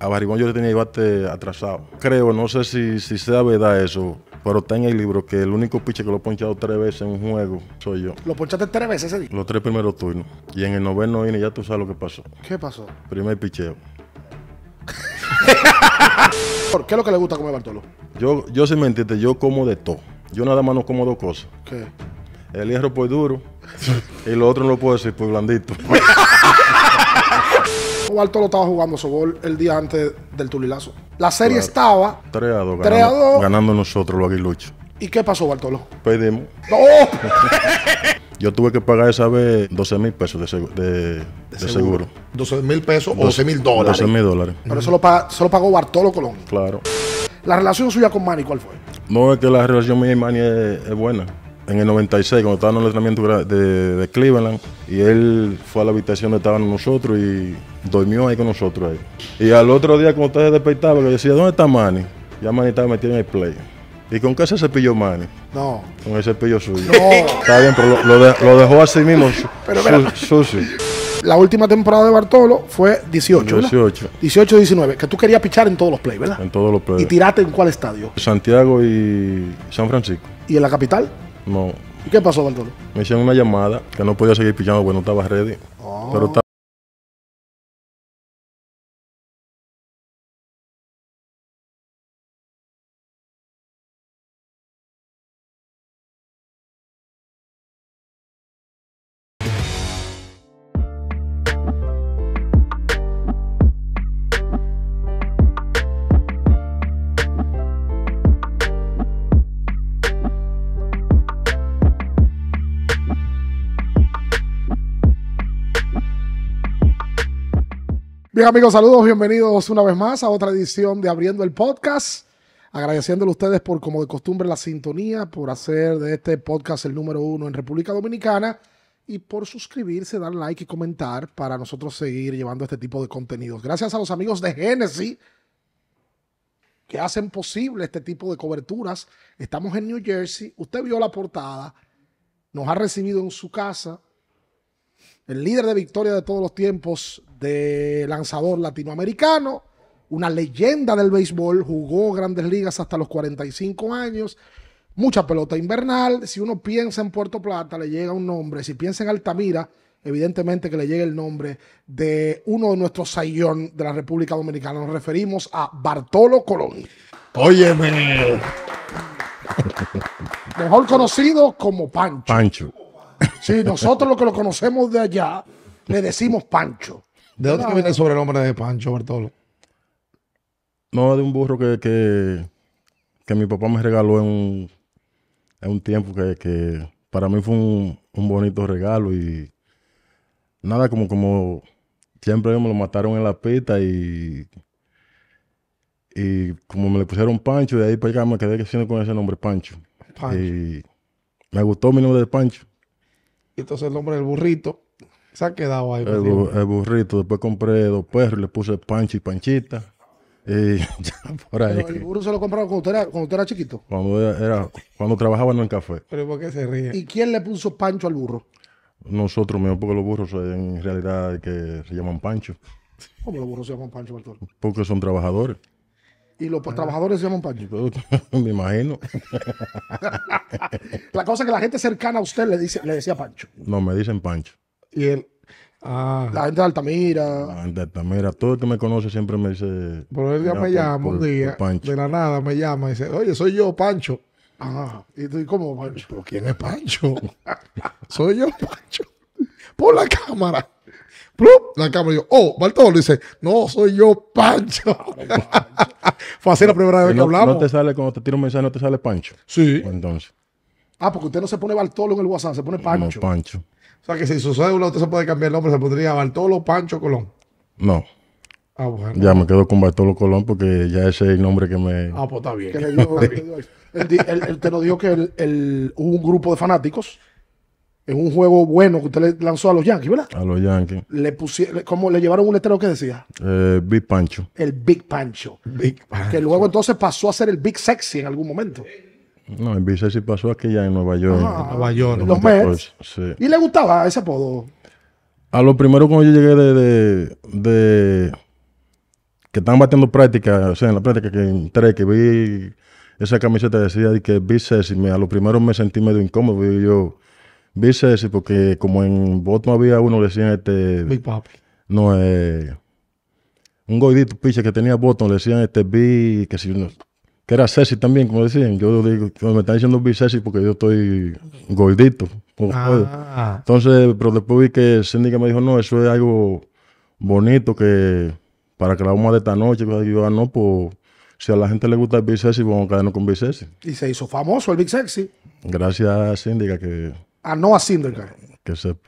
a Barribón yo le tenía bate atrasado. Creo, no sé si, si sea verdad eso, pero está en el libro que el único piche que lo he ponchado tres veces en un juego soy yo. ¿Lo ponchaste tres veces ese día? Los tres primeros turnos. Y en el noveno inning ya tú sabes lo que pasó. ¿Qué pasó? Primer picheo. ¿Qué es lo que le gusta comer Bartolo? Yo, yo me mentirte, yo como de todo. Yo nada más no como dos cosas. ¿Qué? El hierro pues duro y lo otro no lo puedo decir, pues blandito. Bartolo estaba jugando Sobol el día antes del Tulilazo. La serie estaba 3 2, ganando, nosotros los aguiluchos. ¿Y qué pasó, Bartolo? perdimos ¡No! Yo tuve que pagar esa vez 12 mil pesos de, seguro. 12 mil pesos o 12 mil dólares. 12 mil dólares. Pero eso lo, pagó Bartolo Colón. Claro. ¿La relación suya con Manny cuál fue? No, es que la relación mía y Manny es buena en el 96, cuando estábamos en el entrenamiento de, Cleveland, y él fue a la habitación donde estábamos nosotros y durmió ahí con nosotros. Ahí. Y al otro día, cuando ustedes despertaban, le decía, ¿dónde está Manny? Ya Manny estaba metido en el play. ¿Y con qué se cepilló Manny? No. Con el cepillo suyo. No. Está bien, pero lo, dejó así mismo, pero, sucio. La última temporada de Bartolo fue 18, 18. 18-19, que tú querías pichar en todos los play, ¿verdad? En todos los play. ¿Y tiraste en cuál estadio? Santiago y San Francisco. ¿Y en la capital? No. ¿Y qué pasó, Bartolo? Me hicieron una llamada que no podía seguir pillando porque no estaba ready. Ah. Pero amigos, saludos, bienvenidos una vez más a otra edición de Abriendo el Podcast. Agradeciéndole a ustedes por, como de costumbre, la sintonía, por hacer de este podcast el número uno en República Dominicana y por suscribirse, dar like y comentar para nosotros seguir llevando este tipo de contenidos. Gracias a los amigos de Genesis que hacen posible este tipo de coberturas. Estamos en New Jersey, usted vio la portada, nos ha recibido en su casa, el líder de victoria de todos los tiempos de lanzador latinoamericano, una leyenda del béisbol, jugó grandes ligas hasta los 45 años, mucha pelota invernal, si uno piensa en Puerto Plata le llega un nombre, si piensa en Altamira, evidentemente que le llega el nombre de uno de nuestros sayón de la República Dominicana, nos referimos a Bartolo Colón. Óyeme. Mejor conocido como Pancho. Pancho si nosotros lo que lo conocemos de allá le decimos Pancho. ¿De dónde viene el sobrenombre de Pancho, Bartolo? No, de un burro que, que, mi papá me regaló en un, en un tiempo que, para mí fue un, bonito regalo y nada como, como siempre me lo mataron en la pista y, y como me le pusieron Pancho, de ahí para allá me quedé creciendo con ese nombre Pancho. Pancho. Y me gustó mi nombre de Pancho. Y entonces el nombre del burrito se ha quedado ahí. El, burrito. Después compré dos perros y le puse Pancho y Panchita. Y por ahí. Pero el burro se lo compraron cuando usted era, cuando era chiquito. Cuando, era, cuando trabajaba en el café. Pero ¿por qué se ríe? ¿Y quién le puso Pancho al burro? Nosotros mismos, porque los burros en realidad que se llaman Pancho. ¿Cómo los burros se llaman Pancho, Bartolo? Porque son trabajadores y los ah. trabajadores se llaman Pancho. Me imagino. la cosa es que la gente cercana a usted le, dice, le decía Pancho. No, me dicen Pancho. Y él. Ah. La gente de Altamira. La gente de Altamira. Todo el que me conoce siempre me dice. Pero el día me llama un día. De la nada me llama y dice: Oye, soy yo, Pancho. Ah, y tú, ¿cómo, Pancho? ¿Pero quién es Pancho? soy yo, Pancho. Por la cámara. La cámara yo, oh, Bartolo dice, no, soy yo, Pancho. Fue así la primera vez que hablamos. No te sale, cuando te tiro un mensaje, no te sale Pancho. Sí. Entonces. Ah, porque usted no se pone Bartolo en el WhatsApp, se pone Pancho. No, Pancho. O sea que si su cédula usted se puede cambiar el nombre, se pondría Bartolo Pancho Colón. No. Ah, ya me quedo con Bartolo Colón porque ya ese es el nombre que me. Ah, pues está bien. él, te lo dijo que hubo un grupo de fanáticos en un juego bueno que usted le lanzó a los Yankees, ¿verdad? A los Yankees. Le pusieron, ¿cómo le llevaron un letrero que decía? Eh, Big Pancho. El Big Pancho. Que luego entonces pasó a ser el Big Sexy en algún momento. No, el Big Sexy pasó aquí ya en Nueva York. Nueva York. los meses? Sí. ¿Y le gustaba ese apodo? A lo primero cuando yo llegué de, que estaban batiendo práctica, o sea, en la práctica que entré, que vi esa camiseta decía de que Big Sexy, a lo primero me sentí medio incómodo y yo Big Sexy, porque como en Boston había uno le decían este. Big Papi. No, es eh, un gordito piche que tenía Boston, le decían este Big, que si que era sexy también, como decían. Yo digo, me están diciendo Big Sexy porque yo estoy gordito. Ah. Entonces, pero después vi que Cindy me dijo, no, eso es algo bonito que para que la vamos de esta noche, yo, ah, no, pues si a la gente le gusta el Big Sexy, vamos a quedarnos con Big Sexy. Y se hizo famoso el Big Sexy. Gracias, Síndica, que Ah, a Noah Syndergaard. Que sepa.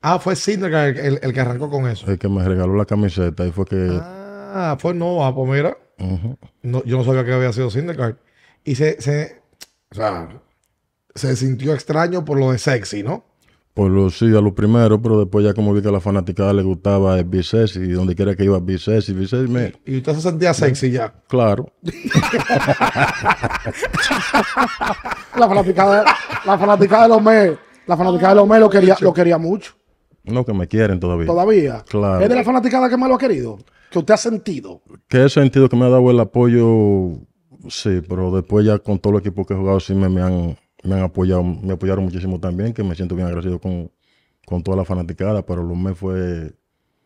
Ah, fue Syndergaard el, que arrancó con eso. El que me regaló la camiseta y fue que... Ah, fue Noah, pues mira. yo no sabía que había sido Syndergaard. Y se, se, o sea, se sintió extraño por lo de sexy, ¿no? Pues sí, a lo primero, pero después ya como vi que a la fanaticada le gustaba el bisex y donde quiera que iba bisex y y Me... ¿Y usted se sentía sexy ya? Claro. la, fanaticada, la fanaticada de los me, la fanaticada de los me lo quería, lo quería mucho. No, que me quieren todavía. Todavía. Claro. ¿Es de la fanaticada que más lo ha querido? ¿Que usted ha sentido? Que he sentido que me ha dado el apoyo, sí, pero después ya con todo el equipo que he jugado sí me han me han apoyado, me apoyaron muchísimo también, que me siento bien agradecido con, con toda la fanaticada, pero Lumé fue...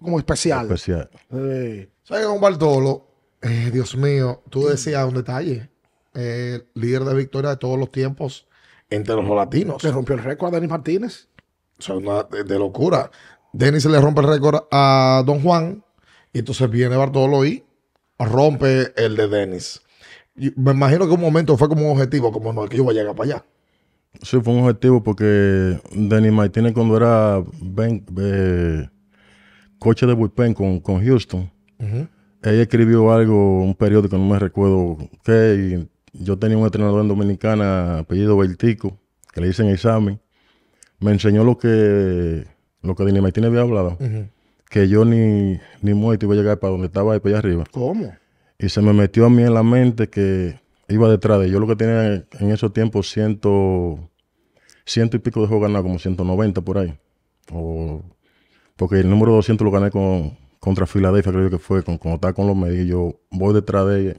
Como especial. Especial. Sí. ¿Sabes con Bartolo? Eh, Dios mío, tú decías un detalle. Eh, líder de victoria de todos los tiempos entre los latinos. se rompió el récord a Denis Martínez. O sea, una de, locura. Denis le rompe el récord a Don Juan y entonces viene Bartolo y rompe el de Denis. Me imagino que un momento fue como un objetivo, como no, que yo voy a llegar para allá. Sí, fue un objetivo porque Denis Martínez cuando era eh, coche de bullpen con, Houston, ella escribió algo, un periódico, no me recuerdo qué, y yo tenía un entrenador en Dominicana, apellido Beltico que le dicen examen, me enseñó lo que, lo que Denis Martínez había hablado, que yo ni, ni muerto iba a llegar para donde estaba ahí para allá arriba. ¿Cómo? Y se me metió a mí en la mente que iba detrás de yo lo que tenía en esos tiempos ciento, ciento y pico de juego, como 190 por ahí. porque el número 200 lo gané con, contra Filadelfia, creo que fue, con, cuando estaba con los medios. Yo voy detrás de ella.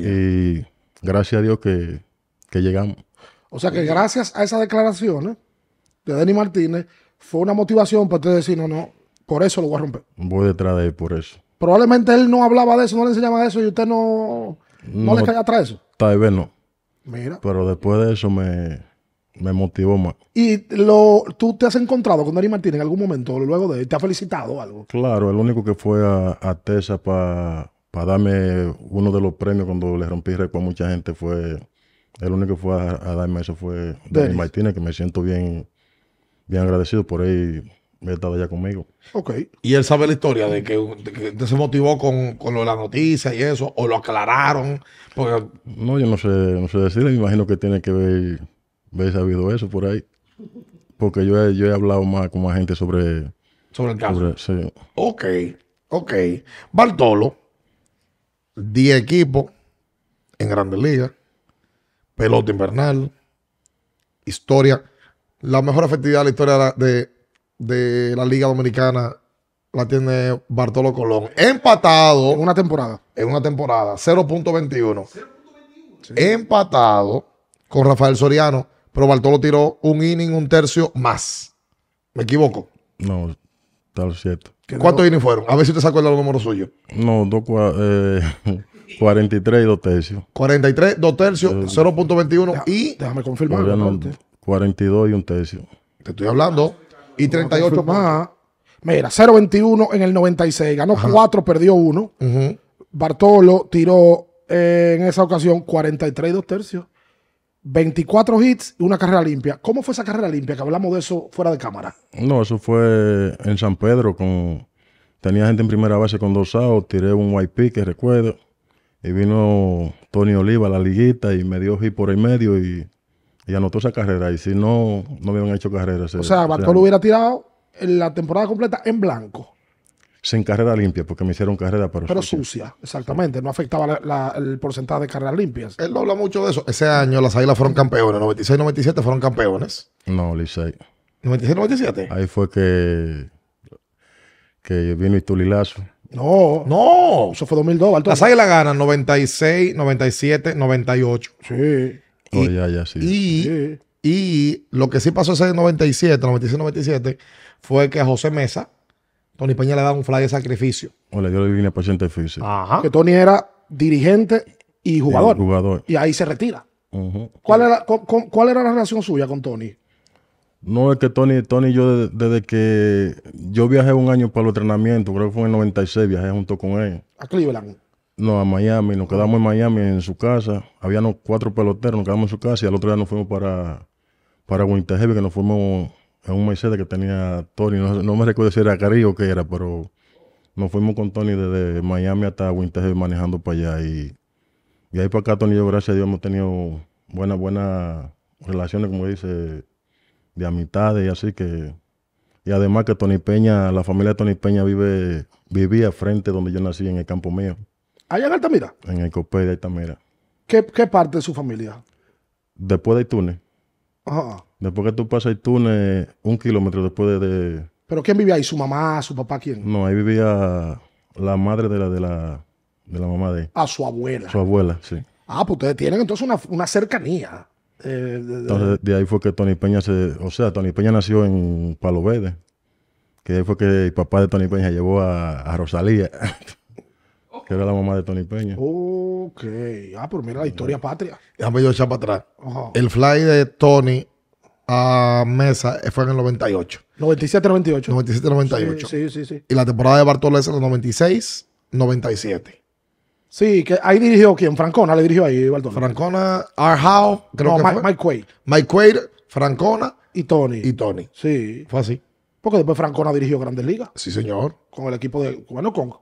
Y gracias a Dios que, que llegamos. O sea que gracias a esas declaraciones ¿eh? de Denis Martínez, fue una motivación para usted decir, no, no, por eso lo voy a romper. Voy detrás de él, por eso. Probablemente él no hablaba de eso, no le enseñaba de eso y usted no ¿No, le cae atrás eso? Tal vez no. Mira. Pero después de eso me, motivó más. ¿Y lo, tú te has encontrado con Dani Martínez en algún momento, luego de ¿Te ha felicitado algo? Claro, el único que fue a, a Tesa para darme uno de los premios cuando le rompí récord a mucha gente fue. El único que fue a, darme eso fue Dani Martínez, que me siento bien, bien agradecido por ahí él estaba ya conmigo. Ok. Y él sabe la historia de que, de se motivó con, lo la noticia y eso, o lo aclararon. Porque... No, yo no sé, no sé decirle. Me imagino que tiene que ver, haber sabido eso por ahí. Porque yo he, yo he hablado más con más gente sobre. Sobre el caso. sí. Ok, ok. Bartolo, 10 equipos en Grandes Ligas, pelota invernal, historia. La mejor afectividad de la historia de de la Liga Dominicana la tiene Bartolo Colón. Empatado. En una temporada. En una temporada. 0.21. 0.21 Empatado con Rafael Soriano. Pero Bartolo tiró un inning, un tercio más. ¿Me equivoco? No, tal cierto. ¿Cuántos innings fueron? A ver si te de los números suyos No, dos, eh, 43 y dos tercios. 43, 2 tercios, 0.21 eh, y... Déjame confirmar. 42 y un tercio. Te estoy hablando. Y 38 más. Mira, 0-21 en el 96. Ganó 4, perdió 1. Bartolo tiró eh, en esa ocasión 43 y 2 tercios. 24 hits y una carrera limpia. ¿Cómo fue esa carrera limpia? Que hablamos de eso fuera de cámara. No, eso fue en San Pedro. Con... Tenía gente en primera base con dos outs. Tiré un white que recuerdo. Y vino Tony Oliva a la liguita y me dio hit por el medio y y anotó esa carrera. Y si no, no hubieran hecho carrera. o sea, Bartolo hubiera tirado la temporada completa en blanco. Sin carrera limpia, porque me hicieron carrera, pero, sucia. exactamente. No afectaba el porcentaje de carreras limpias. Él no habla mucho de eso. Ese año las águilas fueron campeones. 96-97 fueron campeones. No, Licey. 96-97. Ahí fue que, que vino Itulilazo. No. No. Eso fue 2002. Las águilas ganan 96, 97, 98. Sí. Oh, y, lo que sí pasó ese 97, 96-97, fue que a José Mesa, Tony Peña le daba un fly de sacrificio. O le dio la línea paciente difícil. Que Tony era dirigente y jugador. Y, ahí se retira. ¿Cuál, era, ¿Cuál era la relación suya con Tony? No, es que Tony, Tony, yo desde, que yo viajé un año para el entrenamiento creo que fue en el 96, viajé junto con él. A Cleveland. No, a Miami. Nos quedamos en Miami, en su casa. Habíamos cuatro peloteros, nos quedamos en su casa y al otro día nos fuimos para, para Winter Heavy, que nos fuimos en un Mercedes que tenía Tony. No, me recuerdo si era Carrillo o qué era, pero nos fuimos con Tony desde Miami hasta Winter Heavy manejando para allá. Y, y ahí para acá, Tony, yo gracias a Dios hemos tenido buenas, buenas relaciones, como dice, de amistades y así que... Y además que Tony Peña, la familia de Tony Peña vive, vivía frente donde yo nací, en el campo mío. Allá en Altamira. En el Copé de Altamira. ¿Qué, parte de su familia? Después de iTunes. Ajá. Después que tú pasas iTunes, un kilómetro después de, ¿Pero quién vivía ahí? ¿Su mamá? ¿Su papá? ¿Quién? No, ahí vivía la madre de la, de la, de la mamá de... ¿A ah, su abuela. Su abuela, sí. Ah, pues ustedes tienen entonces una, cercanía. Eh, entonces, de ahí fue que Tony Peña se... O sea, Tony Peña nació en Palo Verde. Que ahí fue que el papá de Tony Peña llevó a Rosalía. era la mamá de Tony Peña. Ok. Ah, pero mira la historia patria. Déjame yo echar para atrás. El fly de Tony a Mesa fue en el 98. 97-98. 97-98. Sí, sí, sí, Y la temporada de Bartolés en el 96-97. Sí, que ahí dirigió quién? Francona le dirigió ahí, Bartolés? Francona, Arjao, creo que Mike, fue. Mike Quaid. Mike Quaid, Francona. Y Tony. Y Tony. Sí. Fue así. Porque después Francona dirigió Grandes Ligas. Sí, señor. Con el equipo de. Bueno, con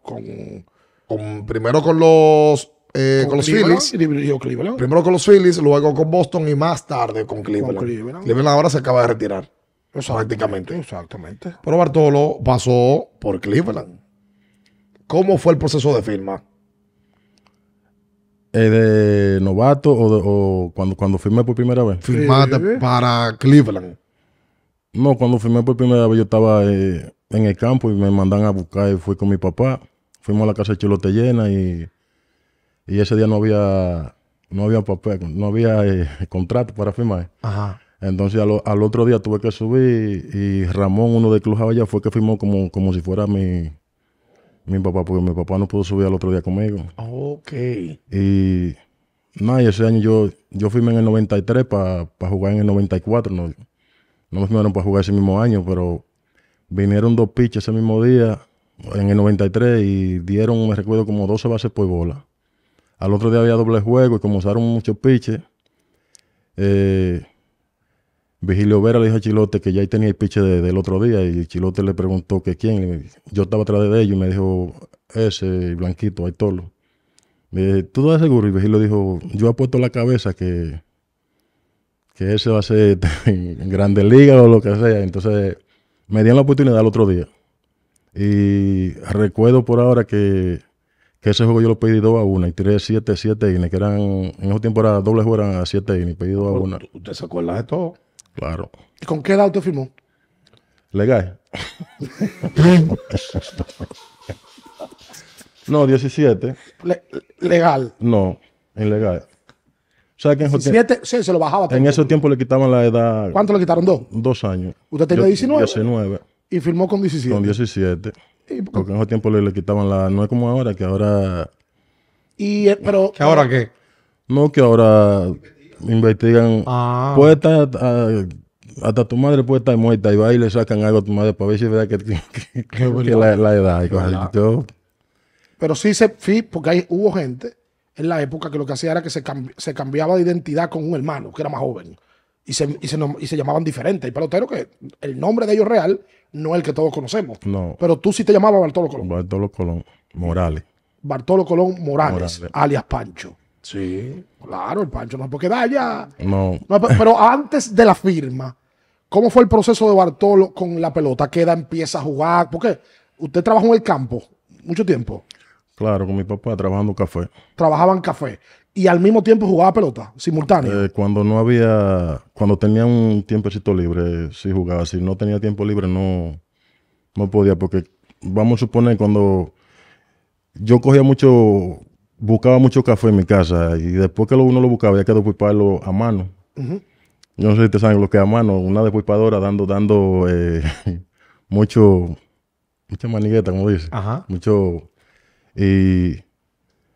primero con los eh, con, los Phillies. Primero con los Phillies, luego con Boston y más tarde con Cleveland. Cleveland. ahora se acaba de retirar. Exactamente, prácticamente. Exactamente. Pero Bartolo pasó por Cleveland. ¿Cómo fue el proceso de firma? Eh, ¿De novato o, cuando, cuando firmé por primera vez? Firmaste para Cleveland. No, cuando firmé por primera vez yo estaba eh, en el campo y me mandan a buscar y fui con mi papá fuimos a la casa de Chulote llena y, y ese día no había, no había no había eh, contrato para firmar. Ajá. Entonces al, otro día tuve que subir y Ramón, uno de Club ya fue que firmó como, como si fuera mi, mi papá, porque mi papá no pudo subir al otro día conmigo. Ok. Y nada, ese año yo, yo firmé en el 93 para jugar en el 94. No, no me firmaron para jugar ese mismo año, pero vinieron dos pitches ese mismo día en el 93 y dieron, me recuerdo, como 12 bases por bola. Al otro día había doble juego y comenzaron muchos pitches. Eh, Vigilio Vera le dijo a Chilote que ya ahí tenía el pitch del otro día y Chilote le preguntó que quién. Yo estaba atrás de ellos y me dijo, ese, Blanquito, Aitolo. Me dije, ¿tú vas seguro? Y Vigilio dijo, yo apuesto la cabeza que, que ese va a ser en Grandes Ligas o lo que sea. Entonces me dieron la oportunidad el otro día. Y recuerdo por ahora que, que ese juego yo lo pedí 2 a 1 y tiré 7, 7 innings, que eran, en esa temporada doble juego eran a 7 innings, pedí 2 a 1. ¿Usted se acuerda de todo? Claro. ¿Y con qué edad usted firmó? Legal. no, 17. legal. No, ilegal. O sea, que en 17, sí, se lo bajaba. En esos tiempos le quitaban la edad. ¿Cuánto le quitaron? ¿Dos? Dos años. ¿Usted tenía 19? 19. Y firmó con 17. Con 17. Y, porque en ese tiempo le, le, quitaban la. No es como ahora, que ahora. Y, eh, pero, ¿Que ahora qué? No, que ahora investigan. Ah. Puede estar. Ah, hasta tu madre puede estar muerta y va y le sacan algo a tu madre para ver si es verdad que, que, la, edad. pero sí, se, fit porque hay, hubo gente en la época que lo que hacía era que se, se cambiaba de identidad con un hermano que era más joven y se, llamaban diferentes. El pelotero que el nombre de ellos real no es el que todos conocemos. No. Pero tú sí te llamabas Bartolo Colón. Bartolo Colón Morales. Bartolo Colón Morales, alias Pancho. Sí, claro, el Pancho no es porque No. Pero antes de la firma, ¿cómo fue el proceso de Bartolo con la pelota? queda empieza a jugar? Porque usted trabajó en el campo mucho tiempo. Claro, con mi papá trabajando café. Trabajaban café y al mismo tiempo jugaba pelota, simultáneo. Eh, cuando no había, cuando tenía un tiempecito libre, sí jugaba. Si no tenía tiempo libre, no, no podía, porque vamos a suponer cuando yo cogía mucho, buscaba mucho café en mi casa y después que uno lo buscaba, ya que después a mano. Yo no sé si te saben lo que a mano, una despulpadora dando, dando eh, mucho, mucha manigueta, como dice. Mucho. Y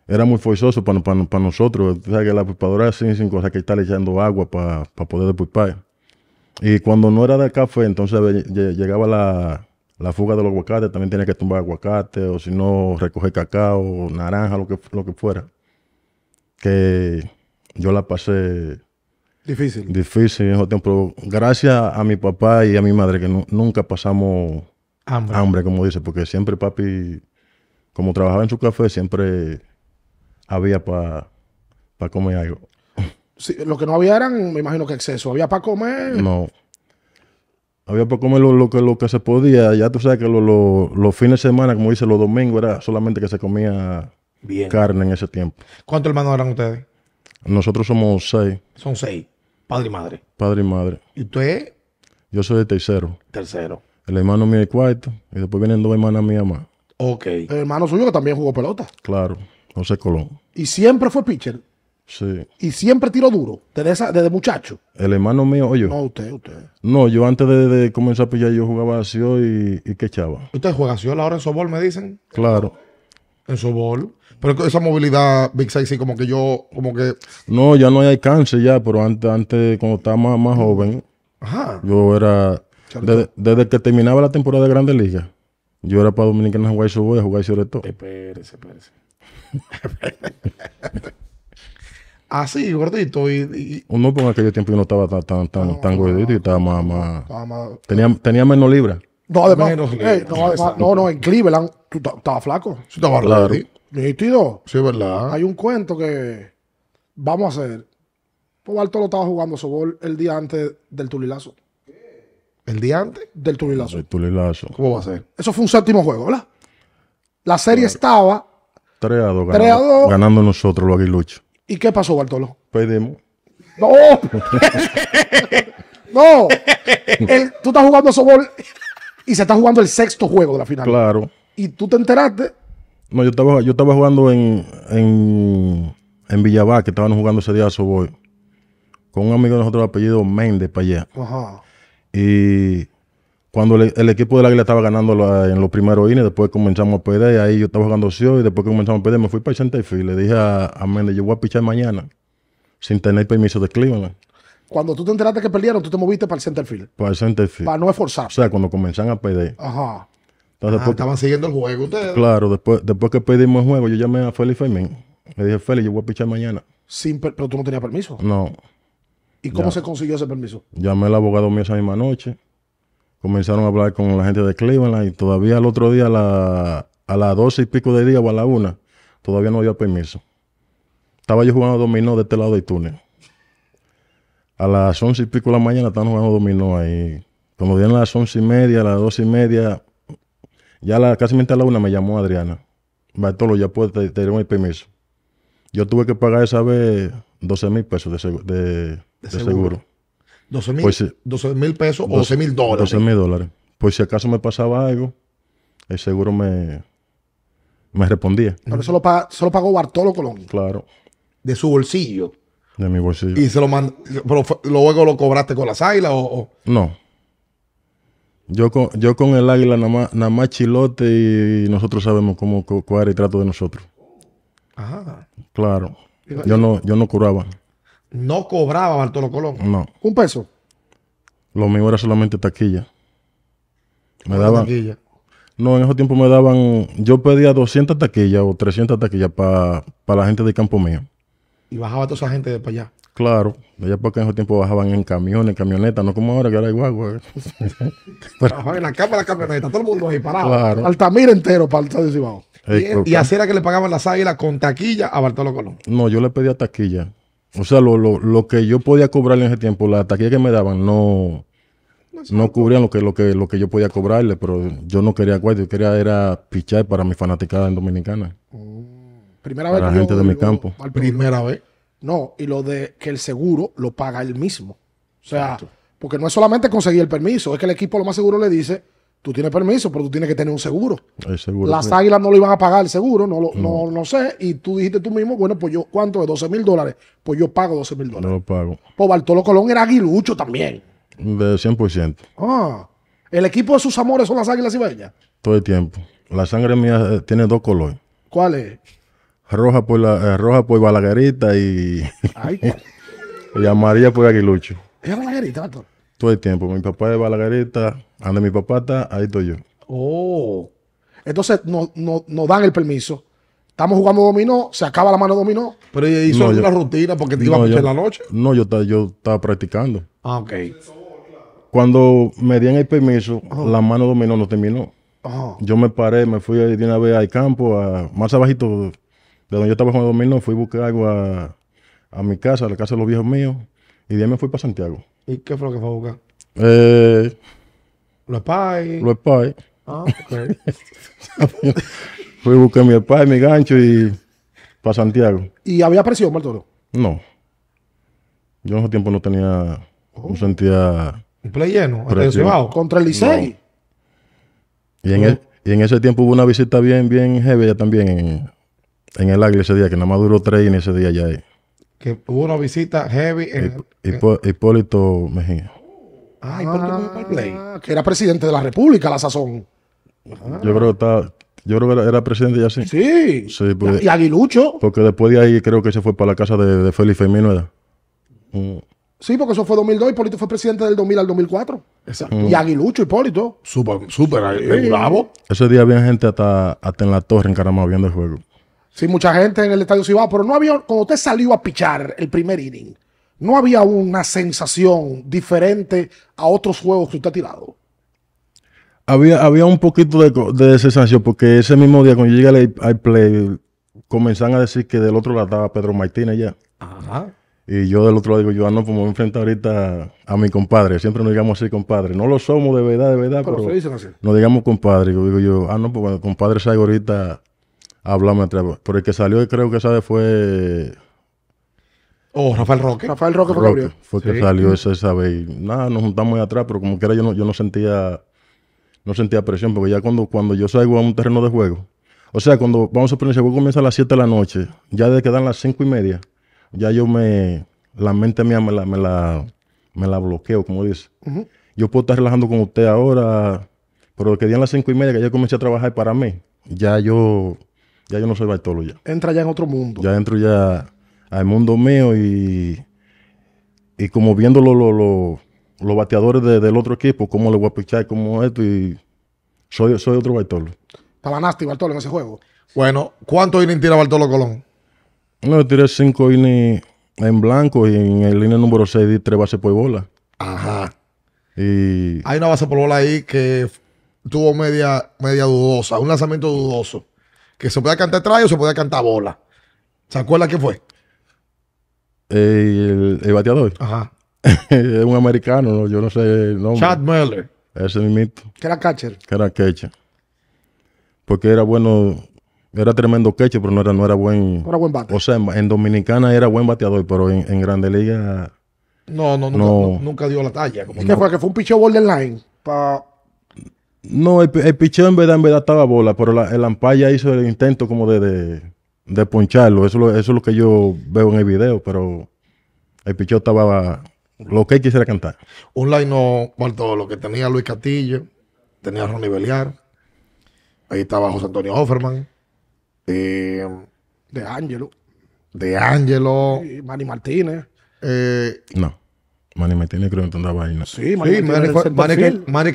era muy forzoso para, para, nosotros. O sea, que la pulpadora sin, sin cosa que estar echando agua para, poder pulpar. Y cuando no era de café, entonces llegaba la, fuga de los aguacates, también tenía que tumbar aguacate, o si no, recoger cacao, naranja, lo que, lo que fuera. Que yo la pasé. Difícil. Difícil en tiempo. Gracias a mi papá y a mi madre, que nunca pasamos hambre. hambre, como dice, porque siempre papi, como trabajaba en su café, siempre había para pa comer algo. Sí, lo que no había eran, me imagino que exceso. Había para comer. No. Había para comer lo, que, lo que se podía. Ya tú sabes que los fines de semana, como dice, los domingos era solamente que se comía carne en ese tiempo. ¿Cuántos hermanos eran ustedes? Nosotros somos seis. Son seis. Padre y madre. Padre y madre. ¿Y usted? Yo soy el tercero. Tercero. El hermano mío es cuarto. Y después vienen dos hermanas mías más. Ok. El hermano suyo que también jugó pelota. Claro. José Colón. Y siempre fue pitcher. Sí. Y siempre tiró duro, desde, desde muchacho. El hermano mío, oye. No, usted, usted. No, yo antes de, comenzar a pillar, yo jugaba a y, y quechaba. ¿Usted juega a ahora en softball, me dicen? Claro. En softball. Pero esa movilidad, Big sí, como que yo, como que... No, ya no hay alcance ya, pero antes, antes cuando estaba más, joven, Ajá. yo era... Desde, que terminaba la temporada de Grandes Ligas, yo era para Dominicana jugar softball y jugar sobre todo. Espérese, espérese. Así, ah, gordito. Y, Uno con aquel tiempo yo no estaba tan, tan, gordito y estaba más. tenía, menos libras. Eh, no, además. no, no, en Cleveland tú estabas flaco. Sí, estaba claro. Nítido. Sí, es verdad. Hay un cuento que vamos a hacer. Pobalto pues lo estaba jugando su gol el día antes del tulilazo. ¿El día antes? Del tulilazo. El tulilazo. ¿Cómo va a ser? Eso fue un séptimo juego, ¿verdad? La serie estaba Tres a dos Ganando nosotros los aguiluchos. ¿Y qué pasó, Bartolo? Perdimos. ¡No! ¡No! tú estás jugando Sobol y se está jugando el sexto juego de la final. Claro. ¿Y tú te enteraste? No, yo estaba, yo estaba jugando en, en, que estaban jugando ese día a Sobol, Con un amigo de nosotros, apellido Méndez, para allá. Ajá. Y cuando el equipo del Águila estaba ganando en los primeros innings, después comenzamos a perder, ahí yo estaba jugando SEO y después que comenzamos a perder, me fui para el centerfield. le dije a, a Méndez, yo voy a pichar mañana, sin tener permiso de Cleveland. Cuando tú te enteraste que perdieron, tú te moviste para el centerfield. Para el centerfield. Para no esforzar. O sea, cuando comenzaron a perder. Ajá. Entonces, ah, estaban siguiendo el juego ustedes. Claro, después, después que pedimos el juego, yo llamé a Félix Fermín. Le dije, Félix, yo voy a pichar mañana. Sin pero tú no tenías permiso. No. ¿Y cómo se consiguió ese permiso? Llamé al abogado mío esa misma noche comenzaron a hablar con la gente de Cleveland y todavía al otro día, a, las doce y pico de día o a la una, todavía no había permiso. Estaba yo jugando dominó de este lado del túnel. A las once y pico de la mañana estaban jugando dominó ahí. Cuando dieron las once y media, a las doce y media, ya la, casi a la una me llamó Adriana. Bartolo, ya puede tener el permiso. Yo tuve que pagar esa vez 12 mil pesos de, seguro. 12 pues mil pesos o 12 mil dólares. 12 mil dólares. Pues si acaso me pasaba algo, el seguro me, me respondía. Pero eso lo, pagó Bartolo Colón. Claro. De su bolsillo. De mi bolsillo. Y se lo Luego lo cobraste con las águilas o, No. Yo con, yo con el águila nada más, nada más chilote y nosotros sabemos cómo cuadra y trato de nosotros. Ajá. Ah. Claro. Yo no, yo no curaba no cobraba Bartolo Colón. No. Un peso. Lo mío era solamente taquilla. Me daban. Taquilla? No, en esos tiempos me daban. Yo pedía 200 taquillas o 300 taquillas para la gente de campo mío. Y bajaba toda esa gente de para allá. Claro, de allá porque en esos tiempos bajaban en camiones, camionetas, no como ahora que ahora igual, guagua. Bajaban en la cama de la camioneta, todo el mundo ahí parado. Altamira entero para el Estado de Cibao. Y, y así era que le pagaban las águilas con taquilla a Bartolo Colón. No, yo le pedía taquilla. O sea, lo, lo, lo que yo podía cobrar en ese tiempo, la taquilla que me daban no, no, cubrían lo que, lo, que, lo que yo podía cobrarle, pero yo no quería cuarto, yo quería era pichar para mi fanaticada en Dominicana. Oh, primera vez. gente de mi campo. Al primera vez. No, y lo de que el seguro lo paga él mismo. O sea, porque no es solamente conseguir el permiso, es que el equipo lo más seguro le dice, Tú tienes permiso, pero tú tienes que tener un seguro. El seguro Las águilas no lo iban a pagar el seguro, no, lo, sé. Y tú dijiste tú mismo, bueno, pues yo, ¿cuánto de 12 mil dólares? Pues yo pago 12 mil dólares. No lo pago. Pues Bartolo Colón era aguilucho también. De 100%. Ah. ¿El equipo de sus amores son las águilas y bellas Todo el tiempo. La sangre mía eh, tiene dos colores. ¿Cuál es? Roja por, la, eh, roja por Balaguerita y. Ay. y amarilla por Aguilucho. ¿Es Balaguerita, todo el tiempo. Mi papá es balagareta, anda mi papá está, ahí estoy yo. Oh. Entonces nos no, no dan el permiso. Estamos jugando dominó, se acaba la mano dominó. Pero ella hizo rutina porque te iba a en la noche. No, yo estaba, yo estaba practicando. Ah, ok. Cuando me dieron el permiso, la mano dominó no terminó. Yo me paré, me fui de una vez al campo, a, más abajito de donde yo estaba jugando dominó, fui a buscar algo a, a mi casa, a la casa de los viejos míos, y de ahí me fui para Santiago. ¿Y qué fue lo que fue a buscar? Eh, los pay. Los pay. Ah, ok. fui a buscar mi pay, mi gancho y para Santiago. ¿Y había presión, Martoro? No. Yo en ese tiempo no tenía. No oh. sentía. Un play lleno, Contra el Licey. Y, en en ese tiempo hubo una visita bien, bien heavy ya también en, en el Águila ese día, que nada más duró tres y en ese día ya que hubo una visita heavy Hipólito Mejía. Ah, Hipólito Mejía ah, Que era presidente de la República, la sazón. Yo creo que yo creo que era, presidente y así Sí. y Aguilucho. Porque después de ahí creo que se fue para la casa de, de Félix Femino. Mm. Sí, porque eso fue 2002. Hipólito fue presidente del 2000 al 2004. Exacto. Y Aguilucho, Hipólito. Súper, súper eh, Ese día había gente hasta, hasta en la torre en Caramba, viendo el juego. Sí, mucha gente en el estadio Cibao, pero no había, cuando usted salió a pichar el primer inning, no había una sensación diferente a otros juegos que usted ha tirado. Había, había un poquito de, de sensación, porque ese mismo día cuando yo llegué al, play, comenzaron a decir que del otro lado estaba Pedro Martínez ya. Ajá. Y yo del otro lado digo, yo ah, no, pues me voy ahorita a mi compadre. Siempre nos digamos así, compadre. No lo somos de verdad, de verdad, pero, nos digamos compadre. digo yo, ah, no, pues cuando compadre sale ahorita hablamos atrás. por el que salió, creo que sabe, fue. Oh, Rafael Roque. Rafael Roque, Roque fue que salió ese, Y Nada, nos juntamos ahí atrás, pero como quiera yo no, yo no sentía no sentía presión, porque ya cuando, cuando yo salgo a un terreno de juego, o sea, cuando vamos a poner, el juego comienza a las 7 de la noche, ya desde que dan las 5 y media, ya yo me, la mente mía me la, me la, bloqueo, como dice. Yo puedo estar relajando con usted ahora, pero que día las 5 y media que ya comencé a trabajar para mí, ya yo ya yo no soy Bartolo ya. Entra ya en otro mundo. Ya entro ya al mundo mío y, y como viendo los bateadores del otro equipo, como le voy a pichar, como esto, y soy, soy otro Bartolo. Estaba nasty Bartolo en ese juego. Bueno, ¿cuántos innings tira Bartolo Colón? No, tiré cinco innings en blanco y en el línea número seis di tres bases por bola. Ajá. Y... Hay una base por bola ahí que tuvo media, media dudosa, un lanzamiento dudoso. Que se podía cantar trayo o se podía cantar bola. ¿Se acuerda qué fue? Eh, el, bateador. Ajá. un americano, yo no sé el nombre. Chad Miller. Ese mito. Que era catcher. Que era catcher. Porque era bueno, era tremendo catcher, pero no era, no era buen. No era buen bateador. O sea, en, Dominicana era buen bateador, pero en, Grande Liga. No, no, nunca, no, nunca dio la talla. Como ¿Qué fue? Que fue un picheo borderline para no, el, el en verdad, estaba bola, pero el Ampaya hizo el intento como de, de, poncharlo. Eso, es lo que yo veo en el video, pero el picheo estaba lo que él quisiera cantar. Un line no todo lo que tenía Luis Castillo, tenía Ronnie Beliar, ahí estaba José Antonio Hofferman, eh, de Ángelo, de Ángelo, y Manny Martínez. Eh, no, Manny Martínez creo que no andaba ahí. Sí, Manny, Martínez Manny,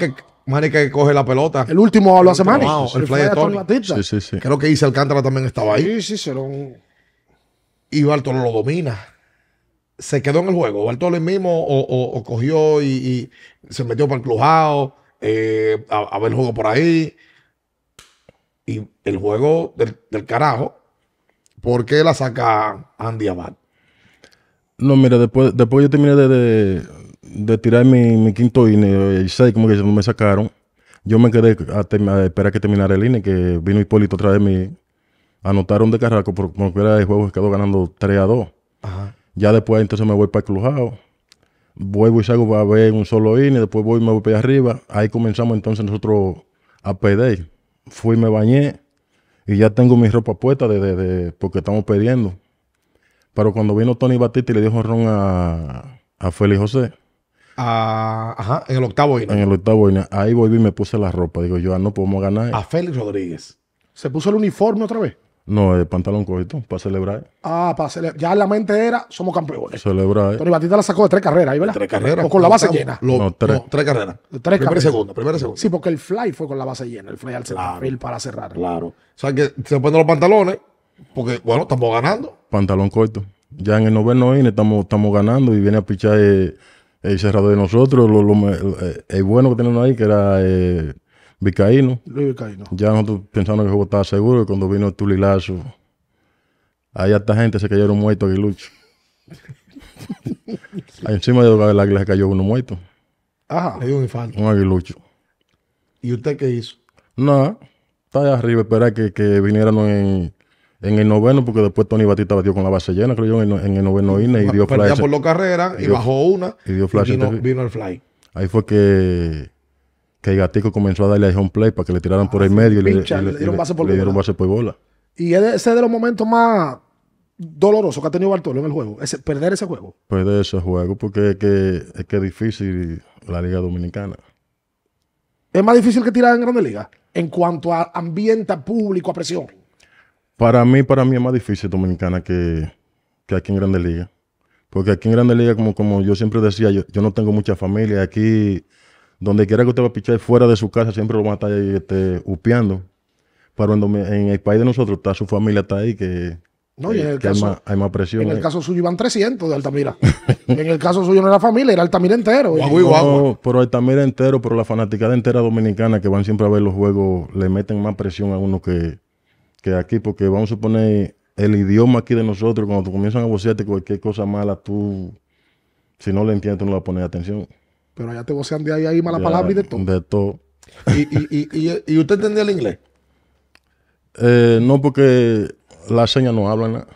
Mane que coge la pelota. El último lo hace Mane. el, el fly de Sí, sí, sí. Creo que hizo Alcántara también estaba ahí. Sí, sí, se lo... Y Bartolo lo domina. Se quedó en el juego. Bartolo el mismo o, cogió y, se metió para el clujado eh, a, ver el juego por ahí. Y el juego del, del carajo. ¿Por qué la saca Andy Abad? No, mira, después, después yo terminé de de tirar mi, quinto INE, el 6, como que no me sacaron, yo me quedé a, esperar que terminara el INE, que vino Hipólito otra vez, mí. anotaron de Carraco, porque era el juego quedó ganando 3 a 2. Ya después entonces me voy para el Clujado, vuelvo y salgo a ver un solo INE, después voy y me voy para arriba, ahí comenzamos entonces nosotros a pedir. Fui, me bañé y ya tengo mi ropa puesta de, porque estamos perdiendo. Pero cuando vino Tony Batista y le dijo ron a, a Félix José, ajá, en el octavo inning. En el octavo inning. Ahí volví y me puse la ropa. Digo, yo, ah, no podemos ganar. A Félix Rodríguez. ¿Se puso el uniforme otra vez? No, el pantalón corto, para celebrar. Ah, para celebrar. Ya la mente era, somos campeones. Celebrar. Tony Batista la sacó de tres carreras, ¿verdad? Tres carreras. O con la base llena. no, tres. tres carreras. Tres primera y segunda, primera Sí, porque el fly fue con la base llena, el fly al claro, para cerrar. Claro. O sea, que se ponen los pantalones, porque, bueno, estamos ganando. Pantalón corto. Ya en el noveno INE estamos, estamos ganando y viene a pichar... Eh, el cerrado de nosotros, eh, el bueno que tenemos ahí, que era eh, Luis Vizcaíno. Ya nosotros pensamos que el juego estaba seguro, y cuando vino Tulilazo, ahí hasta gente se cayeron muertos aguiluchos. ahí encima de la iglesia cayó uno muerto. Ajá. Le dio un infarto. Un aguilucho. ¿Y usted qué hizo? No, estaba arriba, espera que vinieran en en el noveno, porque después Tony Batista batió con la base llena, creo yo, en el, noveno INE y dio flash. por dos carreras y, bajó una. Y dio flash. vino, el fly. Ahí fue que, que gatico comenzó a darle a home play para que le tiraran por ah, el medio y, le, dieron base por, bola. Y ese es de los momentos más dolorosos que ha tenido Bartolo en el juego, perder ese juego. Perder ese juego, porque es que es, que difícil la Liga Dominicana. ¿Es más difícil que tirar en grande Ligas? En cuanto a ambiente, público, a presión. Para mí, para mí es más difícil Dominicana que, aquí en Grande Liga. Porque aquí en Grande Liga, como, como yo siempre decía, yo, no tengo mucha familia. Aquí, donde quiera que usted va a pichar fuera de su casa, siempre lo van a estar este, upeando. Pero en, el país de nosotros está su familia está ahí que, hay, más, presión. En el caso suyo iban 300 de Altamira. en el caso suyo no era familia, era Altamira entero. pero Altamira entero, pero la fanaticada entera dominicana que van siempre a ver los juegos, le meten más presión a uno que, que aquí, porque vamos a poner el idioma aquí de nosotros, cuando tú comienzan a vocearte cualquier cosa mala, tú, si no le entiendes, no la pones atención. Pero allá te vocean de ahí, ahí mala palabra y de todo. De todo. ¿Y, y, usted entendía el inglés? Eh, no, porque la señas no hablan nada.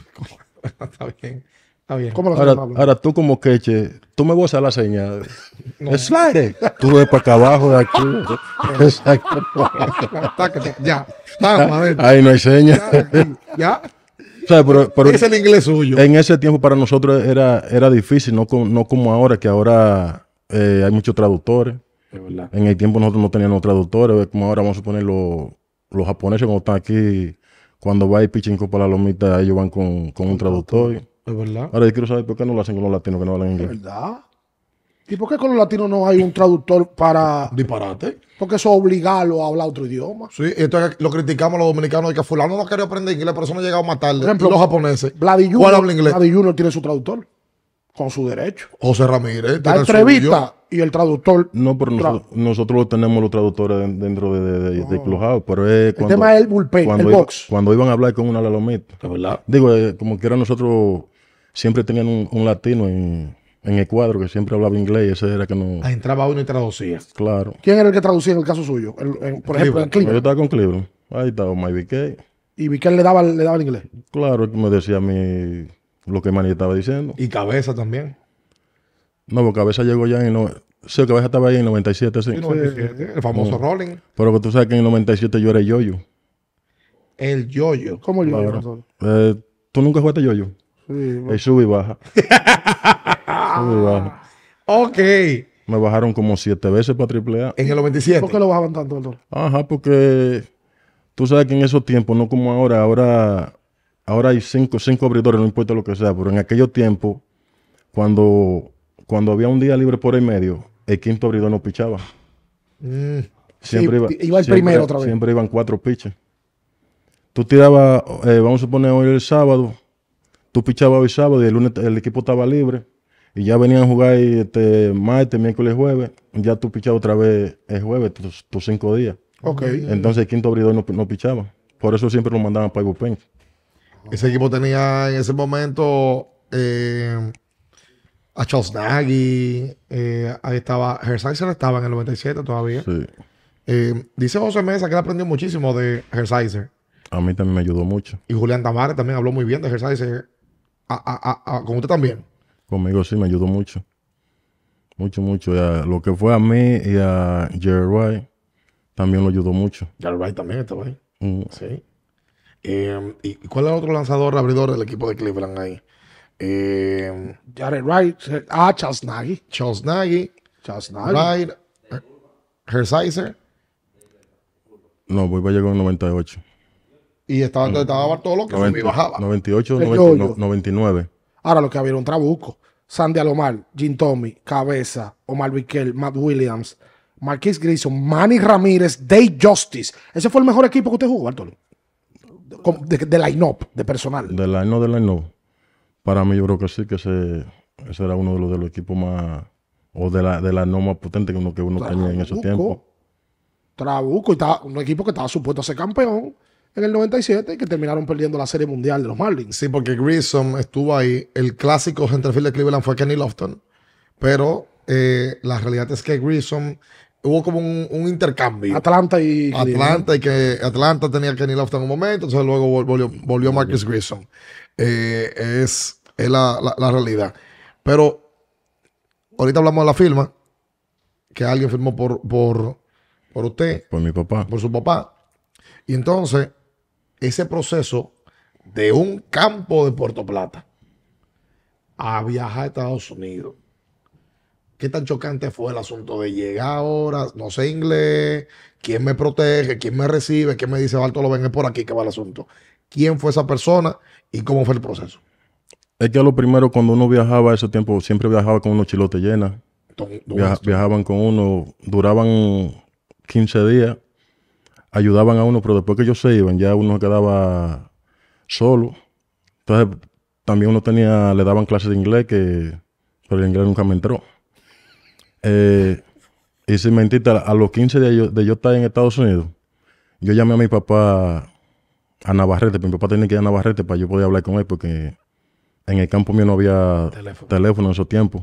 Está bien ahora, tú como queche, tú me vas a la señal. Slide. Tú ves para acá abajo de aquí. Exacto. ya. Ahí no hay señal. ya. es el inglés suyo. En ese tiempo para nosotros era, era difícil, no, no como ahora, que ahora eh, hay muchos traductores. En el tiempo nosotros no teníamos traductores, como ahora vamos a poner los, japoneses cuando están aquí, cuando va y pichinco para la lomita, ellos van con, con un traductor. Es verdad. Ahora yo quiero saber por qué no lo hacen con los latinos que no hablan inglés. Es verdad. ¿Y por qué con los latinos no hay un traductor para. Disparate. Porque eso obligarlo a hablar otro idioma. Sí, esto lo criticamos los dominicanos de que fulano no quería aprender inglés, por eso no llegado a tarde. Por ejemplo, los japoneses. ¿Cuál habla inglés? Vladi Junior tiene su traductor. Con su derecho. José Ramírez. La entrevista y el traductor. No, pero nosotros, tenemos los traductores dentro de, de, ah. pero es cuando. El tema es el bullpen, el box. Cuando iban a hablar con una lalomita. Es verdad. Digo, eh, como quiera nosotros siempre tenían un, latino en, en, el cuadro que siempre hablaba inglés, ese era que no... Ah, entraba uno y traducía. Claro. ¿Quién era el que traducía en el caso suyo? El, por ejemplo, en Cleveland. Yo estaba con Clibro, Ahí estaba Mike BK. ¿Y BK le daba, le daba el inglés? Claro, me decía a mí lo que Manny estaba diciendo. ¿Y Cabeza también? No, porque Cabeza llegó ya en... No, Sí, Cabeza estaba ahí en 97, sí. el famoso Rolling. Pero que tú sabes que en el 97 yo era el yoyo. El yoyo. ¿Cómo el yoyo? Eh, ¿Tú nunca jugaste yoyo? sube y baja. sube y baja. Ok. Me bajaron como siete veces para A. En el 97. ¿Por qué lo bajaban tanto Ajá, porque tú sabes que en esos tiempos, no como ahora, ahora, ahora hay cinco, cinco abridores, no importa lo que sea, pero en aquellos tiempos, cuando, cuando había un día libre por el medio, el quinto abridor no pichaba. Mm. Siempre iba, primero otra vez. Siempre iban cuatro piches. Tú tirabas, eh, vamos a poner hoy el sábado, tú pichabas hoy sábado y el lunes el equipo estaba libre y ya venían a jugar este martes, miércoles, jueves, ya tú pichabas otra vez el jueves, tus, cinco días. Okay. Entonces el quinto abridor no, no, pichaba. Por eso siempre lo mandaban para el Ese equipo tenía en ese momento eh, a Charles Nagy, eh, ahí estaba, estaba en el 97 todavía. Sí. Eh, dice José Mesa que aprendió muchísimo de Hersizer. A mí también me ayudó mucho. Y Julián Tamares también habló muy bien de Hersizer a, con usted también. Conmigo sí, me ayudó mucho. Mucho, mucho. lo que fue a mí y a Jerry Wright también lo ayudó mucho. Jerry Wright también estaba ahí. Mm. Sí. Em, ¿Y cuál es el otro lanzador abridor del equipo de Cleveland ahí? Eh, Jared Wright. Ah, Charles Nagy. Charles Nagy. Charles Nagy. Wright. Her No, voy a llegar con 98. Y estaba, donde estaba todo que subía bajaba. 98, 99. Ahora lo que había era un trabuco. Sandy Alomar, Jim Tommy, Cabeza, Omar Viquel, Matt Williams, Marquis Grissom Manny Ramírez, Dave Justice. Ese fue el mejor equipo que usted jugó, Bartolo. De, de line de personal. De la up de la up Para mí yo creo que sí, que ese, ese era uno de los, de los equipos más... O de la, de la no más potente que uno, que uno tenía en ese tiempo. Trabuco. Y un equipo que estaba supuesto a ser campeón en el 97 que terminaron perdiendo la Serie Mundial de los Marlins. Sí, porque Grissom estuvo ahí. El clásico centerfield de Cleveland fue Kenny Lofton, pero eh, la realidad es que Grissom hubo como un, intercambio. Atlanta y Atlanta y que Atlanta tenía Kenny Lofton un momento, entonces luego volvió, Marcus Grissom. Eh, es, la, realidad. Pero ahorita hablamos de la firma que alguien firmó por, por, por usted. Por mi papá. Por su papá. Y entonces, ese proceso de un campo de Puerto Plata a viajar a Estados Unidos. ¿Qué tan chocante fue el asunto de llegar ahora? No sé inglés, quién me protege, quién me recibe, quién me dice, Bartolo, ven, es por aquí que va el asunto. ¿Quién fue esa persona y cómo fue el proceso? Es que lo primero, cuando uno viajaba a ese tiempo, siempre viajaba con unos chilotes llenos. viajaban con uno, duraban 15 días ayudaban a uno, pero después que ellos se iban, ya uno quedaba solo. Entonces, también uno tenía, le daban clases de inglés, que, pero el inglés nunca me entró. Eh, y sin mentirte, a los 15 de yo, de yo estar en Estados Unidos, yo llamé a mi papá a Navarrete. Mi papá tenía que ir a Navarrete para yo poder hablar con él, porque en el campo mío no había teléfono, en esos tiempos.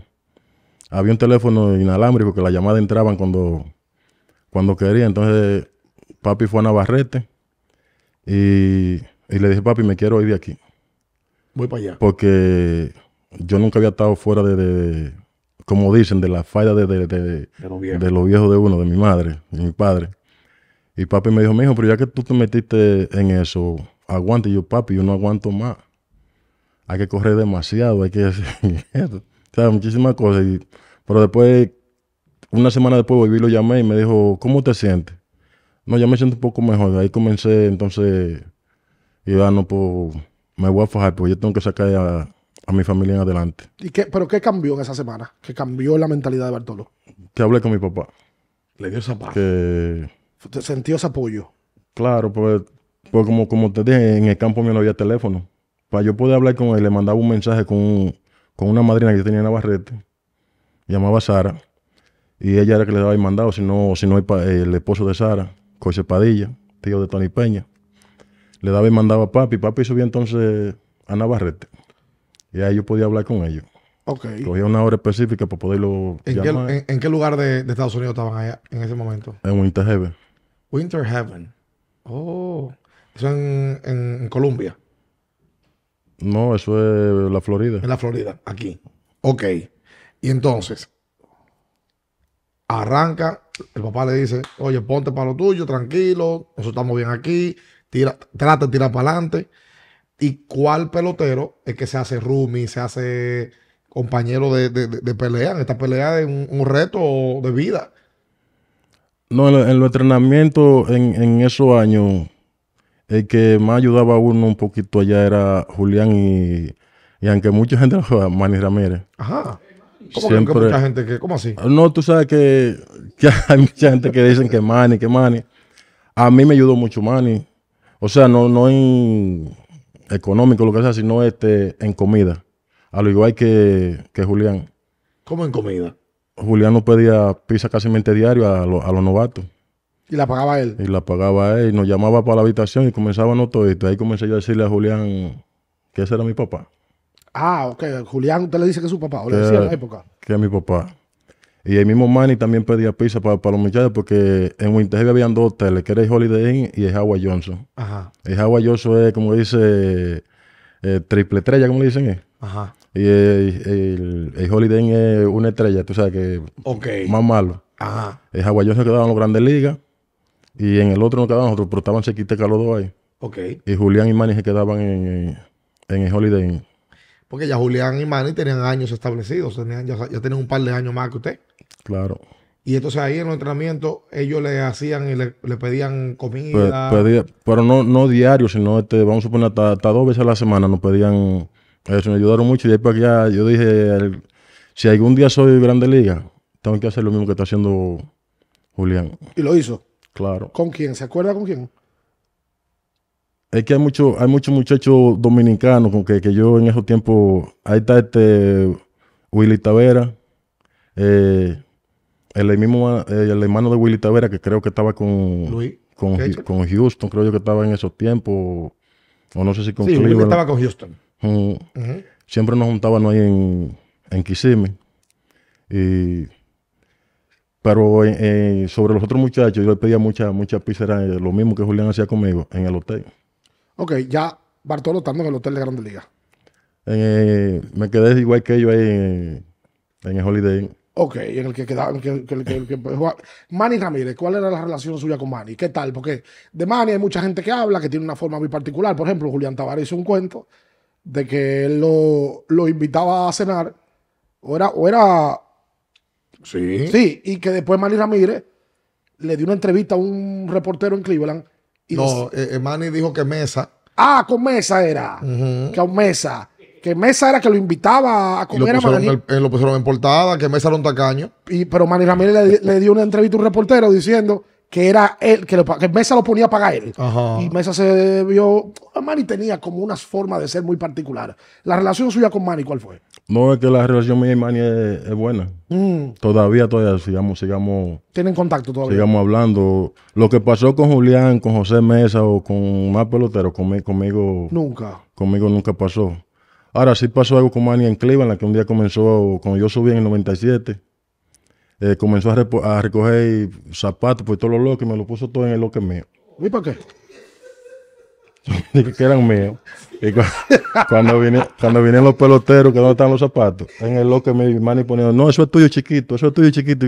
Había un teléfono inalámbrico que las llamadas entraban cuando, cuando quería. Entonces, papi fue a Navarrete y, le dije, papi, me quiero ir de aquí. Voy para allá. Porque yo nunca había estado fuera de, como dicen, de la falla de, de, viejos de, de uno, de mi madre, de mi padre. Y papi me dijo, mijo, pero ya que tú te metiste en eso, aguante. yo, papi, yo no aguanto más. Hay que correr demasiado, hay que hacer o sea, muchísimas cosas. pero después, una semana después volví y lo llamé y me dijo, ¿cómo te sientes? No, ya me siento un poco mejor. Ahí comencé, entonces, y ah, no pues me voy a fajar, porque yo tengo que sacar a, mi familia en adelante. ¿Y qué, ¿Pero qué cambió en esa semana? ¿Qué cambió la mentalidad de Bartolo? Que hablé con mi papá. Le dio esa paz. Que... Sentió ese apoyo. Claro, pues, pues como, como te dije, en el campo mío no había teléfono. Para yo poder hablar con él, le mandaba un mensaje con, una madrina que tenía en Navarrete, llamaba Sara, y ella era que le daba el mandado, si no, si no el esposo de Sara Coche Padilla, tío de Tony Peña. Le daba y mandaba a papi. Papi subía entonces a Navarrete. Y ahí yo podía hablar con ellos. Ok. Cogía una hora específica para poderlo ¿En Qué, lugar de, Estados Unidos estaban allá en ese momento? En Winter Heaven. Winter Heaven. Oh. Eso en, Colombia. No, eso es la Florida. En la Florida, aquí. Ok. Y entonces, Arranca, el papá le dice, oye, ponte para lo tuyo, tranquilo, nosotros estamos bien aquí, tira, trata de tirar para adelante. ¿Y cuál pelotero es que se hace roomie, se hace compañero de, de, pelea? En esta pelea es un, reto de vida. No, en, los entrenamientos en, esos años, el que más ayudaba a uno un poquito allá era Julián y, aunque mucha gente lo Manny Ramírez. Ajá. ¿Cómo mucha gente que, ¿Cómo así? No, tú sabes que, hay mucha gente que dicen que Manny, que Manny. A mí me ayudó mucho Manny. O sea, no, no en económico, lo que sea, sino este, en comida. A lo igual que, Julián. ¿Cómo en comida? Julián nos pedía pizza casi diario a, a los novatos. ¿Y la pagaba él? Y la pagaba él. Y nos llamaba para la habitación y comenzaba a notar esto. Ahí comencé yo a decirle a Julián que ese era mi papá. Ah, ok. Julián, usted le dice que es su papá. O le decía en la época. Que es mi papá. Y el mismo Manny también pedía pizza para, para los muchachos porque en Winter habían dos hoteles, que era el Holiday Inn y el Howard Johnson. Ajá. El Howard Johnson es, como dice, eh, triple estrella, como le dicen. Eh? Ajá. Y el, Holiday Inn es una estrella, tú sabes que más malo. Ajá. El Howard Johnson quedaba en los Grandes Ligas y en el otro no quedaban otros, pero estaban cerquita los dos ahí. Okay. Y Julián y Manny se quedaban en, en el Holiday Inn. Porque ya Julián y Manny tenían años establecidos, ya, tenían un par de años más que usted. Claro. Y entonces ahí en los entrenamientos ellos le hacían y le, pedían comida. pero no, no diario, sino este, vamos a suponer hasta, dos veces a la semana nos pedían eso. me ayudaron mucho y después ya yo dije, si algún día soy grande liga, tengo que hacer lo mismo que está haciendo Julián. ¿Y lo hizo? Claro. ¿Con quién? ¿Se acuerda con quién? Es que hay mucho, hay muchos muchachos dominicanos con que, yo en esos tiempos, ahí está este Willy Tavera, eh, el mismo eh, el hermano de Willy Tavera que creo que estaba con, con, Houston, creo yo que estaba en esos tiempos, o no sé si con sí, Willy estaba con Houston. Siempre nos juntábamos ahí en, en pero eh, sobre los otros muchachos, yo le pedía muchas mucha pizza, lo mismo que Julián hacía conmigo en el hotel. Ok, ya Bartolo estando en el hotel de Grandes Ligas. Eh, me quedé igual que yo ahí en, el Holiday Inn. Ok, en el que quedaba, Manny Ramírez, ¿cuál era la relación suya con Manny? ¿Qué tal? Porque de Manny hay mucha gente que habla, que tiene una forma muy particular. Por ejemplo, Julián Tavares hizo un cuento de que él lo, invitaba a cenar, o era, o era... Sí. Sí, y que después Manny Ramírez le dio una entrevista a un reportero en Cleveland no, eh, eh, Manny dijo que Mesa. Ah, con Mesa era. Que Mesa. Que Mesa era que lo invitaba a comer a Manny. Eh, lo pusieron en portada, que Mesa era un tacaño. Y, pero Manny Ramírez le, le dio una entrevista a un reportero diciendo que era él, que, lo, que, Mesa lo ponía a pagar él. Y Mesa se vio. Ah, Manny tenía como unas formas de ser muy particular. ¿La relación suya con Manny cuál fue? No, es que la relación mía y Mani es, buena. Mm. Todavía, todavía, sigamos, sigamos. ¿Tienen contacto todavía? Sigamos hablando. Lo que pasó con Julián, con José Mesa o con más peloteros, conmigo, Nunca. Conmigo nunca pasó. Ahora sí pasó algo con Mani en Cleveland, que un día comenzó, cuando yo subí en el 97 eh, comenzó a, recoger zapatos por pues, todos los locos y me lo puso todo en el loque mío. ¿Y para qué? Dije que eran míos. cuando, vine, cuando vinieron los peloteros, que dónde están los zapatos, en el loque mi hermano ponía, no, eso es tuyo chiquito, eso es tuyo chiquito.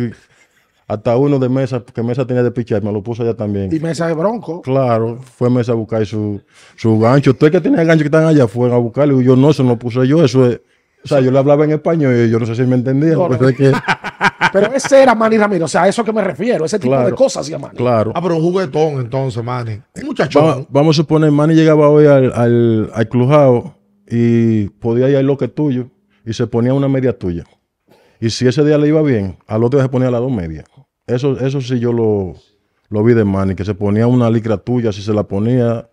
hasta uno de mesa, que mesa tenía de pichar, me lo puso allá también. Y mesa de bronco. Claro, fue mesa a buscar su, gancho. Ustedes que tienen el gancho que están allá, fue a buscarlo. yo no, no lo puse yo, eso es. O sea, yo le hablaba en español y yo no sé si me entendía. Pero pues, que pero ese era Manny Ramírez, o sea, a eso que me refiero, ese tipo de cosas hacía Manny. Claro. Ah, pero un juguetón entonces, Manny. vamos a suponer, Manny llegaba hoy al, al, clujado y podía ir que loque tuyo y se ponía una media tuya. Y si ese día le iba bien, al otro día se ponía la dos medias. Eso, eso sí yo lo, vi de Manny, que se ponía una licra tuya, si se la ponía,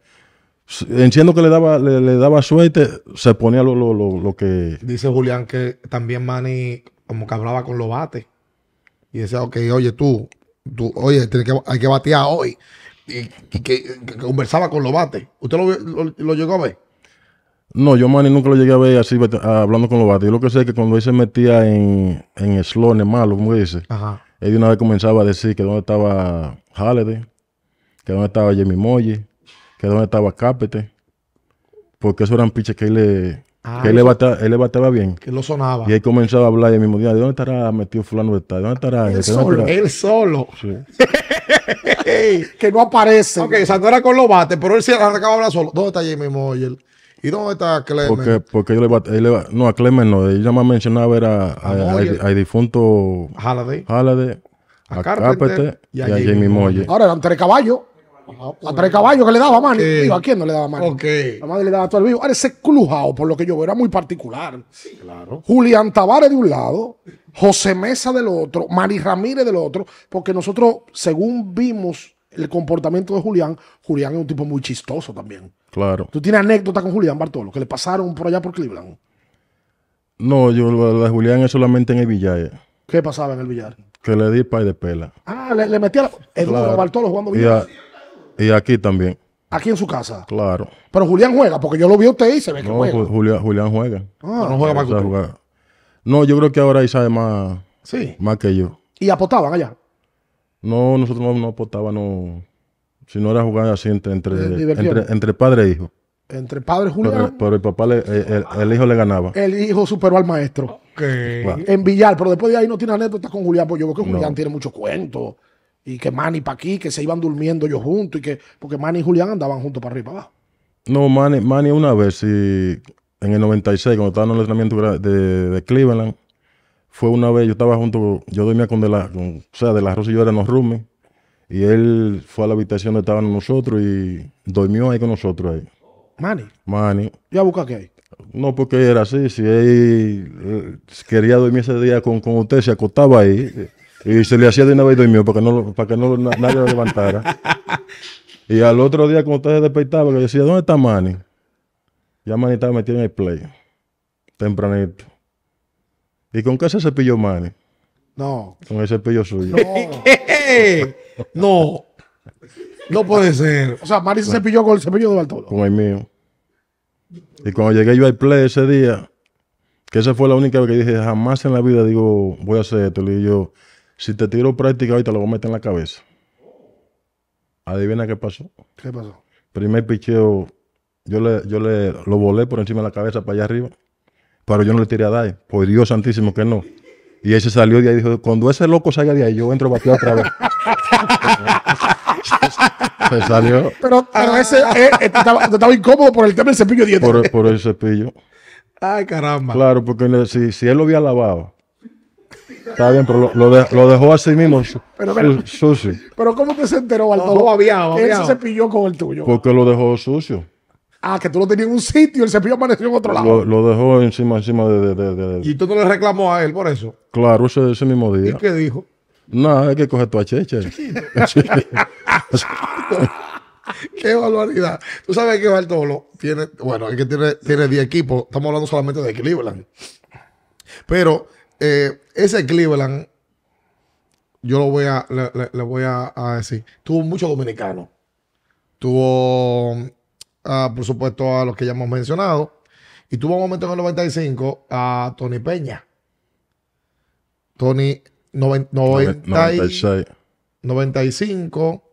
Entiendo que le daba, le, daba suerte, se ponía lo, lo, lo, lo, que. Dice Julián que también Manny como que hablaba con los bates. Y decía, ok, oye, tú, tú oye, hay que batear hoy. Y que, conversaba con los bates. ¿Usted lo, lo, llegó a ver? No, yo, Manny, nunca lo llegué a ver así ah, hablando con los bates. Yo lo que sé es que cuando él se metía en, en slones malo, como dice, él de una vez comenzaba a decir que dónde estaba Halliday, que dónde estaba Jimmy Moye, que dónde estaba Capete, porque esos eran piches que él le, Ah, que él le, bien. Que lo sonaba. Y él comenzaba a hablar el mismo día. ¿De dónde estará metido fulano de tal? dónde estará? Él solo. Él solo. que no aparece. Ok, o era con los bates, pero él se arrancaba a hablar solo. ¿Dónde está Jimmy Moyer? ¿Y dónde está Clemen? Porque, porque le, va, él No, a Clemen no. Ella más mencionaba era al difunto... Halliday. A, a y a, Jamie Jimmy, Moyer. Ahora eran tres caballos a tres pues, caballos que le daba mano. Okay. ¿A quién no le daba mano? Okay. La madre le daba todo el vivo. Ahora ese Clujao, por lo que yo veo, era muy particular. claro. Julián Tavares de un lado, José Mesa del otro, Mari Ramírez del otro, porque nosotros, según vimos el comportamiento de Julián, Julián es un tipo muy chistoso también. Claro. ¿Tú tienes anécdota con Julián Bartolo, que le pasaron por allá por Cleveland? No, yo la de Julián es solamente en el billar. ¿Qué pasaba en el Villar Que le di pay de pela. Ah, le, metía la... Bartolo jugando billar. Y aquí también. Aquí en su casa. Claro. Pero Julián juega, porque yo lo vi usted y se ve que juega. Julián, juega. Ah, no juega más que No, yo creo que ahora ahí sabe más, sí. más que yo. ¿Y apostaban allá? No, nosotros no, no apostábamos. Si no era jugar así entre, eh, entre, padre e hijo. Entre padre y Julián. Pero, el papá, eh, el, hijo le ganaba. El hijo superó al maestro. En Villar, pero después de ahí no tiene anécdotas con Julián, porque yo que Julián tiene muchos cuentos y que Manny para aquí, que se iban durmiendo yo juntos, y que, porque Manny y Julián andaban juntos para arriba y para abajo. No, Manny, Manny una vez, en el 96, cuando estaba en el entrenamiento de, Cleveland, fue una vez, yo estaba junto, yo dormía con, de la, o sea, de la Rosa y yo los rooms y él fue a la habitación donde estaban nosotros y durmió ahí con nosotros ahí. Manny. Manny. ¿Y a buscar qué hay? No, porque era así, si él, quería dormir ese día con, con usted, se acostaba ahí. Y se le hacía de una vez dormido para que no, para que no nadie lo levantara. Y al otro día, cuando usted se despertaba, decía, ¿dónde está Manny? Ya Manny estaba metido en el play. Tempranito. ¿Y con qué se cepilló Manny? No. Con el cepillo suyo. No. ¿Qué? No. No puede ser. O sea, Manny se cepilló con el cepillo de Bartolo. Con el mío. Y cuando llegué yo al play ese día, que esa fue la única vez que dije, jamás en la vida digo, voy a hacer esto. Y yo, si te tiro práctica hoy, te lo voy a meter en la cabeza. Adivina qué pasó. ¿Qué pasó? Primer picheo, yo le, yo le lo volé por encima de la cabeza para allá arriba. Pero yo no le tiré a Dai. Por Dios santísimo que no. Y ese salió de ahí y dijo, cuando ese loco salga de ahí, yo entro bateado otra vez. se, salió. Pero, a ese eh, eh, estaba, incómodo por el tema del cepillo de dientes. Por, el cepillo. Ay, caramba. Claro, porque si, si él lo había lavado, Está bien, pero lo, lo, dejó así mismo. Pero, sucio. Pero ¿cómo te se enteró, Bartolo? Babiado, Él se cepilló con el tuyo. Porque lo dejó sucio. Ah, que tú lo tenías en un sitio, y el cepillo amaneció en otro lado. Lo, dejó encima, encima de, de, Y tú no le reclamó a él por eso. Claro, ese, mismo día. ¿Y qué dijo? Nada, hay que coger tu acheche. qué barbaridad. Tú sabes que Bartolo tiene, bueno, es que tiene, tiene 10 equipos. Estamos hablando solamente de equilibrio. Pero eh, ese Cleveland, yo lo voy a, le, voy a, decir, tuvo muchos dominicanos. Tuvo, ah, por supuesto, a los que ya hemos mencionado. Y tuvo un momento en el 95 a Tony Peña. Tony, 95.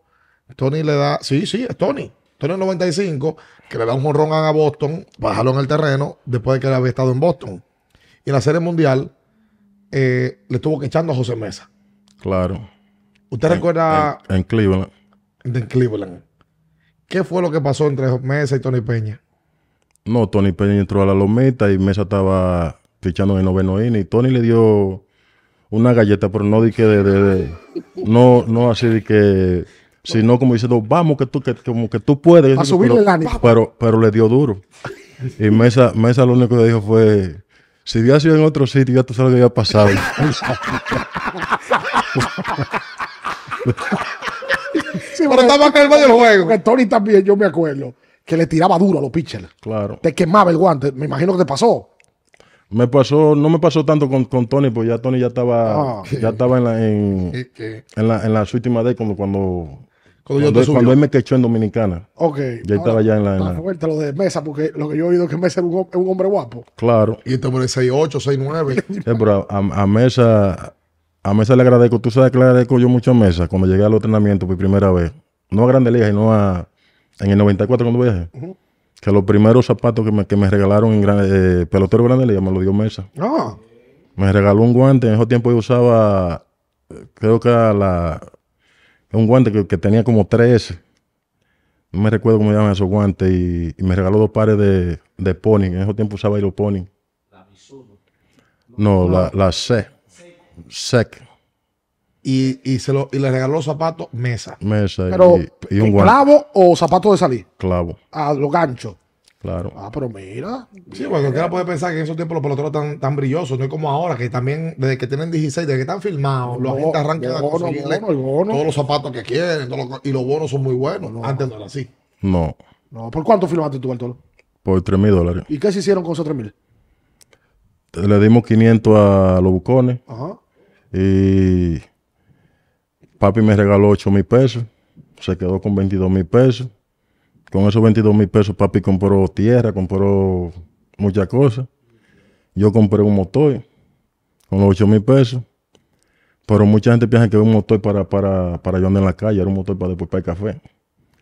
Tony le da, sí, sí, es Tony. Tony en 95, que le da un jorrón a Boston, bajarlo en el terreno, después de que él había estado en Boston. Y en la Serie Mundial, eh, le estuvo quechando a José Mesa. Claro. ¿Usted recuerda? En, Cleveland. En Cleveland. ¿Qué fue lo que pasó entre Mesa y Tony Peña? No, Tony Peña entró a la lomita y Mesa estaba fichando en el noveno inning. Y Tony le dio una galleta, pero no di que de, no, no así de que, sino como diciendo, vamos que tú, que, como que tú puedes. A pero, pero, pero, le dio duro. Y Mesa, Mesa lo único que dijo fue, si hubiera sido en otro sitio, ya tú sabes lo que había pasado. Pero estaba acá del juego. Que Tony también, yo me acuerdo, que le tiraba duro a los pitchers. Claro. Te quemaba el guante. Me imagino que te pasó. Me pasó, no me pasó tanto con, con Tony, porque ya Tony ya estaba, ah. ya estaba en la, en, en la, en las cuando, cuando cuando, cuando, yo él me quechó en Dominicana. Ok. Ya estaba allá en la. Está lo de Mesa, porque lo que yo he oído es que Mesa es un, hombre guapo. Claro. Y este hombre es 6'8, 6'9. sí, pero a, Mesa. A Mesa le agradezco. Tú sabes que le agradezco yo mucho a Mesa cuando llegué al entrenamiento por primera vez. No a Grande Liga, sino a. En el 94 cuando viajé. Que los primeros zapatos que me, que me regalaron en eh, pelotero Grande Liga me lo dio Mesa. Ah. Me regaló un guante. En esos tiempos yo usaba. Eh, creo que a la un guante que, tenía como tres, no me recuerdo cómo llaman esos guantes, y, me regaló dos pares de, de pony. En ese tiempo usaba los pony. La Mizuno. No, la, la C. SEC. Y, y, se y le regaló los zapatos mesa. Mesa. Pero, y, un ¿clavo o zapato de salir? Clavo. A los ganchos. Claro. Ah, pero mira. Sí, porque no puede pensar que en esos tiempos los peloteros tan, tan brillosos, no es como ahora, que también, desde que tienen 16, desde que están filmados, los agentes arrancan a conseguirle todos los zapatos que quieren, y los bonos son muy buenos. No, Antes no era así. No. ¿por cuánto filmaste tú, Bartolo? Por 3 mil dólares. ¿Y qué se hicieron con esos 3 mil? Le dimos 500 a los bucones. Ajá. Y papi me regaló 8 mil pesos. Se quedó con 22 mil pesos. Con esos 22 mil pesos, papi compró tierra, compró muchas cosas. Yo compré un motor con los 8 mil pesos. Pero mucha gente piensa que un motor para, para, para yo andar en la calle, era un motor para después el café.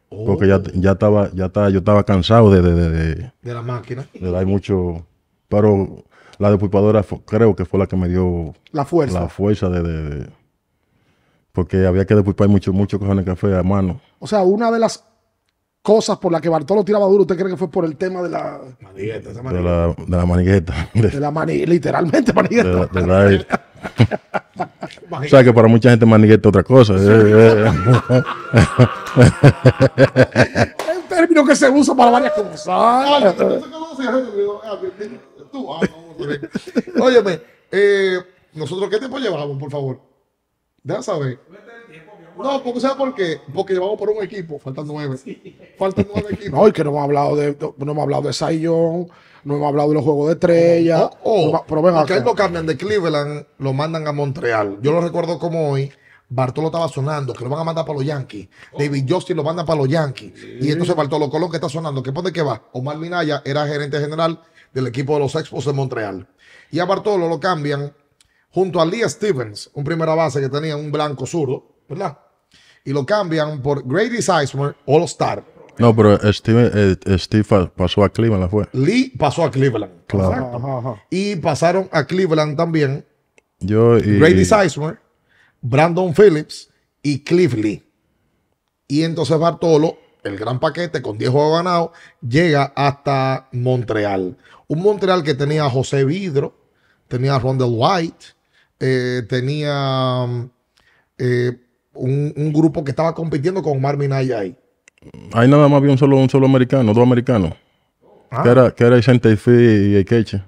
Porque oh. ya, estaba, ya estaba, yo estaba cansado de, de, la máquina. De dar mucho. Pero la despulpadora creo que fue la que me dio la fuerza. La fuerza de, porque había que despulpar mucho, mucho cosas de café a mano. O sea, una de las cosas por las que Bartolo tiraba duro, ¿usted cree que fue por el tema de la manigueta? De, la, manigueta. De, la manigueta, literalmente manigueta. o sea que para mucha gente manigueta es otra cosa. Es eh, eh, eh. un término que se usa para varias cosas. Óyeme, ¿nosotros qué tiempo llevamos, por favor? Deja saber. No, porque ¿sabes por qué? Porque llevamos por un equipo, faltan nueve. Faltan nueve equipos. No, y que no hemos hablado de, no hemos hablado de no hemos hablado de los juegos de estrella. Oh, lo oh, cambian de Cleveland, lo mandan a Montreal. Yo lo recuerdo como hoy. Bartolo estaba sonando, que lo van a mandar para los Yankees. Oh. David Justin lo manda para los Yankees. Y entonces Bartolo Colón que está sonando, que pone que va. Omar Minaya era gerente general del equipo de los Expos de Montreal. Y a Bartolo lo cambian junto a Lee Stevens, un primera base que tenía un blanco zurdo, ¿verdad? y lo cambian por Grady Sizemore, All Star. No, pero eh, Steve, eh, pasó a Cleveland, ¿fue? Lee pasó a Cleveland. Claro. Y pasaron a Cleveland también. Yo Grady Sizemore, Brandon Phillips y Cliff Lee. Y entonces Bartolo, el gran paquete con 10 juegos ganados, llega hasta Montreal. Un Montreal que tenía a José Vidro, tenía a Rondell White, eh, tenía... Mm, eh, un, grupo que estaba compitiendo con Marvin Ayay. ahí. nada más había un solo, un solo americano, dos americanos. Ah. Que era, que era y el Queche.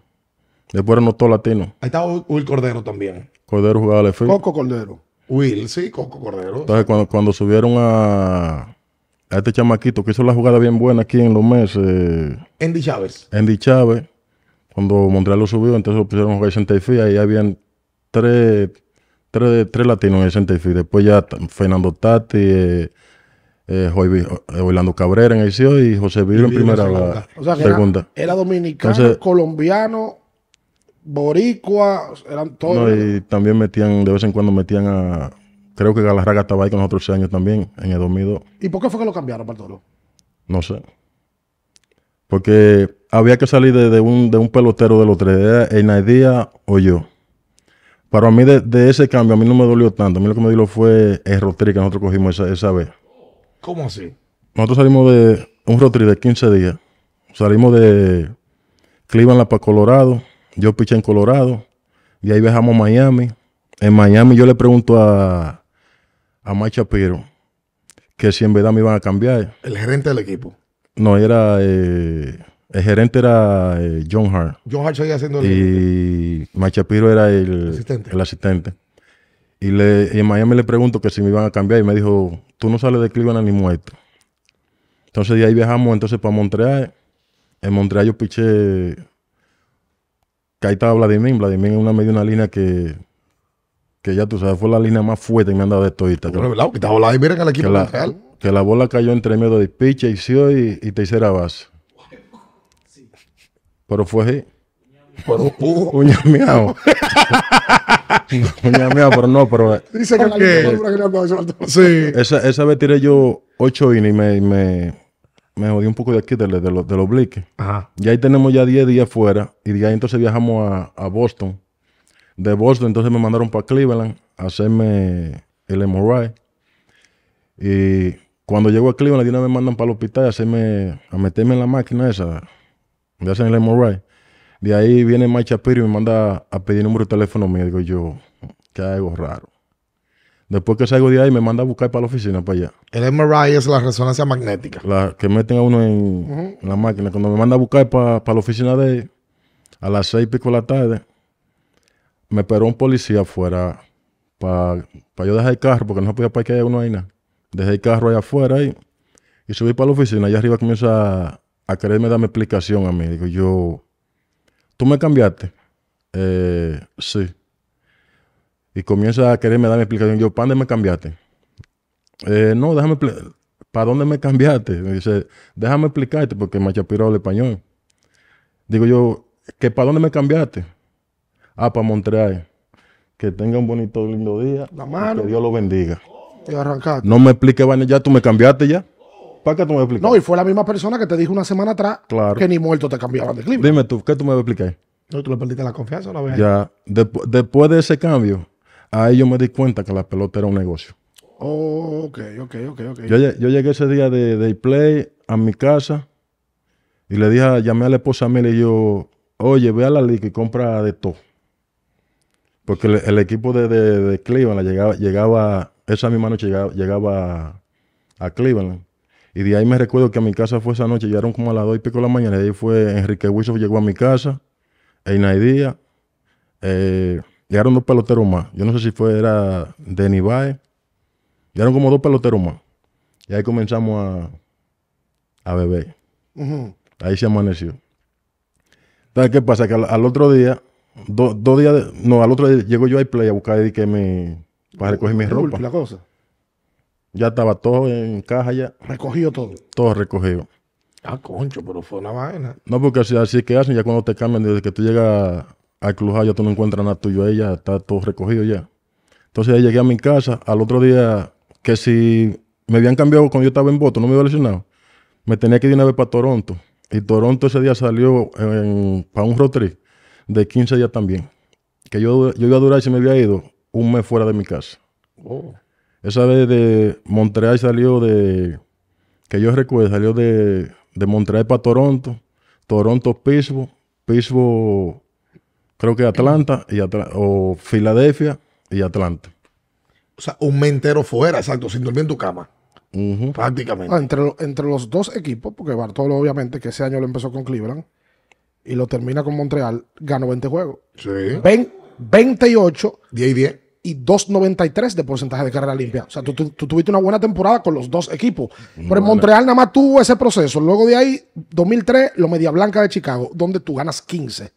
Después eran los dos latinos. Ahí estaba Will Cordero también. Cordero jugaba al Coco Cordero. Will, sí, Coco Cordero. Entonces, cuando, cuando subieron a, este chamaquito que hizo la jugada bien buena aquí en los meses. Andy Chávez. Andy Chávez. Cuando Montreal lo subió, entonces lo pusieron a jugar Santa Ahí habían tres, tres, tres latinos en el Después ya Fernando Tati, eh, eh, eh, Orlando Cabrera en el CIO y José Vilo en primera segunda. Era, dominicano, colombiano, boricua, eran todos. y también metían, de vez en cuando metían a. Creo que Galarraga estaba ahí con nosotros ese año también, en el 2002. ¿Y por qué fue que lo cambiaron, para todo? No sé. Porque había que salir de, un, de un pelotero de los tres, era día o yo. Pero a mí de, ese cambio, a mí no me dolió tanto. A mí lo que me dolió fue el rotri que nosotros cogimos esa, esa vez. ¿Cómo así? Nosotros salimos de un rotri de 15 días. Salimos de Cleveland para Colorado. Yo piché en Colorado. Y ahí viajamos a Miami. En Miami yo le pregunto a, a Mike Shapiro que si en verdad me iban a cambiar. ¿El gerente del equipo? No, era... Eh, el gerente era eh, John Hart. John Hart seguía haciendo el... Y Machapiro era el asistente. Y, le, en Miami le pregunto que si me iban a cambiar y me dijo, tú no sales de Cleveland ni muerto. Entonces de ahí viajamos entonces para Montreal. En Montreal yo piché... Que ahí estaba Vladimir. Vladimir en una medio una línea que... Que ya tú sabes, fue la línea más fuerte que me han dado de esto ahorita. que, la, bola cayó entre medio de piche y, y tercera base. Pero fue así. Pero, uña miao. uña miao, pero no, pero. Eh. Dice que. que sí. Esa, esa vez tiré yo ocho y me, me, me jodí un poco de aquí, de, los, bliques. Y ahí tenemos ya 10 días fuera. Y de ahí entonces viajamos a, Boston. De Boston, entonces me mandaron para Cleveland a hacerme el MRI. Y cuando llego a Cleveland, de me mandan para el hospital a, hacerme, a meterme en la máquina esa de hacen el MRI. E. De ahí viene Mike Shapiro y me manda a pedir número de teléfono mío. Digo yo, ¿qué algo raro. Después que salgo de ahí, me manda a buscar para la oficina, para allá. El MRI e es la resonancia magnética. La que meten a uno en, la máquina. Cuando me manda a buscar para, la oficina de a las seis y pico de la tarde, me esperó un policía afuera para yo dejar el carro, porque no se podía haya uno ahí nada. Dejé el carro allá afuera y, y subí para la oficina. Allá arriba comienza a quererme darme explicación a mí. Digo, yo, tú me cambiaste. Eh, sí. Y comienza a quererme darme explicación. Yo, ¿para dónde me cambiaste? Eh, no, déjame, ¿para dónde me cambiaste? dice, déjame explicarte porque Machapiro habla español. Digo yo, ¿que para dónde me cambiaste? Ah, para Montreal. Que tenga un bonito, lindo día. Que Dios lo bendiga. No me explique vaina, ya tú me cambiaste ya. ¿Para qué tú me explicas? No, y fue la misma persona que te dijo una semana atrás que ni muerto te cambiaban de clima. Dime tú, ¿qué tú me explicas? No, tú le perdiste la confianza la vez. Ya, después de ese cambio, ahí yo me di cuenta que la pelota era un negocio. Oh, ok, ok, ok, Yo, llegué ese día de, Play a mi casa y le dije, llamé a la esposa mía y le yo, oye, ve a la liga y compra de todo. Porque el, equipo de, de, Cleveland llegaba, llegaba, esa misma noche llegaba a Cleveland. Y de ahí me recuerdo que a mi casa fue esa noche, llegaron como a las 2 y pico de la mañana. Y ahí fue Enrique Wilson, llegó a mi casa, Einaidía. Eh, llegaron dos peloteros más. Yo no sé si fue, era de Llegaron como dos peloteros más. Y ahí comenzamos a, a beber. Ahí se amaneció. Entonces, ¿qué pasa? Que al, otro día, dos días, no, al otro día llego yo a Play a buscar y que me, para recoger mi ropa. La cosa. Ya estaba todo en caja ya. ¿Recogido todo? Todo recogido. Ah, concho, pero fue una vaina. No, porque así, así que hacen, ya cuando te cambian, desde que tú llegas al Clujá, ya tú no encuentras nada tuyo ahí, ya está todo recogido ya. Entonces ahí llegué a mi casa, al otro día, que si me habían cambiado cuando yo estaba en voto, no me había lesionado, me tenía que ir una vez para Toronto. Y Toronto ese día salió para un road de 15 días también. Que yo, yo iba a durar, si me había ido, un mes fuera de mi casa. Oh. Esa vez de Montreal salió de, que yo recuerdo, salió de, Montreal para Toronto, Toronto Pittsburgh, Pittsburgh creo que Atlanta y o Filadelfia y Atlanta. O sea, un mentero fuera, exacto, sin dormir en tu cama. Prácticamente. Ah, entre, entre los dos equipos, porque Bartolo obviamente que ese año lo empezó con Cleveland y lo termina con Montreal, ganó 20 juegos. Sí. 28. 10 y 10 y 2.93 de porcentaje de carrera limpia. O sea, tú, tuviste una buena temporada con los dos equipos. Pero en Montreal nada más tuvo ese proceso. Luego de ahí, 2003, lo Media Blanca de Chicago, donde tú ganas 15.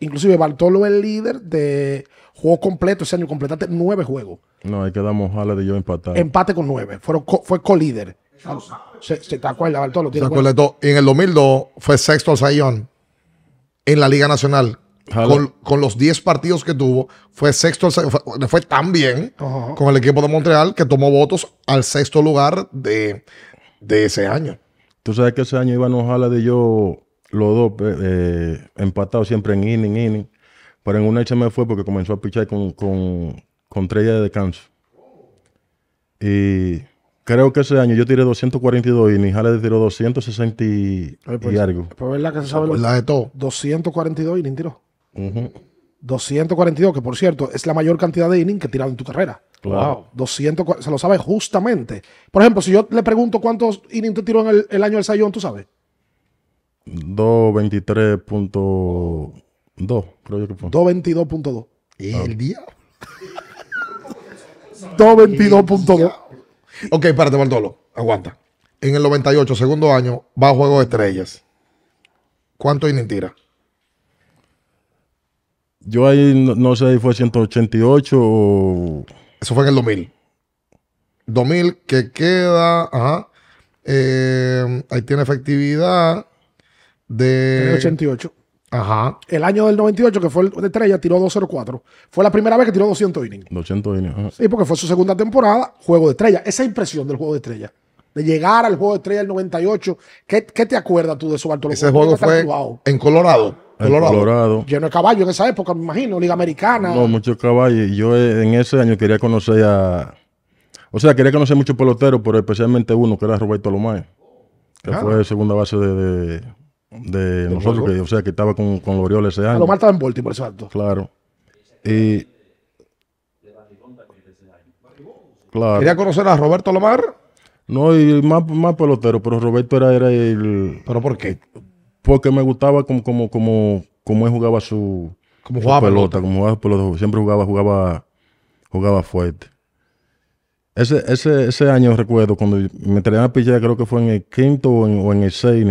Inclusive Bartolo es líder de juego completo. Ese año completaste nueve juegos. No, ahí quedamos la de yo empatar. Empate con nueve. fue co-líder. Se, ¿Te acuerdas, Bartolo? ¿Te pues. acuerda. Y en el 2002 fue sexto al Sayón en la Liga Nacional con, los 10 partidos que tuvo, fue sexto, fue, fue tan bien con el equipo de Montreal que tomó votos al sexto lugar de, de ese año. Tú sabes que ese año iban ojalá de yo los dos eh, eh, empatados siempre en inning, inning. Pero en una HM me fue porque comenzó a pichar con, con, de descanso. Y creo que ese año yo tiré 242 y Nijales tiró 260 pues, y, algo. pues, y algo. verdad que se sabe. la de todo. 242 y tiró. 242, que por cierto es la mayor cantidad de innings que he tirado en tu carrera. 200, se lo sabe justamente. Por ejemplo, si yo le pregunto cuántos innings te tiró en el, año del Sayón, ¿tú sabes? 223.2, creo yo que 222.2. El día 222.2. Ok, espérate, Bartolo. Aguanta. En el 98, segundo año, va a Juego de Estrellas. ¿Cuánto innings tira? Yo ahí, no, sé si fue 188 o... Eso fue en el 2000. 2000 que queda, ajá. Eh, ahí tiene efectividad de... El 88. Ajá. El año del 98, que fue el de estrella, tiró 204. Fue la primera vez que tiró 200 innings. 200 innings, Sí, porque fue su segunda temporada, juego de estrella. Esa impresión del juego de estrella. De llegar al juego de estrella del 98. ¿Qué, te acuerdas tú de eso, que Ese juego fue en Colorado. Colorado. Colorado. Lleno de caballos en esa época, me imagino, Liga Americana. No, muchos caballos. Yo eh, en ese año quería conocer a. O sea, quería conocer muchos peloteros, pero especialmente uno que era Roberto Lomar. que fue ah. segunda base de, de, nosotros, que, o sea, que estaba con, con ese año. A estaba en por exacto. Claro. Y. Claro. Quería conocer a Roberto Lomar. No, y más, más pelotero, pero Roberto era, era el. ¿Pero por qué? porque me gustaba como, como, como, como él jugaba su, como pelota, como jugaba pelota, siempre jugaba, jugaba, jugaba fuerte. Ese, ese, ese año recuerdo cuando me traían a pillar, creo que fue en el quinto o en, el seis.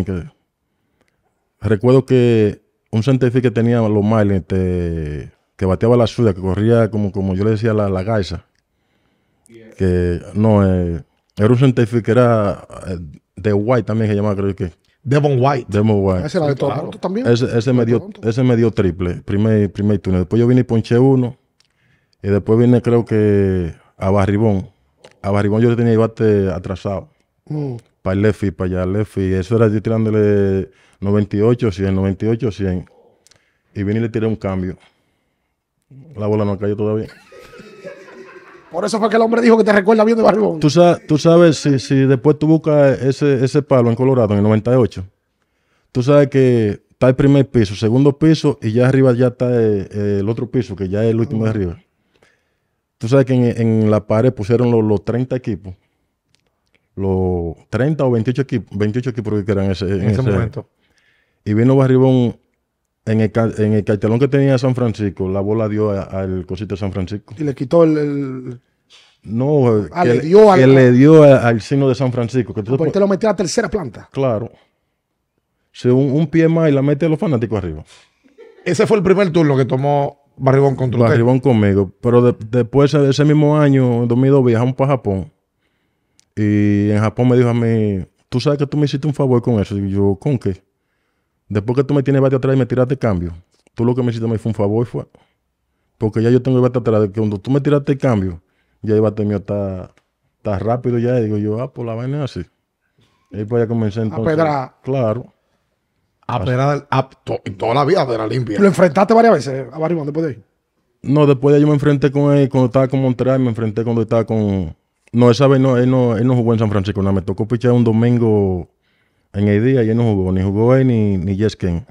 recuerdo que un científico que tenía los miles, este, que bateaba la suya, que corría como, como yo le decía, la, la gaisa. Que no, eh, era un científico que era eh, de White también, que llamaba, creo que. Devon White. Ese era de también. Ese, ese me dio, ese me dio triple, primer, primer turno. Después yo vine y ponché uno. Y después vine, creo que a Barribón. A Barribón yo le tenía el bate atrasado. Mm. Para el Lefi, para allá, Eso era yo tirándole 98, 100, 98, 100. Y vine y le tiré un cambio. La bola no cayó todavía. Por eso fue que el hombre dijo que te recuerda bien de Barbón. Tú, sabes, si, después tú buscas ese, palo en Colorado, en el 98, tú sabes que está el primer piso, segundo piso y ya arriba ya está eh, eh, el, otro piso, que ya es el último de arriba. Tú sabes que en, la pared pusieron los, 30 equipos. Los 30 o 28 equipos, 28 equipos que eran en, ese, ese momento. Y vino Barribón en el, cartelón que tenía San Francisco, la bola dio al cosito de San Francisco. Y le quitó el... No, ah, que, le dio, al, dio al, signo de San Francisco. Que te, lo metió a la tercera planta. Claro. un, pie más y la mete a los fanáticos arriba. Ese fue el primer turno que tomó Barribón contra Barribón conmigo. Pero después de ese mismo año, en 2002, viajamos para Japón. Y en Japón me dijo a mí, tú sabes que tú me hiciste un favor con eso. Y yo, ¿con qué? Después que tú me tienes bate atrás y me tiraste cambio, tú lo que me hiciste me fue un favor fue. Porque ya yo tengo bate atrás. que cuando tú me tiraste el cambio, ya el bate mío está, está rápido ya. Y digo yo, ah, pues la vaina así. Y pues ya comencé entonces. A pedra. Claro. A pedra. A, toda la vida de pedra limpia. ¿Lo enfrentaste varias veces a Barribón después de ahí? No, después de yo me enfrenté con él cuando estaba con Monterrey. Me enfrenté cuando estaba con. No, esa vez no, él no, él no jugó en San Francisco. Nada, me tocó pichar un domingo en el día ya no jugó, ni jugó ahí ni, ni Jesken.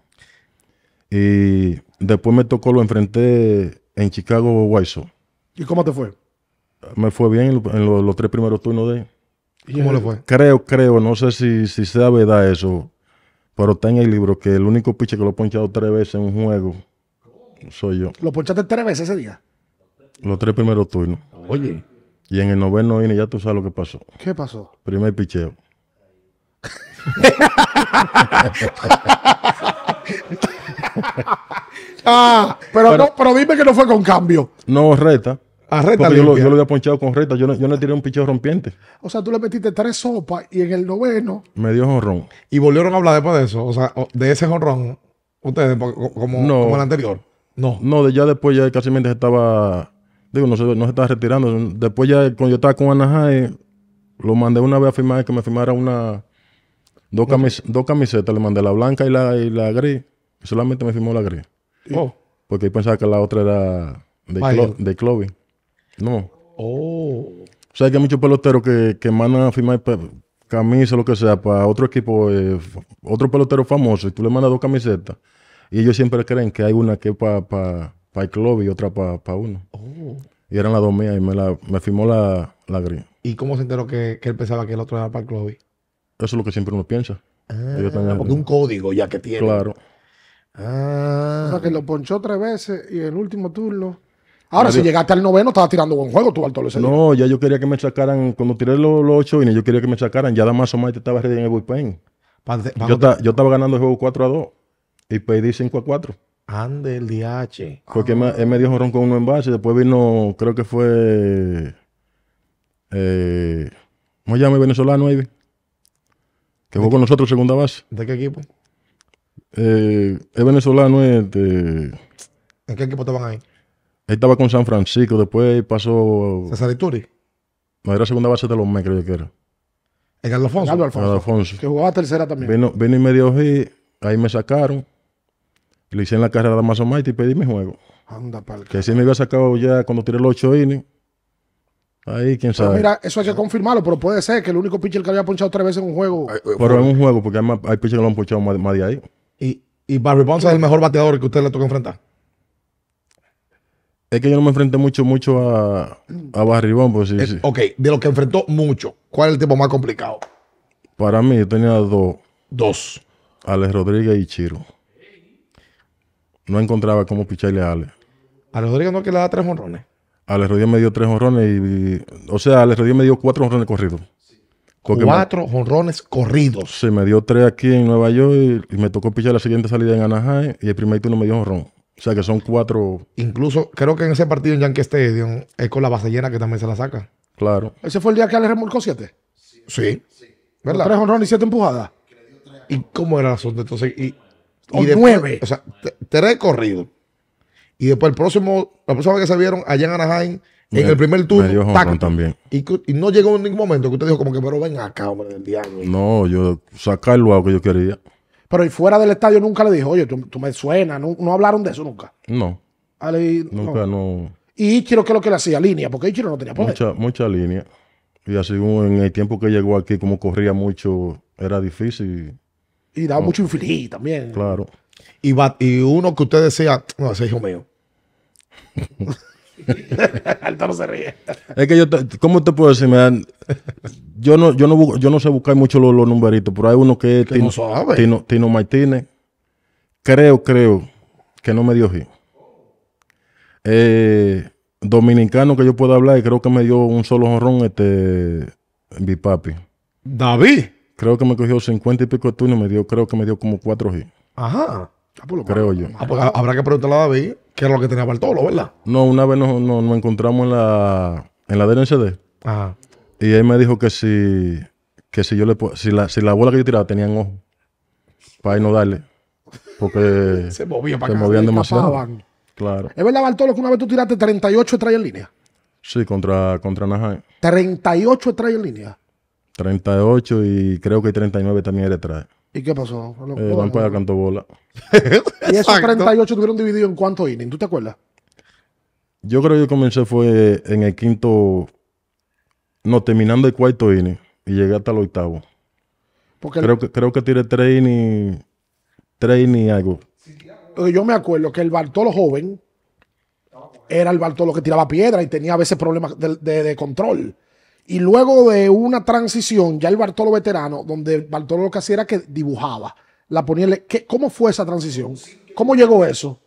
Y después me tocó, lo enfrenté en Chicago White ¿Y cómo te fue? Me fue bien en, los tres primeros turnos de él. ¿Y ¿Cómo le fue? Creo, creo, no sé si, si sea verdad eso, pero está en el libro que el único piche que lo he ponchado tres veces en un juego soy yo. ¿Lo ponchaste tres veces ese día? Los tres primeros turnos. Oye. Y en el noveno inning ya tú sabes lo que pasó. ¿Qué pasó? Primer picheo. ah, pero, no, dime que no fue con cambio. No, reta. Ah, yo lo, había ponchado con reta. Yo no, yo tiré un picheo rompiente. O sea, tú le metiste tres sopas y en el noveno. Me dio jonrón. Y volvieron a hablar después de eso. O sea, de ese jorrón ustedes, como, el anterior. No. No, de ya después ya casi mientras estaba. Digo, no se, no se estaba retirando. Después ya, cuando yo estaba con Anaheim, lo mandé una vez a firmar, que me firmara una Dos, camisetas le mandé, la blanca y la, la gris. solamente me firmó la gris. Oh. Porque pensaba que la otra era de, No. Oh. O sea, que hay muchos peloteros que, que mandan a firmar camisas, lo que sea, para otro equipo, eh, otro pelotero famoso, y tú le mandas dos camisetas. Y ellos siempre creen que hay una que es para pa, y otra para uno. Oh. Y eran las dos mías y me, la, me firmó la, gris. ¿Y cómo se enteró que, que él pensaba que el otro era para el eso es lo que siempre uno piensa. Ah, un código ya que tiene. Claro. Ah. que lo ponchó tres veces y el último turno. Ahora, si llegaste al noveno, estabas tirando buen juego tú, alto No, ya yo quería que me sacaran, cuando tiré los, ocho y yo quería que me sacaran, ya Damaso te estaba ready en el bullpen. Yo, estaba ganando el juego 4 a 2 y pedí 5 a 4. Ande el DH. Porque él, me, me dio jorrón con uno en base, después vino, creo que fue, eh, ¿cómo se llama venezolano, Ivy? que jugó con nosotros segunda base. ¿De qué equipo? el eh, venezolano, ¿En qué equipo estaban ahí? Él estaba con San Francisco, después pasó... ¿César Ituri? No, era segunda base de los Mets, creo que era. ¿En Alfonso? En Alfonso. Alfonso. Que jugaba tercera también. Vino, vino y medio ahí me sacaron. Le hice en la carrera de Mighty y pedí mi juego. Anda, pal. Que si me había sacado ya cuando tiré los 8 innings. Ahí, quién sabe. mira, eso hay que confirmarlo, pero puede ser que el único pitcher que había ponchado tres veces en un juego. Eh, pero en un juego, porque hay, pitchers que lo han ponchado más, de ahí. Y, y Barry Bonds es el mejor bateador que usted le toca enfrentar. Es que yo no me enfrenté mucho, mucho a, a Barry Bonds. Pues eh, sí, Ok, de los que enfrentó mucho, ¿cuál es el tipo más complicado? Para mí, yo tenía dos. Dos. Alex Rodríguez y Chiro. No encontraba cómo picharle a Alex. Alex Rodríguez no que le da tres morrones. Alex Rodríguez me dio tres honrones y, O sea, Alex Rodríguez me dio cuatro honrones corridos. cuatro honrones corridos. Sí, me dio tres aquí en Nueva York y, me tocó pichar la siguiente salida en Anaheim y el primer turno me dio honrón. O sea que son cuatro. Incluso creo que en ese partido en Yankee Stadium es con la base llena que también se la saca. Claro. ¿Ese fue el día que Alex remolcó siete? Sí. ¿Verdad? Tres honrones y siete empujadas. ¿Y cómo era la suerte? entonces? Y, o nueve. O sea, tres corridos y después el próximo, la próxima vez que se vieron allá en Anaheim, en el primer turno, también. Y, no llegó en ningún momento que usted dijo como que, pero ven acá, hombre, del diablo. No, yo sacarlo a lo que yo quería. Pero y fuera del estadio nunca le dijo, oye, tú, me suena, no, hablaron de eso nunca. No. nunca, no. Y Ichiro, ¿qué es lo que le hacía? Línea, porque Ichiro no tenía poder. Mucha, mucha línea. Y así en el tiempo que llegó aquí, como corría mucho, era difícil. Y daba mucho infinito también. Claro y, y uno que usted decía, no, ese hijo mío. toro se ríe. Es que yo, ¿cómo te puedo decir? Yo no, yo no, yo no sé buscar mucho los, numeritos, pero hay uno que es Tino, Tino, Martínez. Creo, creo que no me dio G eh, dominicano que yo puedo hablar, y creo que me dio un solo jorrón. este mi papi. David. Creo que me cogió 50 y pico turnos, me dio, creo que me dio como 4 G Ajá. Ah, creo yo. Ah, habrá que preguntarle a David qué era lo que tenía Bartolo, ¿verdad? No, una vez nos, encontramos en la, en la DNCD. Ajá. Y él me dijo que si, que si yo le si la, si la bola que yo tiraba tenían ojo para no darle. Porque se, movía para se movían demasiado. Claro. Es verdad, Bartolo, que una vez tú tiraste 38 estrellas en línea. Sí, contra, contra 38 estrellas en línea. 38 y creo que 39 también era trae. ¿Y qué pasó? Eh, bola. ¿Y esos 38 tuvieron dividido en cuántos innings? ¿Tú te acuerdas? Yo creo que yo comencé fue en el quinto, no, terminando el cuarto inning y llegué hasta el octavo. creo, que, creo que tiré tres innings, tres innings algo. Yo me acuerdo que el Bartolo joven era el Bartolo que tiraba piedra y tenía a veces problemas de, de control. Y luego de una transición, ya el Bartolo veterano, donde Bartolo lo que hacía era que dibujaba, la ponía. ¿Qué, ¿Cómo fue esa transición? ¿Cómo llegó eso?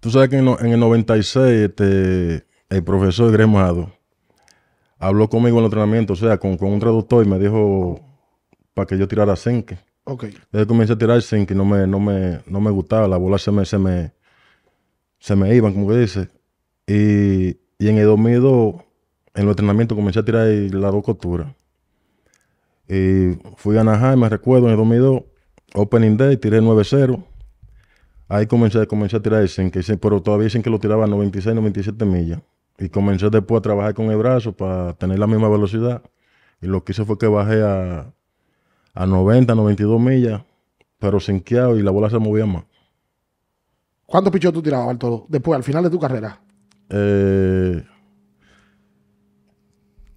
Tú sabes que en, el 96 el profesor Gremado habló conmigo en el entrenamiento, o sea, con, un traductor y me dijo para que yo tirara Senke. Ok. Desde que comencé a tirar Senke no me, no, me, no me gustaba, la bola se me, se me, se me iban, como que dice. Y, y en el 2002 en los entrenamientos comencé a tirar la dos costuras. Y fui a Anaheim, me recuerdo, en el 2002, Opening Day, tiré 9-0. Ahí comencé, comencé a tirar el 5, pero todavía dicen que lo tiraba a 96, 97 millas. Y comencé después a trabajar con el brazo para tener la misma velocidad. Y lo que hice fue que bajé a, 90, 92 millas, pero sin queado y la bola se movía más. ¿Cuántos pichos tú tirabas, Alto, después, al final de tu carrera? Eh,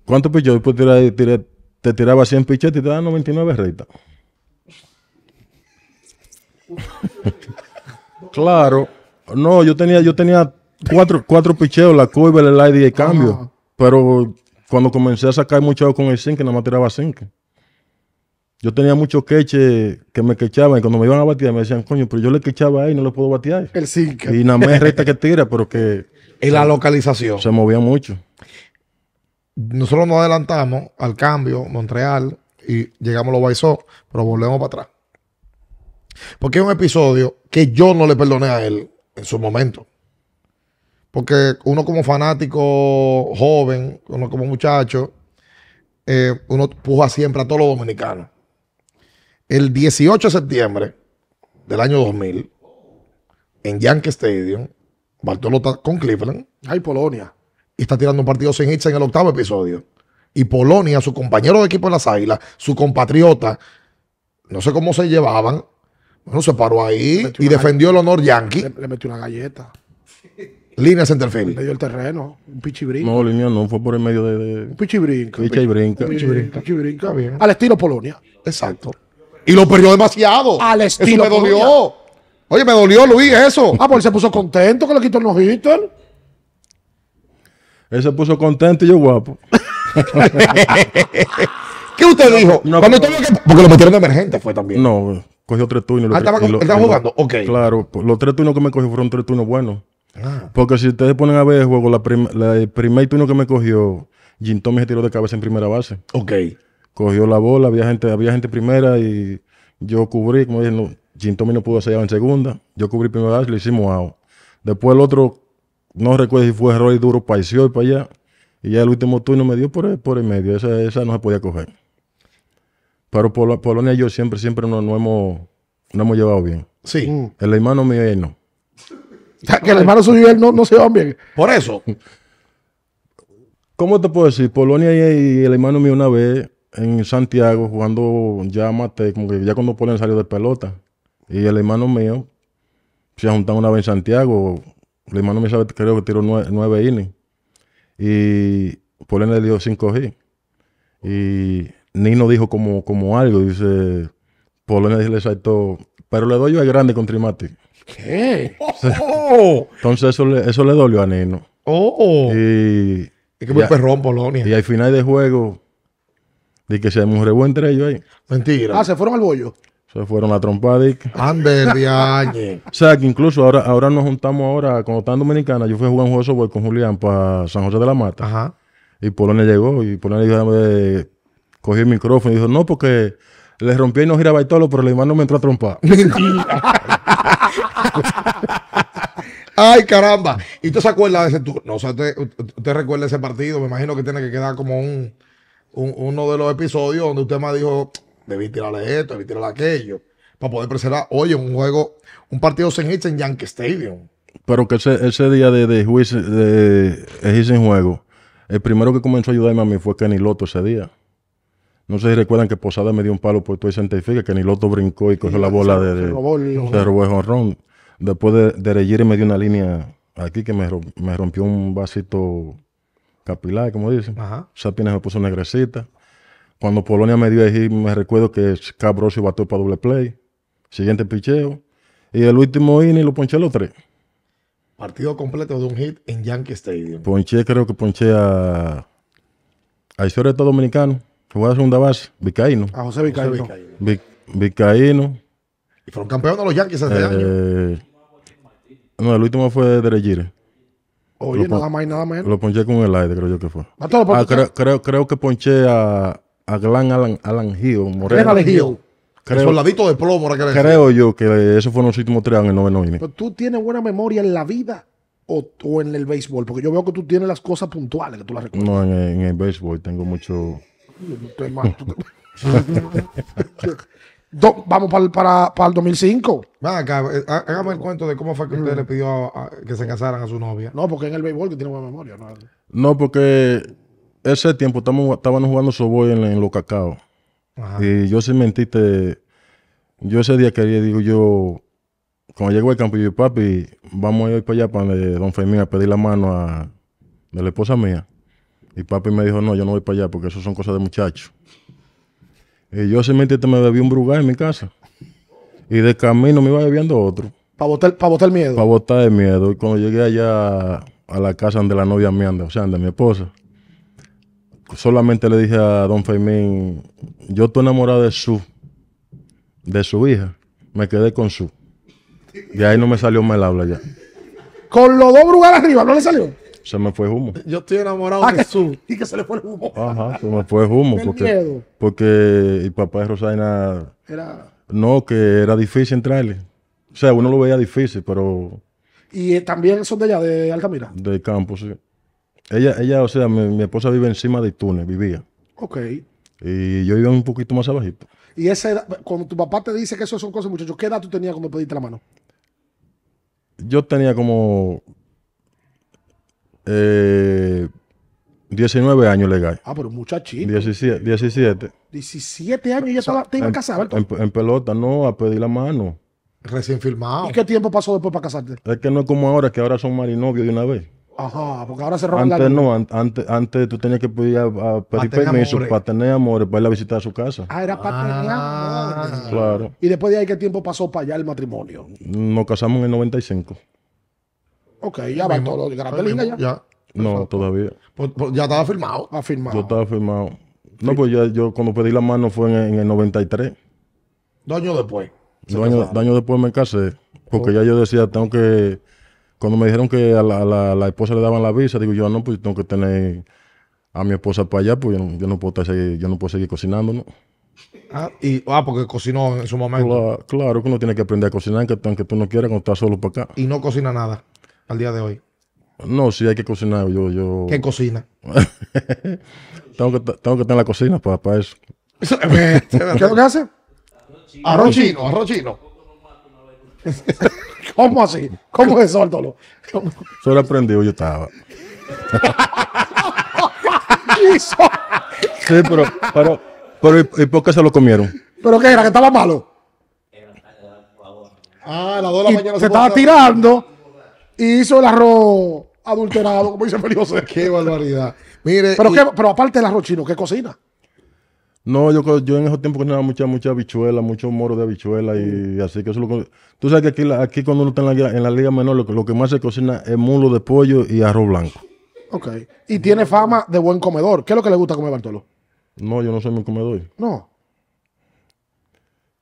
¿Cuántos pichos? Después te, tiraba 100 pichos y te daban 99 rectas. claro. No, yo tenía, yo tenía cuatro, cuatro picheos, la curva, el slide y el cambio. Pero cuando comencé a sacar mucho con el zinc, nada más tiraba 5. Yo tenía muchos queches que me quechaban y cuando me iban a batear me decían, coño, pero yo le quechaba ahí, y no lo puedo batear. El zinc. Y nada más es recta que tira, pero que... Y la localización. Se movía mucho nosotros nos adelantamos al cambio, Montreal, y llegamos a los Baisó, pero volvemos para atrás. Porque es un episodio que yo no le perdoné a él en su momento. Porque uno como fanático joven, uno como muchacho, eh, uno puja siempre a todos los dominicanos. El 18 de septiembre del año 2000, en Yankee Stadium, Bartolo está con Cleveland. Hay Polonia y está tirando un partido sin hits en el octavo episodio. Y Polonia, su compañero de equipo de las Águilas, su compatriota, no sé cómo se llevaban. Bueno, se paró ahí y defendió el honor yankee. Le, metió una galleta. Línea centerfield. Le dio el terreno, un pichibrinca. No, línea no, fue por el medio de. Un pichibrinca. Pichibrinca. Pichibrinca. pichibrinca. Al estilo Polonia. Exacto. Y lo perdió demasiado. Al estilo. Eso me dolió. Oye, me dolió, Luis, eso. Ah, pues él se puso contento que le quitó el no él se puso contento y yo guapo. ¿Qué usted dijo? Cuando porque lo metieron de emergente fue también. No, eh, cogió tres turnos. Ah, estaba, estaba jugando, ok. Claro, pues, los tres turnos que me cogió fueron tres turnos buenos. Ah. Porque si ustedes ponen a ver el juego, la el primer turno que me cogió, Jim se tiró de cabeza en primera base. Ok. Cogió la bola, había gente, había gente primera y yo cubrí, como dije, no, Jim no pudo hacer en segunda. Yo cubrí primera base, le hicimos out. Después el otro no recuerdo si fue error y duro pareció y para allá. Y ya el último turno me dio por el, por el medio. Esa, no se podía coger. Pero Polonia y yo siempre, siempre nos no hemos, hemos llevado bien. Sí. El hermano mío y él no. O sea, que el hermano suyo y él no, se van bien. Por eso. ¿Cómo te puedo decir? Polonia y el hermano mío una vez en Santiago jugando ya mate, como que ya cuando Polonia salió de pelota. Y el hermano mío se juntaron una vez en Santiago el hermano Michel creo que tiró nueve, innings. Y Polonia le dio cinco G. Y Nino dijo como, como algo. Dice, Polonia le saltó, pero le doy yo el grande con Trimati. ¿Qué? Oh. Entonces eso le, eso le dolió a Nino. Oh. Y, es que fue perrón Polonia. Y al final de juego, de que se murió entre ellos ahí. Mentira. Ah, se fueron al bollo. Se fueron a el viaje O sea, que incluso ahora, ahora nos juntamos ahora, cuando estaba en Dominicana, yo fui a jugar un juego de con Julián para San José de la Mata. Ajá. Y Polonia llegó y Polonia dijo, cogí el micrófono y dijo, no, porque le rompí y no giraba y todo, pero el hermano me entró a trompar. Ay, caramba. ¿Y tú se acuerdas de ese o sea, usted, recuerda ese partido. Me imagino que tiene que quedar como un, uno de los episodios donde usted me dijo, debí tirarle esto, debí tirarle aquello, para poder preservar, oye, un juego, un partido sin hits en Yankee Stadium. Pero que ese, día de, de, juicio, de, en juego, el primero que comenzó a ayudarme a mí fue Kenny Loto ese día. No sé si recuerdan que Posada me dio un palo por todo y que que Loto brincó y cogió la bola de, se robó el, Después de, de me dio una línea aquí que me, rompió un vasito capilar, como dicen. Ajá. me puso negrecita cuando Polonia me dio el hit, me recuerdo que y bato para doble play. Siguiente picheo. Y el último inning lo ponché los tres. Partido completo de un hit en Yankee Stadium. Ponché, creo que ponché a. A Isoreto Dominicano, que a segunda base, Vizcaíno. A José Vicaíno. Vicaíno. Y fueron campeones los Yankees ese eh, año. No, el último fue Derejire. Oye, lo nada más y nada menos. Lo ponché con el aire, creo yo que fue. ah, creo, creo, creo que ponché a, a Glenn Alan, Alan Hill, Moreno. Alan Hill. Creo, soldadito de plomo, Creo yo que fue fue los últimos tres años en el noveno inning. ¿Tú tienes buena memoria en la vida o, en el béisbol? Porque yo veo que tú tienes las cosas puntuales que tú las recuerdas. No, en, en el béisbol tengo mucho. vamos para, para, para el 2005. hágame el cuento de cómo fue que usted le pidió que se casaran a su novia. No, porque en el béisbol que tiene buena memoria. no porque ese tiempo estamos, jugando soboy en, en los cacao. Y yo sí mentiste. yo ese día quería, digo yo, cuando llego al campo, yo papi, vamos a ir para allá para Don Fermín a pedir la mano de la esposa mía. Y papi me dijo, no, yo no voy para allá porque eso son cosas de muchachos. Y yo se mentiste, me bebí un brugal en mi casa. Y de camino me iba bebiendo otro. ¿Para botar, pa botar miedo? Para botar el miedo. Y cuando llegué allá a la casa de la novia mía, o sea, de mi esposa, solamente le dije a don Fermín, yo estoy enamorado de su, de su hija. Me quedé con su. Y ahí no me salió mal habla ya. Con los dos brujas arriba, ¿no le salió? Se me fue humo. Yo estoy enamorado ah, de su. Y que se le fue el humo. Ajá, se me fue humo. porque, porque el papá de Rosaina. Era. No, que era difícil entrarle. O sea, uno lo veía difícil, pero. Y también son de allá, de Altamira. De campo, sí. Ella, ella o sea, mi, esposa vive encima de Túnez, vivía. Ok. Y yo iba un poquito más abajito. Y esa cuando tu papá te dice que eso son cosas, muchachos, ¿qué edad tú tenías cuando pediste la mano? Yo tenía como 19 eh, años legal. Ah, pero muchachito. 17. 17, 17 años ya estaba, te iba a casar, en, pelota, no, a pedir la mano. Recién firmado. ¿Y qué tiempo pasó después para casarte? Es que no es como ahora, que ahora son marinovios de una vez. Ajá, porque ahora se roban Antes no, antes, antes tú tenías que pedir permiso para tener amores, para ir a visitar a su casa. Ah, era para tener ah. amores. Claro. ¿Y después de ahí qué tiempo pasó para allá el matrimonio? Nos casamos en el 95. Ok, ya va todo, grande linda ya. ya. No, todavía. Pues, pues, ya estaba firmado. firmado. Yo estaba firmado. No, pues ya, yo cuando pedí la mano fue en, el 93. Dos años después. Dos años, después me casé. Porque ya yo decía, tengo que cuando me dijeron que a la, esposa le daban la visa, digo yo, ah, no, pues tengo que tener a mi esposa para allá, pues yo no, yo no puedo, seguir, yo no puedo seguir cocinando, ¿no? Ah, y, ah, porque cocinó en su momento. Claro, que uno tiene que aprender a cocinar, que, aunque tú no quieras, cuando estás solo para acá. Y no cocina nada al día de hoy. No, sí hay que cocinar. Yo, yo... ¿Qué cocina? tengo, que, tengo la cocina para, para eso. ¿Qué es lo que hace? Arroz chino, arroz chino. ¿Cómo así? ¿Cómo Solo aprendió yo estaba. sí, pero, pero, pero ¿y, por qué se lo comieron? ¿Pero qué era? ¿Que estaba malo? Ah, a las de la mañana. Se, estaba tirando y hizo el arroz adulterado, como dice Felipe Qué barbaridad. Mire, pero, qué, pero aparte del arroz chino, ¿qué cocina? No, yo, yo en esos tiempos cocinaba mucha, mucha habichuela, mucho moro de habichuela y mm. así que Tú sabes que aquí, cuando uno está en la, la liga menor, lo, lo, que más se cocina es mulo de pollo y arroz blanco. Ok. Y tiene fama de buen comedor. ¿Qué es lo que le gusta comer Bartolo? No, yo no soy muy comedor. No.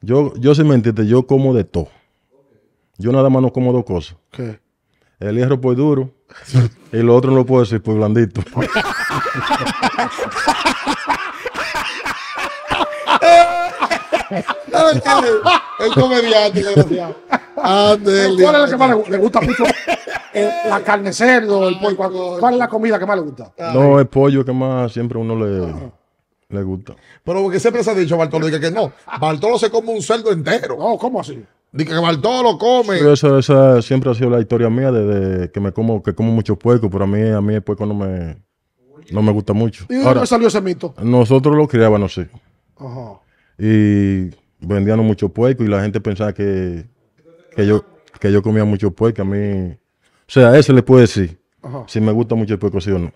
Yo, yo si me yo como de todo. Yo nada más no como dos cosas. ¿Qué? El hierro pues duro y lo otro no lo puedo decir, pues blandito. El ¿Cuál es la que más le, gusta eh, la carne cerdo, el pollo. ¿cuál, es la comida que más le gusta? No, el pollo que más siempre uno le. Le gusta. Pero porque siempre se ha dicho Bartolo, dice que no, Bartolo se come un cerdo entero. No, ¿cómo así? Dice que Bartolo come. esa, siempre ha sido la historia mía desde que me como, que como mucho puerco, pero a mí, a mí el puerco no me, no me gusta mucho. ¿Y dónde salió ese mito? Nosotros lo criábamos, así Ajá y vendían mucho puerco y la gente pensaba que, yo, que yo comía mucho puerco. A mí, o sea, eso le puede decir, si me gusta mucho el puerco, sí o no.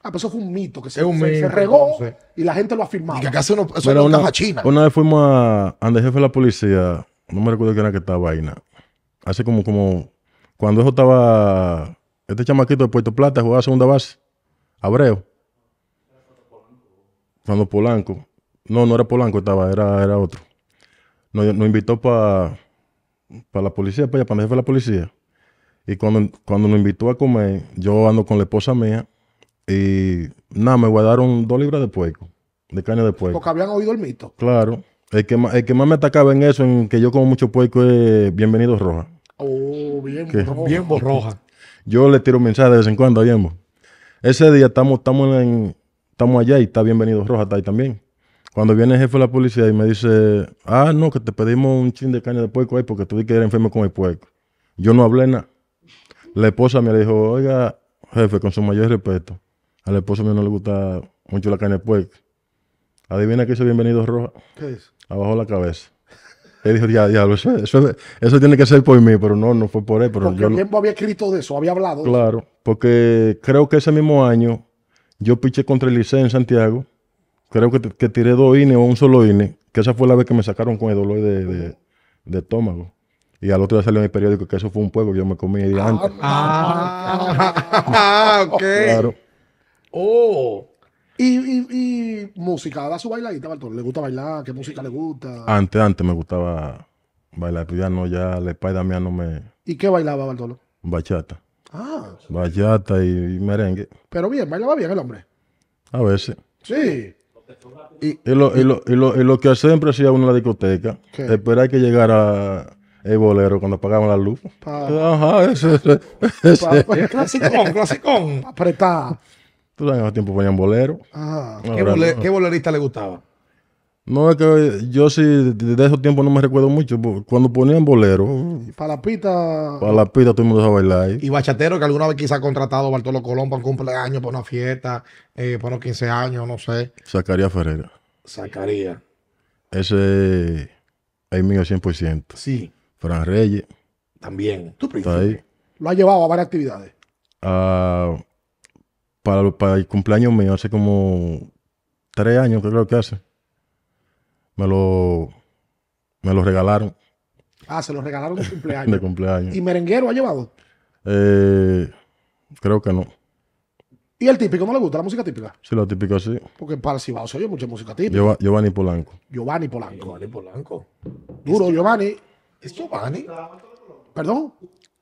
Ah, pero eso fue un mito que se, regó y la gente lo afirmaba. Y que acá era una china. Una vez fuimos a, ande jefe de la policía, no me recuerdo qué era que estaba vaina. Hace como, como, cuando eso estaba, este chamaquito de Puerto Plata jugaba segunda base, Abreu. Cuando Polanco. No, no era Polanco, estaba, era, era otro. Nos, invitó para la policía, para allá, para jefe fue la policía. Y cuando, cuando nos invitó a comer, yo ando con la esposa mía y nada, me guardaron dos libras de puerco, de carne de puerco. Porque habían oído el mito. Claro. El que, el que más me atacaba en eso, en que yo como mucho puerco, es Bienvenido Roja. Oh, bien, roja. Yo le tiro mensajes de vez en cuando a Ese día estamos, estamos, en, estamos allá y está Bienvenido Roja, está ahí también. Cuando viene el jefe de la policía y me dice, ah, no, que te pedimos un chin de caña de puerco ahí porque tú que eres enfermo con el puerco. Yo no hablé nada. La esposa me dijo, oiga, jefe, con su mayor respeto, a la esposa mí no le gusta mucho la carne de puerco. Adivina que hizo Bienvenido Roja. ¿Qué es? Abajo la cabeza. Él dijo, ya, ya, eso, tiene que ser por mí, pero no, no fue por él. Pero yo, tiempo había escrito de eso, había hablado. Claro, porque creo que ese mismo año yo piché contra el Liceo en Santiago creo que, tiré dos INE o un solo INE, que esa fue la vez que me sacaron con el dolor de, estómago. Y al otro día salió en el periódico que eso fue un juego que yo me comí antes. Ah, ah, ok. Claro. Oh. Y, y, y música, da su bailadita, Bartolo. ¿Le gusta bailar? ¿Qué música le gusta? Antes, antes me gustaba bailar, pero ya no, ya la espada mía no me. ¿Y qué bailaba, Bartolo? Bachata. Ah. Bachata y, y merengue. Pero bien, bailaba bien el hombre. A veces. Sí. Y, lo, y, lo, y, lo, que siempre hacía uno en la discoteca, esperar que llegara el bolero cuando apagaban la luz. Ajá, ese, es clasicón, Tú sabes, hace tiempo ponían bolero. Ah. ¿Qué bolerista le gustaba? No, es que yo sí, de esos tiempos no me recuerdo mucho. Cuando ponían bolero. Para la pita. Para la pita todo el mundo bailar. Y bachatero que alguna vez quizá ha contratado Bartolo Colón para cumpleaños, para una fiesta, por eh, para unos 15 años, no sé. Sacaría Ferreira. sacaría Ese es mío 100%. Sí. Fran Reyes. También. Tú Lo ha llevado a varias actividades. Ah, para, para el cumpleaños mío hace como tres años, creo que hace me lo, me lo regalaron. Ah, se lo regalaron de cumpleaños. de cumpleaños. ¿Y merenguero ha llevado? Eh, creo que no. ¿Y el típico no le gusta la música típica? Sí, la típica sí. Porque para el Cibao se oye mucha música típica. Giovanni Polanco. Giovanni Polanco. Giovanni Polanco. Duro, Giovanni. ¿Es Giovanni? ¿Perdón?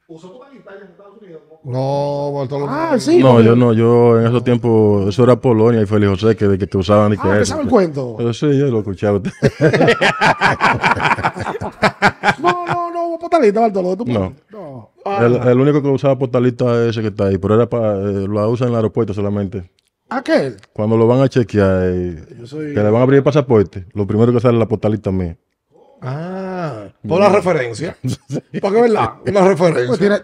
¿Usó tu en Estados Unidos? No, no Ah, sí. No, yo no, yo en esos tiempos, eso era Polonia y Félix José que, que, que usaban y que ah, ¿Sabes el cuento? Eso sí, yo lo escuchaba. no, no, no, portalita, Bartolo, tú no. no. Ah. El, único que usaba portalita es ese que está ahí, pero era para, eh, lo usan en el aeropuerto solamente. ¿A ¿Qué? Cuando lo van a chequear, eh, Yo soy... que le van a abrir el pasaporte, lo primero que sale es la portalita mía. Ah. Por la referencia. Porque, ¿verdad? Una referencia. Pues tiene,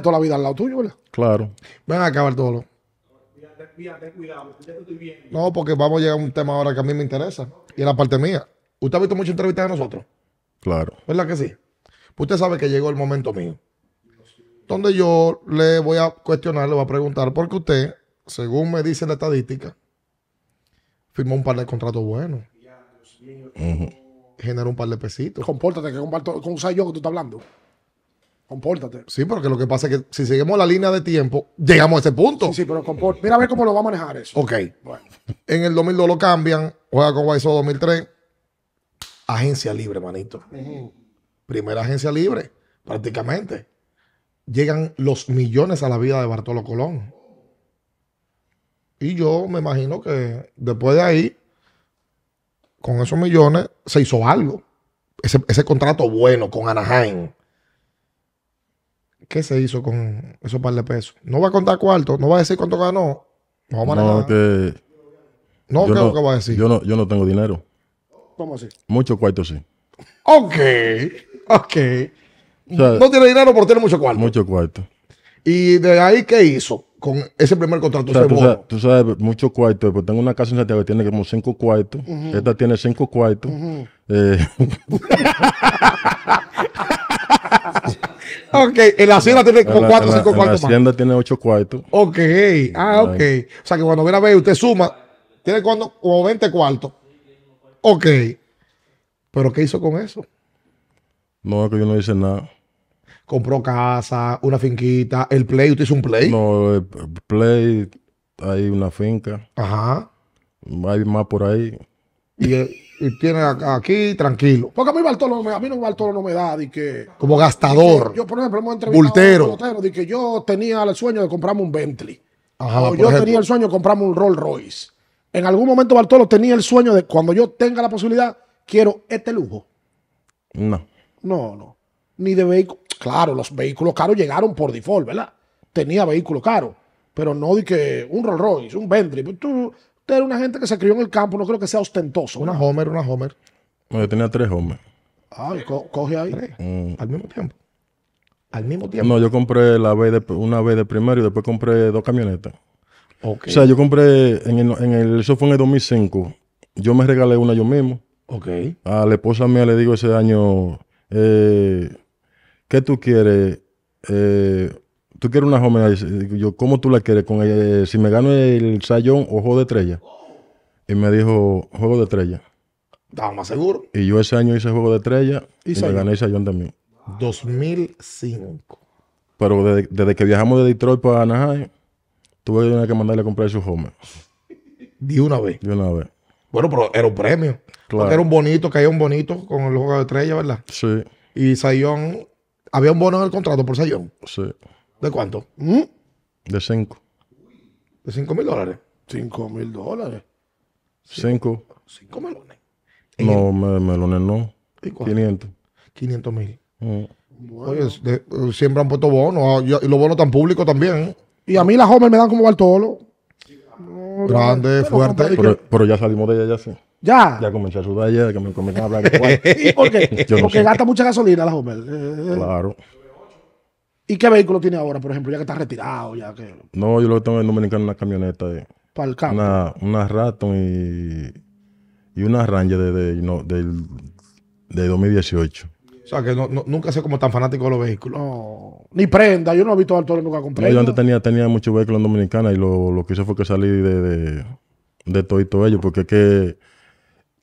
toda la vida al lado tuyo, ¿verdad? Claro. Ven todo Bartolo. No, porque vamos a llegar a un tema ahora que a mí me interesa. Y es la parte mía. Usted ha visto muchas entrevistas de nosotros. Claro. ¿Verdad que sí? Pues usted sabe que llegó el momento mío. Donde yo le voy a cuestionar, le voy a preguntar, porque usted, según me dice la estadística, firmó un par de contratos buenos genera un par de pesitos. Compórtate, que comparto, con yo que tú estás hablando. Compórtate. Sí, porque lo que pasa es que si seguimos la línea de tiempo, llegamos a ese punto. Sí, sí pero compórtate. Mira a ver cómo lo va a manejar eso. Ok. Bueno. En el 2002 lo cambian, juega con Guayso 2003. Agencia libre, manito. Primera agencia libre, prácticamente. Llegan los millones a la vida de Bartolo Colón. Y yo me imagino que después de ahí con esos millones se hizo algo. Ese, contrato bueno con Anaheim. ¿Qué se hizo con esos par de pesos? No va a contar cuánto, no va a decir cuánto ganó. No, a no que. No, creo que va a decir. Yo no, yo no tengo dinero. ¿Cómo así? Mucho cuarto, sí. Ok, ok. no tiene dinero, pero tiene mucho cuarto. Mucho cuarto. ¿Y de ahí qué hizo? con ese primer contrato. tú, Sabes, muchos cuartos mucho cuarto. Pues tengo una casa en Santiago que tiene como cinco cuartos. Esta tiene cinco cuartos. Eh, ok, en la hacienda tiene como cuatro o cinco cuartos. En la hacienda tiene ocho cuartos. Ok, ah, ok. O sea que cuando viene a ver, usted suma, tiene cuando, como 20 cuartos. Ok. ¿Pero qué hizo con eso? No, que yo no hice nada compró casa, una finquita, el play, ¿usted hizo un play? No, el play, hay una finca. Ajá. Hay más por ahí. Y, eh, tiene aquí tranquilo. Porque a mí Bartolo, a no no me da que... Como gastador. yo, por ejemplo, que yo tenía el sueño de comprarme un Bentley. Ajá, yo tenía el sueño de comprarme un Rolls Royce. En algún momento Bartolo tenía el sueño de cuando yo tenga la posibilidad, quiero este lujo. No. No, no. Ni de vehículo claro, los vehículos caros llegaron por default, ¿verdad? Tenía vehículo caro, pero no de que un Rolls Royce, un Bentley. Pues tú, usted era una gente que se crió en el campo, no creo que sea ostentoso. Una Homer, una Homer. Yo tenía tres Homer. Ah, coge ahí. Mm. Al mismo tiempo. Al mismo tiempo. No, yo compré la B de, una vez de primero y después compré dos camionetas. O sea, yo compré, en el, en el, eso fue en el 2005. Yo me regalé una yo mismo. Ok. A la esposa mía le digo ese año, eh, ¿qué tú quieres? Eh, tú quieres una joven, yo, ¿cómo tú la quieres? Eh, si me gano el sayón o juego de estrella. Y me dijo, juego de estrella. Estaba más seguro. Y yo ese año hice juego de estrella y, me gané el sayón también. 2005. Pero desde, que viajamos de Detroit para Anaheim, tuve que mandarle a comprar su home. De una vez. De una vez. Bueno, pero era un premio. Claro. Porque era un bonito, caía un bonito con el juego de estrella, ¿verdad? Sí. Y Sayón había un bono en el contrato por Sayón. Sí. ¿De cuánto? Mm. ¿Mm? De cinco ¿De cinco mil dólares? cinco mil dólares. cinco cinco melones. No, melones no. ¿Y 500. 500 mil. Mm. Oye, eh, siempre han puesto bonos. Ah, y los bonos están públicos también. Y a mí las hombres me dan como Bartolo. Grande, fuerte, pero, ya salimos de ella, ya sí. Ya. Ya comencé a sudar ayer, que me comencé a hablar Porque gasta mucha gasolina la joven. Eh, eh, eh. claro. ¿Y qué vehículo tiene ahora, por ejemplo, ya que está retirado? ya que... No, yo lo tengo en Dominicana una camioneta. Eh. Para el campo. Una, una Raton y, y una Ranger de, de, no, del, de 2018. O sea, que nunca sé como tan fanático de los vehículos. ni prenda. Yo no he visto alto nunca con yo antes tenía, tenía muchos vehículos en Dominicana y lo, que hice fue que salí de, de, todo y todo ello, porque es que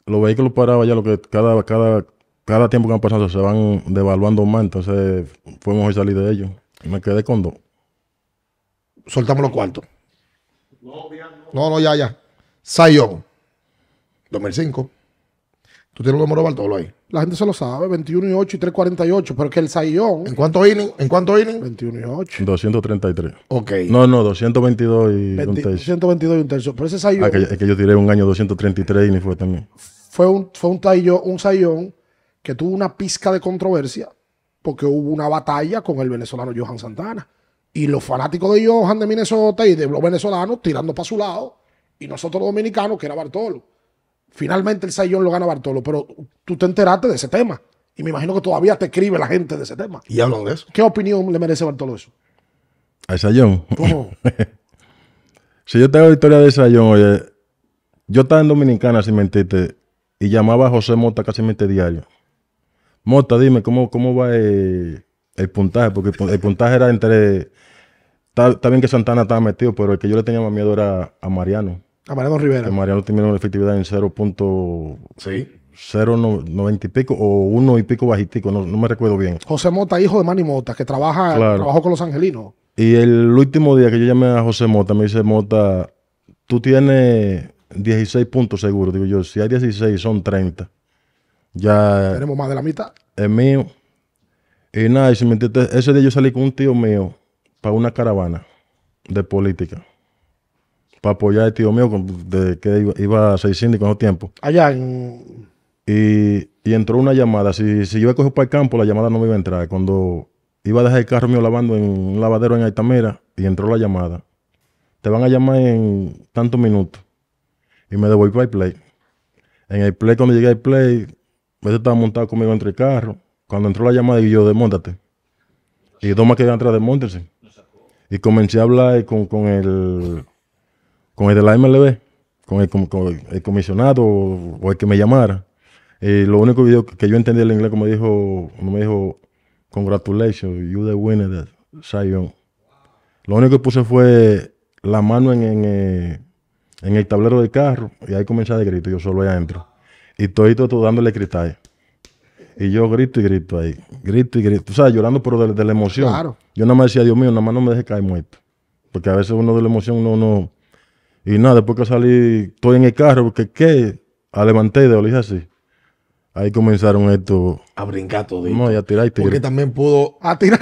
los vehículos parados ya lo que cada, cada, cada tiempo que han pasado se van devaluando más, entonces fuimos a salir de ellos. Y me quedé con dos. Soltamos los cuartos. No, no. ya, ya. Sayon, 2005. ¿Tú tienes números todo Bartolo ahí? La gente se lo sabe, 21 y 8 y 348, pero que el Sayón. ¿En cuánto inning? ¿En cuánto inning? 21 y 8. 233. Ok. No, no, 222 y un tercio. 222 y un tercio. Pero ese Sayón. Ah, es que yo tiré un año 233 y ni fue también. Fue un, fue un, Saiyón que tuvo una pizca de controversia porque hubo una batalla con el venezolano Johan Santana. Y los fanáticos de Johan de Minnesota y de los venezolanos tirando para su lado. Y nosotros los dominicanos, que era Bartolo. Finalmente el Sayón lo gana Bartolo, pero tú te enteraste de ese tema. Y me imagino que todavía te escribe la gente de ese tema. Y hablan de eso. ¿Qué opinión le merece Bartolo eso? ¿A Sayón? si yo tengo la historia de Sayón, oye, yo estaba en Dominicana, si mentiste, y llamaba a José Mota casi mente diario. Mota, dime, ¿cómo, cómo va eh, el, puntaje? Porque el, puntaje era entre... está, bien que Santana estaba metido, pero el que yo le tenía más miedo era a Mariano. A Mariano Rivera. Mariano tiene una efectividad en 0.090 sí. y pico o 1 y pico bajitico, no, me recuerdo bien. José Mota, hijo de Manny Mota, que trabaja, trabajó con los angelinos. Y el último día que yo llamé a José Mota, me dice Mota, tú tienes 16 puntos seguros. Digo yo, si hay 16 son 30. Ya. Tenemos más de la mitad. Es mío. Y nada, me este, ese día yo salí con un tío mío para una caravana de política para apoyar a tío mío, de que iba a seis y con tiempo. Allá Y, entró una llamada. Si, si yo he cogido para el campo, la llamada no me iba a entrar. Cuando iba a dejar el carro mío lavando en un lavadero en Altamira, y entró la llamada. Te van a llamar en tantos minutos. Y me devuelvo para el play. En el play, cuando llegué al play, me estaba montado conmigo entre el carro. Cuando entró la llamada, y yo, desmontate. Y dos más que entra atrás, montarse. Y comencé a hablar con, con el con el de la MLB, con el, comisionado o, el que me llamara. Eh, lo único que yo, que yo entendí el inglés, como dijo, me dijo, congratulations, you the winner Sion. Lo único que puse fue la mano en, eh, el tablero del carro y ahí comenzaba a grito, yo solo ahí adentro. Y todo todo dándole cristal. Y yo grito y grito ahí, grito y grito, o sea, llorando por de, la emoción. Yo nada más decía, Dios mío, nada más no me deje caer muerto. Porque a veces uno de la emoción uno no y nada, después que salí, estoy en el carro, porque qué, a levanté de dije así. Ahí comenzaron esto. A brincar todo. No, y a tirar Porque también pudo. ¿A tirar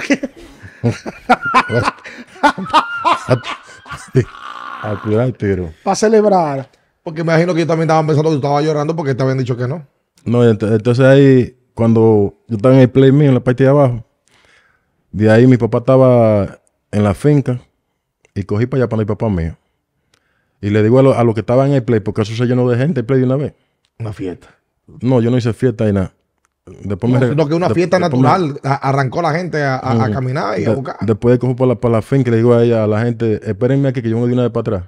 a, tirar tiro. Para celebrar. Porque me imagino que yo también estaba pensando que tú estabas llorando porque te habían dicho que no. No, entonces ahí, cuando yo estaba en el play mío, en la parte de abajo, de ahí mi papá estaba en la finca y cogí para allá para mi papá mío. Y le digo a los lo que estaban en el play, porque eso se llenó de gente el play de una vez. Una fiesta. No, yo no hice fiesta y nada. Después me, No que una fiesta natural arrancó la gente a, caminar y a buscar. Después cojo para la, para la fin le digo a ella, a la gente, espérenme aquí que yo me di una vez para atrás.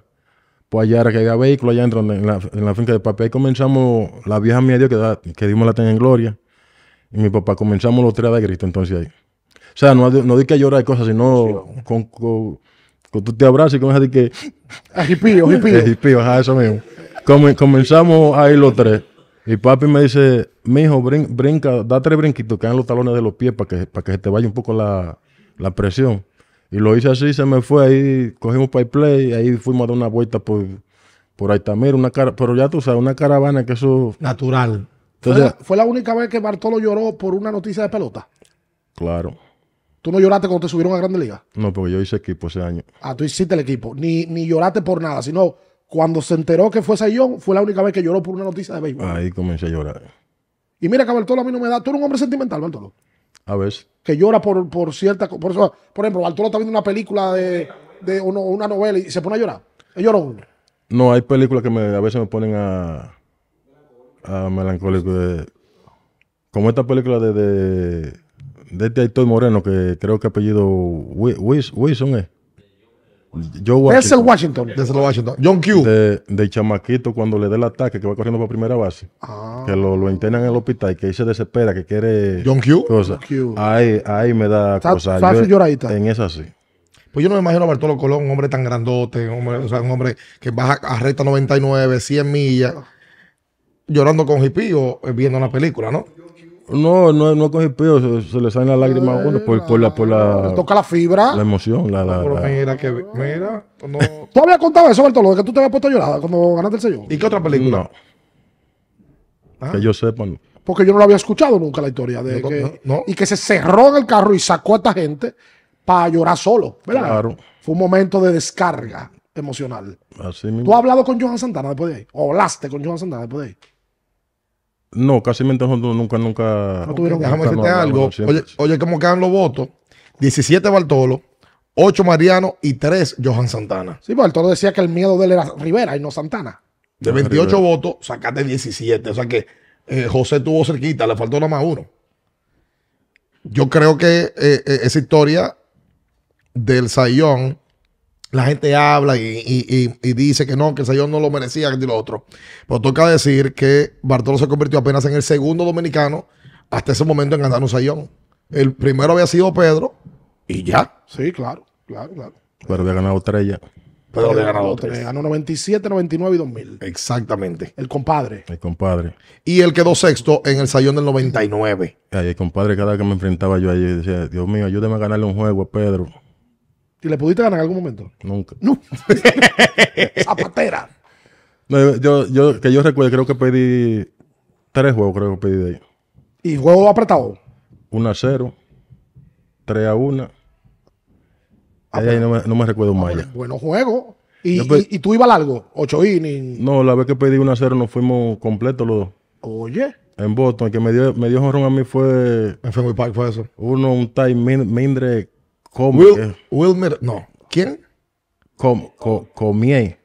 Pues allá era que había vehículos, allá entran en la, finca de papá. Ahí comenzamos la vieja Dios que, da, que dimos la tenga en gloria. Y mi papá comenzamos los tres de grito entonces ahí. O sea, no, no di que llorar de cosas, sino con cuando tú te abrazas y comienzas a decir que... jipío, ajá, eso mismo. comenzamos ahí los tres. Y papi me dice, mijo, brinca, da tres brinquitos, caen los talones de los pies para que, para que se te vaya un poco la, la presión. Y lo hice así, se me fue ahí, cogimos para play, ahí fuimos a dar una vuelta por, por también. una cara, pero ya tú sabes, una caravana que eso... Natural. Entonces, ¿Fue la única vez que Bartolo lloró por una noticia de pelota? Claro. ¿Tú no lloraste cuando te subieron a Grande Liga? No, porque yo hice equipo ese año. Ah, tú hiciste el equipo. Ni, ni lloraste por nada, sino cuando se enteró que fue Sayón, fue la única vez que lloró por una noticia de béisbol. Ahí comencé a llorar. Y mira que Bartolo a mí no me da. Tú eres un hombre sentimental, Bartolo. A veces. Que llora por, por cierta. Por, por ejemplo, Bartolo está viendo una película de, una novela y se pone a llorar. Él lloró. No, hay películas que a veces me ponen a. a melancólico. como esta película de de este actor moreno que creo que apellido Wilson es. es el Washington. Washington. John Q. De, chamaquito cuando le da el ataque que va corriendo para primera base. Ah. Que lo, lo, internan en el hospital y que ahí se desespera, que quiere... John Q. Ahí, ahí, me da cosas. En esa sí. Pues yo no me imagino a Bartolo Colón, un hombre tan grandote, un hombre, que baja a recta 99, 100 millas, llorando con o eh, viendo una película, ¿no? No, no, no coge el se, se, le salen las lágrimas a uno por, la, por la. Toca la fibra. La emoción, la. la, Mira, que. Mira. No. ¿Tú habías contado eso, de Que tú te habías puesto a llorar cuando ganaste el señor. ¿Y qué otra película? No. ¿Ah? Que yo sepa, no. Porque yo no lo había escuchado nunca la historia de que, no, y que se cerró en el carro y sacó a esta gente para llorar solo, ¿verdad? Claro. Fue un momento de descarga emocional. Así mismo. ¿Tú has hablado con Johan Santana después de ahí? ¿O hablaste con Johan Santana después de ahí? No, casi nosotros nunca, nunca. No tuvieron decirte algo. Oye, oye, ¿cómo quedan los votos? 17 Bartolo, 8 Mariano y 3 Johan Santana. Sí, Bartolo decía que el miedo de él era Rivera y no Santana. De 28 votos, sacaste 17. O sea que eh, José tuvo cerquita, le faltó nada más uno. Yo creo que eh, eh, esa historia del Sayón la gente habla y, dice que no, que el señor no lo merecía, que lo otro. Pero toca decir que Bartolo se convirtió apenas en el segundo dominicano hasta ese momento en ganar un sayón. El primero había sido Pedro y ya. Sí, claro, claro, claro. Pero había ganado tres ya. Pero había ganado tres. Ganó 97, 99 y 2000. Exactamente. El compadre. El compadre. Y él quedó sexto en el sayón del 99. Ay, el compadre, cada vez que me enfrentaba yo allí decía, Dios mío, ayúdeme a ganarle un juego a Pedro. ¿Y le pudiste ganar en algún momento? Nunca. No. Zapatera. yo, yo, que yo recuerdo, creo que pedí tres juegos, creo que pedí de ahí. ¿Y juego apretado? 1 a 0, 3 a 1. ahí, no me, recuerdo ah, más Bueno juego. ¿Y, y, tú ibas largo? ¿Ocho innings? No, la vez que pedí 1 a 0 nos fuimos completos los dos. Oye. En Boston, el que me dio, me dio jorrón a mí fue. En Fenway Park fue eso. Uno, un time Mindre ¿Cómo? Eh. Wilmer, no. ¿Quién? Com, comie.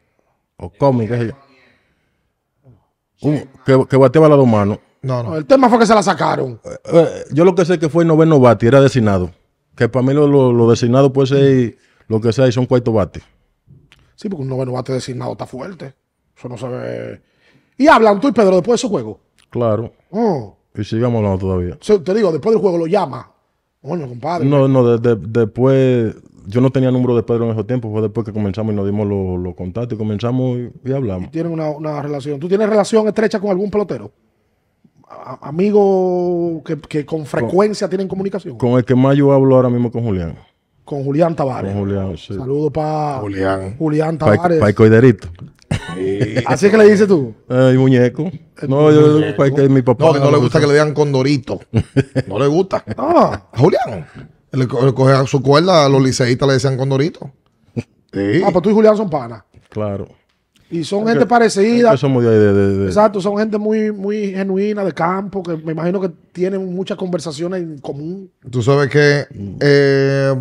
O Comi, qué sé yo. que, que bateaba las dos manos. No, no. El tema fue que se la sacaron. Eh, eh, yo lo que sé que fue el noveno bate, era designado. Que para mí lo, designado puede ser lo que sea y son cuarto bate. Sí, porque un noveno bate designado está fuerte. Eso no se ve. Y hablan tú y Pedro después de su juego. Claro. Oh. Y sigamos hablando todavía. te digo, después del juego lo llama bueno compadre. No, no, después yo no tenía número de Pedro en esos tiempo, fue después que comenzamos y nos dimos los contactos y comenzamos y, hablamos. tienen una, relación. ¿Tú tienes relación estrecha con algún pelotero? amigo que, con frecuencia tienen comunicación. Con el que más yo hablo ahora mismo con Julián. Con Julián Tavares. Con Julián, sí. Saludos para Julián. Julián Tavares. Para Coiderito. Así es que le dices tú. Ay muñeco. no, yo pues, que mi papá. No, le gusta, que le digan condorito. no le gusta. Ah, Julián. Le, coge a su cuerda, a los liceístas le decían condorito. Sí. Ah, pues tú y Julián son panas. Claro. Y son gente parecida. Exacto, son gente muy, muy genuina, de campo, que me imagino que tienen muchas conversaciones en común. Tú sabes que eh,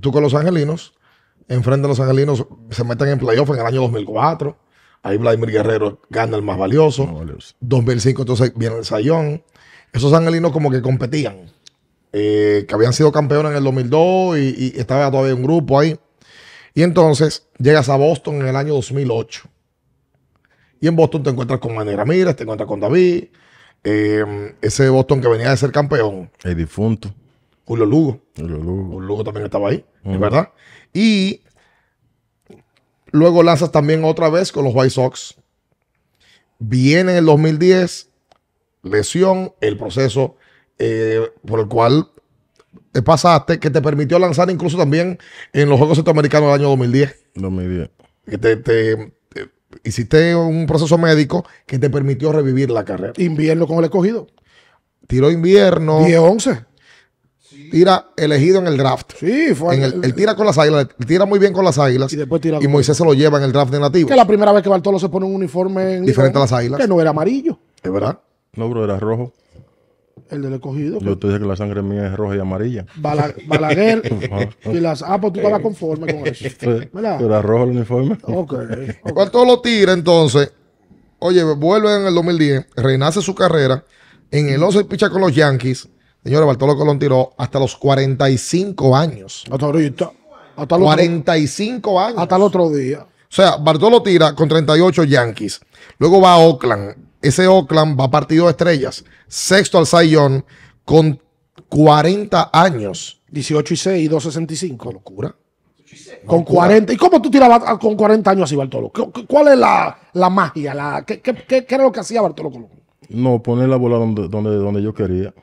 tú con los angelinos enfrente a los angelinos, se meten en playoff en el año 2004. Ahí Vladimir Guerrero gana el más valioso. 2005 entonces viene el Sayón. Esos angelinos como que competían. Eh, que habían sido campeones en el 2002 y, estaba todavía un grupo ahí. Y entonces llegas a Boston en el año 2008. Y en Boston te encuentras con Manny Ramírez, te encuentras con David. Eh, ese Boston que venía de ser campeón. El difunto. Julio Lugo. Julio Lugo. Julio Lugo también estaba ahí, ¿verdad? Y luego lanzas también otra vez con los White Sox. Viene en el 2010, lesión, el proceso eh, por el cual te pasaste, que te permitió lanzar incluso también en los Juegos Centroamericanos del año 2010. 2010. Que hiciste un proceso médico que te permitió revivir la carrera. Invierno con el escogido. Tiro invierno. 10-11 tira elegido en el draft. Sí, fue. el, él tira con las águilas, tira muy bien con las águilas. Y Y Moisés se lo lleva en el draft de nativo. Que es la primera vez que Bartolo se pone un uniforme diferente a las águilas. Que no era amarillo. Es verdad. No, bro, era rojo. El del escogido. Yo te dije que la sangre mía es roja y amarilla. Balaguer Ah, pues tú estabas conforme con eso. era rojo el uniforme. Ok. Bartolo lo tira entonces. Oye, vuelve en el 2010, renace su carrera. En el 11 picha con los Yankees Señores, Bartolo Colón tiró hasta los 45 años. Hasta ahorita. Hasta el 45 años. Hasta el otro día. O sea, Bartolo tira con 38 Yankees. Luego va a Oakland. Ese Oakland va a partido de estrellas. Sexto al Sayón con 40 años. 18 y 6 y 265. Locura. Con 40. ¿Y cómo tú tirabas con 40 años así, Bartolo? ¿Cuál es la, magia? La, ¿qué, qué, era lo que hacía Bartolo Colón? No, poner la bola donde, donde, donde yo quería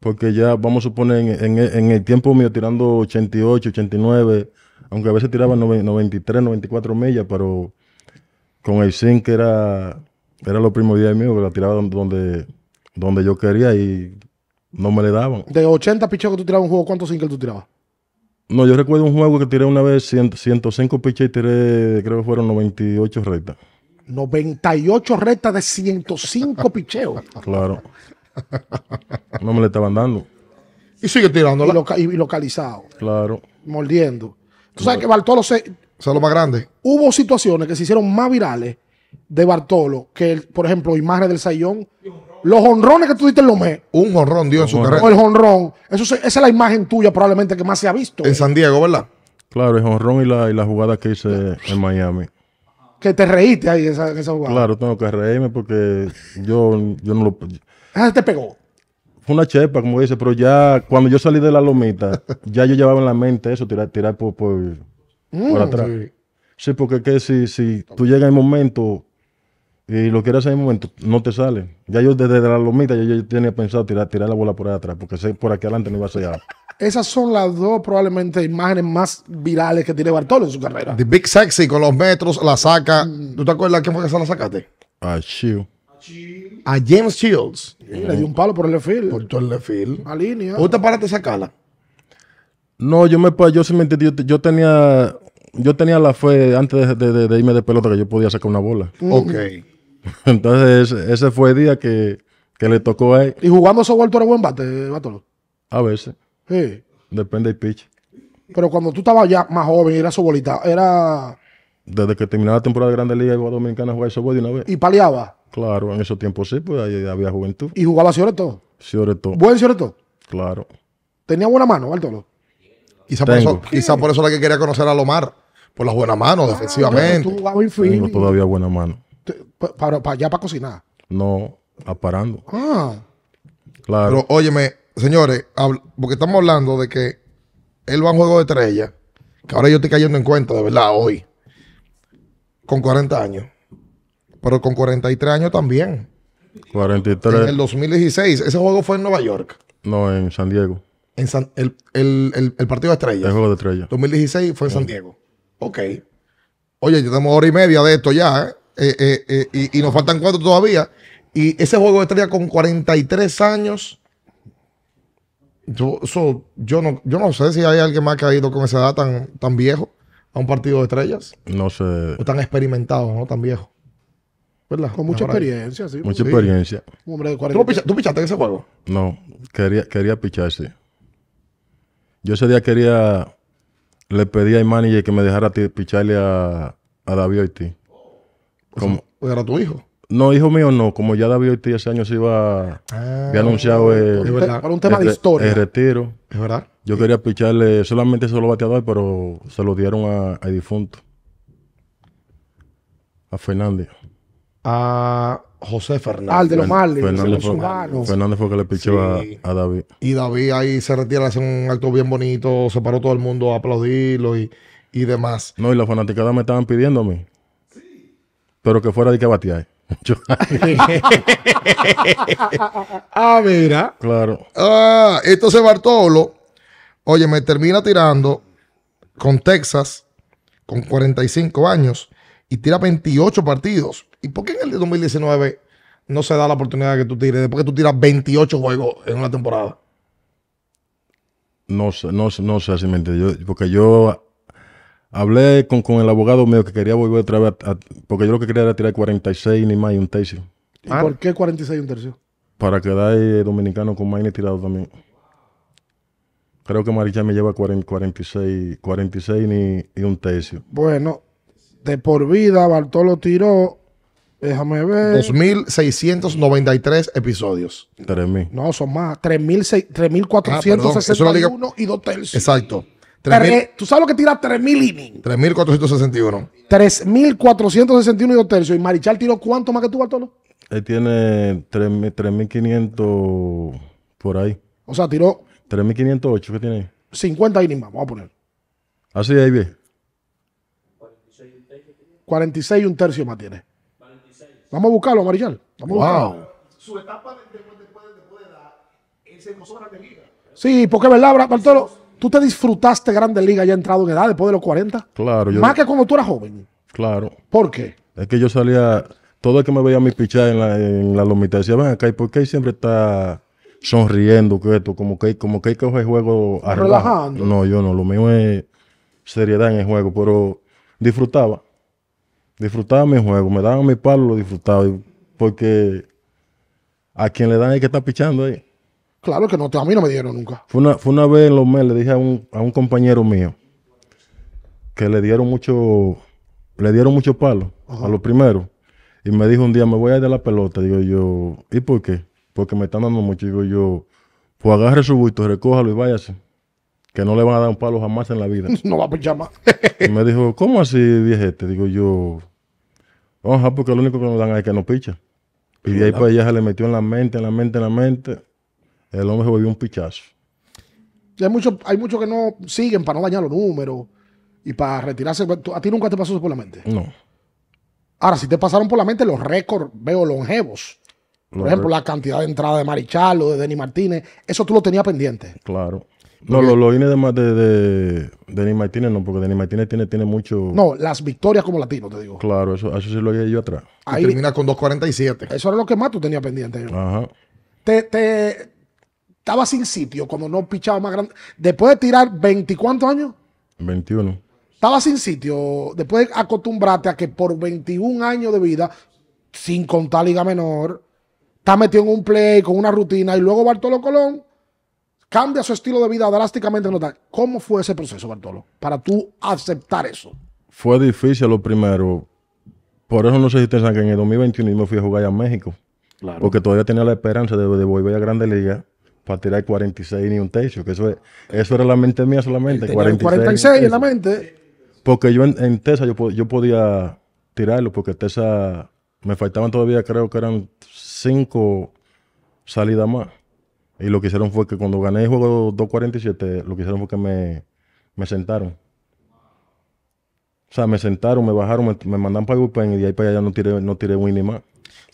porque ya vamos a suponer en, el tiempo mío tirando 88, 89, aunque a veces tiraba 93, 94 millas, pero con el zinc era, era lo primordial mío, que la tiraba donde, donde yo quería y no me le daban. De 80 picheos que tú tirabas un juego, ¿cuántos zinc tú tirabas? No, yo recuerdo un juego que tiré una vez 105 picheos y tiré, creo que fueron 98 rectas. 98 rectas de 105 picheos. Claro no me le estaban dando. Y sigue tirando. Y, localizado. Claro. Mordiendo. Tú sabes que Bartolo se. se lo más grande. Hubo situaciones que se hicieron más virales de Bartolo que, por ejemplo, imágenes del Sayón. Los honrones que tú diste en Lomé. Un honrón Dios. en su carrera. O el honrón. Eso esa es la imagen tuya probablemente que más se ha visto. En San Diego, ¿verdad? Claro, el honrón y la, y jugada que hice en Miami. Que te reíste ahí en esa, jugada. Claro, tengo que reírme porque yo, yo no lo... Ah, te pegó. Fue una chepa, como dice, pero ya cuando yo salí de la lomita, ya yo llevaba en la mente eso, tirar, tirar por, por, mm, atrás. Sí. porque que si, si tú llegas en el momento y lo quieres hacer en el momento, no te sale. Ya yo desde la lomita, ya yo tenía pensado tirar, tirar la bola por atrás, porque por aquí adelante no iba a ser Esas son las dos probablemente imágenes más virales que tiene Bartolo en su carrera. The Big Sexy con los metros, la saca. Mm. ¿Tú te acuerdas que fue que se la sacaste? Ah, ah a James Shields. le dio un palo por el lefil. Por todo el lefil. A línea. ¿Usted te paraste a sacarla? No, yo me pues, yo sí me entendí. Yo, tenía yo tenía la fe antes de, irme de pelota que yo podía sacar una bola. Mm. Ok. Entonces, ese fue el día que, le tocó a él. ¿Y jugando su tú era buen bate, Bátolo? A veces. Sí. Depende del pitch. Pero cuando tú estabas ya más joven, era su bolita, era desde que terminaba la temporada de Grande Liga de a Dominicana a jugar de una vez. ¿Y paliaba? Claro, en esos tiempos sí, pues ahí había juventud. ¿Y jugaba sobre todo ¿Buen Cioreto? Claro. ¿Tenía buena mano, Bartolo? Quizá por, eso, quizá por eso era que quería conocer a Lomar, por las buenas manos, defensivamente. todavía buena mano. Para, para, allá para cocinar? No, aparando. Ah. Claro. Pero óyeme, señores, porque estamos hablando de que él va a un juego de estrella, que ahora yo estoy cayendo en cuenta, de verdad, hoy con 40 años. Pero con 43 años también. 43. En el 2016. Ese juego fue en Nueva York. No, en San Diego. En el, partido de estrellas. El juego de estrellas. 2016 fue en San Diego. Ok. Oye, ya tenemos hora y media de esto ya. ¿eh? eh, eh y, nos faltan cuatro todavía. Y ese juego de estrellas con 43 años. Yo, yo, no, yo no sé si hay alguien más que ha ido con esa edad tan, tan viejo a un partido de estrellas. No sé. O tan experimentado, ¿no? Tan viejo. ¿Verdad? Con mucha experiencia, sí. Mucha experiencia. Un hombre de 40. ¿Tú, pichaste en ese juego? No, quería, quería pichar, Yo ese día quería. Le pedí al manager que me dejara picharle a, a David Ortiz. Como, ¿Era tu hijo? No, hijo mío, no. Como ya David hoy hace años iba, ah, había anunciado el, un tema de historia. El retiro. Es verdad. Yo quería picharle solamente solo bateador, pero se lo dieron a, difunto. A Fernández. A José Fernández. Al ah, de los malos. Fernández, fue, que le pichó a, David. Y David ahí se retira, hace un acto bien bonito, se paró todo el mundo a aplaudirlo y, demás. No, y la fanaticada me estaban pidiendo a mí. Sí. Pero que fuera de que batear. ah, mira. Claro. Ah, entonces Bartolo, oye, me termina tirando con Texas con 45 años y tira 28 partidos. ¿Y por qué en el de 2019 no se da la oportunidad que tú tires? Después que tú tiras 28 juegos en una temporada. No sé, no, no sé si me porque yo Hablé con, con, el abogado mío que quería volver otra vez, porque yo lo que quería era tirar 46 ni más y un tercio. ¿Y por ah. qué 46 y un tercio? Para quedar eh, dominicano con más tirado también. Creo que Marichal me lleva 46, 46 y un tercio. Bueno, de por vida Bartolo tiró, déjame ver. 2.693 episodios. 3.000. No, son más. 3.461 ah, uno y dos tercios. Exacto. ¿Tú sabes lo que tira 3.000 innings? 3.461. 3.461 y dos tercios. ¿Y Marichal tiró cuánto más que tú, Bartolo? Él tiene 3.500 por ahí. O sea, tiró... 3.508 ¿qué tiene. 50 innings, más, vamos a poner. Así ahí bien. 46 y un tercio más tiene. Vamos a buscarlo, Marichal. Vamos a buscarlo. Su etapa de, de, de, de, de Sí, porque es verdad, Bartolo tú te disfrutaste Grandes Ligas ya entrado en edad, después de los 40. Claro. Más que cuando tú eras joven. Claro. ¿Por qué? Es que yo salía, todo el que me veía a mi pichar en la, en la lomita decía, ven acá, ¿y por qué siempre está sonriendo que esto? Como que, como que hay que coger juego Relajando. No, yo no, lo mío es seriedad en el juego, pero disfrutaba. Disfrutaba mi juego, me daban mi palo, lo disfrutaba. Porque a quien le dan hay que estar pichando ahí. Claro que no, a mí no me dieron nunca. Fue una, vez en los meses, le dije a un, a un compañero mío que le dieron mucho, le dieron mucho palo a los primeros. Y me dijo un día, me voy a ir de la pelota. Digo yo, ¿y por qué? Porque me están dando mucho. Digo yo, pues agarre su bulto, recójalo y váyase. Que no le van a dar un palo jamás en la vida. no va a pinchar más. y me dijo, ¿cómo así, viejete? Digo yo, ojalá, porque lo único que nos dan es que no picha. Y de ahí para ella se le metió en la mente, en la mente, en la mente. El hombre se volvió un pichazo. Hay muchos hay mucho que no siguen para no dañar los números y para retirarse. ¿A ti nunca te pasó eso por la mente? No. Ahora, si te pasaron por la mente los récords, veo longevos. Por ejemplo, la cantidad de entradas de Marichal o de Denis Martínez, eso tú lo tenías pendiente. Claro. No, los lo INE de, de, de Denny Martínez no, porque Denny Martínez tiene, tiene mucho. No, las victorias como latino, te digo. Claro, eso, eso sí lo oí yo atrás. y termina con 2.47. Eso era lo que más tú tenías pendiente. Ajá. Te, te, estaba sin sitio cuando no pichaba más grande. Después de tirar 20, años? 21. Estaba sin sitio. Después de acostumbrarte a que por 21 años de vida, sin contar Liga Menor, está metido en un play con una rutina y luego Bartolo Colón cambia su estilo de vida drásticamente. ¿Cómo fue ese proceso, Bartolo? Para tú aceptar eso. Fue difícil lo primero. Por eso no sé si te saben que en el 2021 me fui a jugar a México. Porque todavía tenía la esperanza de, de volver a Grande Liga para tirar 46 ni un tercio, que eso, eso era la mente mía solamente. 46, en la mente. Porque yo en, Tesa yo, yo podía tirarlo, porque Tesa me faltaban todavía, creo que eran cinco salidas más. Y lo que hicieron fue que cuando gané el juego 247, lo que hicieron fue que me, sentaron. O sea, me sentaron, me bajaron, me, mandaron para el y de ahí para allá no tiré, no tiré ni más.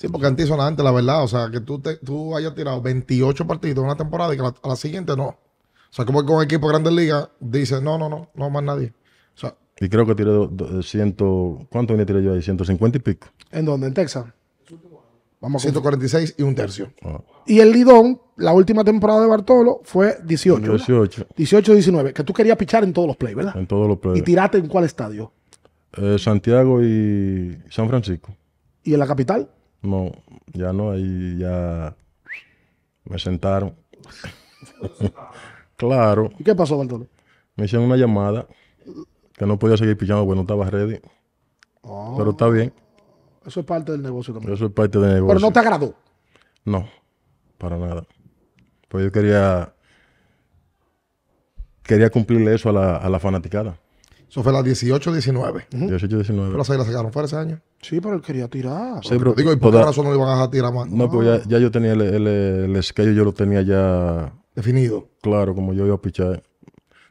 Sí, porque antes, la verdad. O sea, que tú, te, tú hayas tirado 28 partidos en una temporada y que a la siguiente no. O sea, como con un equipo de Grandes Ligas dice, no, no, no, no más nadie. y creo que tiré 200, ¿cuánto me tiré yo ahí? 150 y pico. ¿En dónde? ¿En Texas? Vamos 146 y un tercio. Ah. Y el Lidón, la última temporada de Bartolo, fue 18. 18. 18-19, que tú querías pichar en todos los play, ¿verdad? En todos los play. ¿Y tiraste en cuál estadio? Eh, Santiago y San Francisco. ¿Y en la capital? No, ya no, ahí ya me sentaron. claro. ¿Y qué pasó, Bartolo? Me hicieron una llamada que no podía seguir pillando, porque no estaba ready. Oh. Pero está bien. Eso es parte del negocio también. Eso es parte del negocio. Pero no te agradó. No, para nada. Pues yo quería, quería cumplirle eso a la, a la fanaticada. Eso fue las 18, 19. 18, 19. Pero las la sacaron fuera ese año. Sí, pero él quería tirar. Sí, pero, digo, ¿y por qué razón no le iban a tirar más? No, pues ya, yo tenía el, el, el yo lo tenía ya. Definido. Claro, como yo iba a pichar.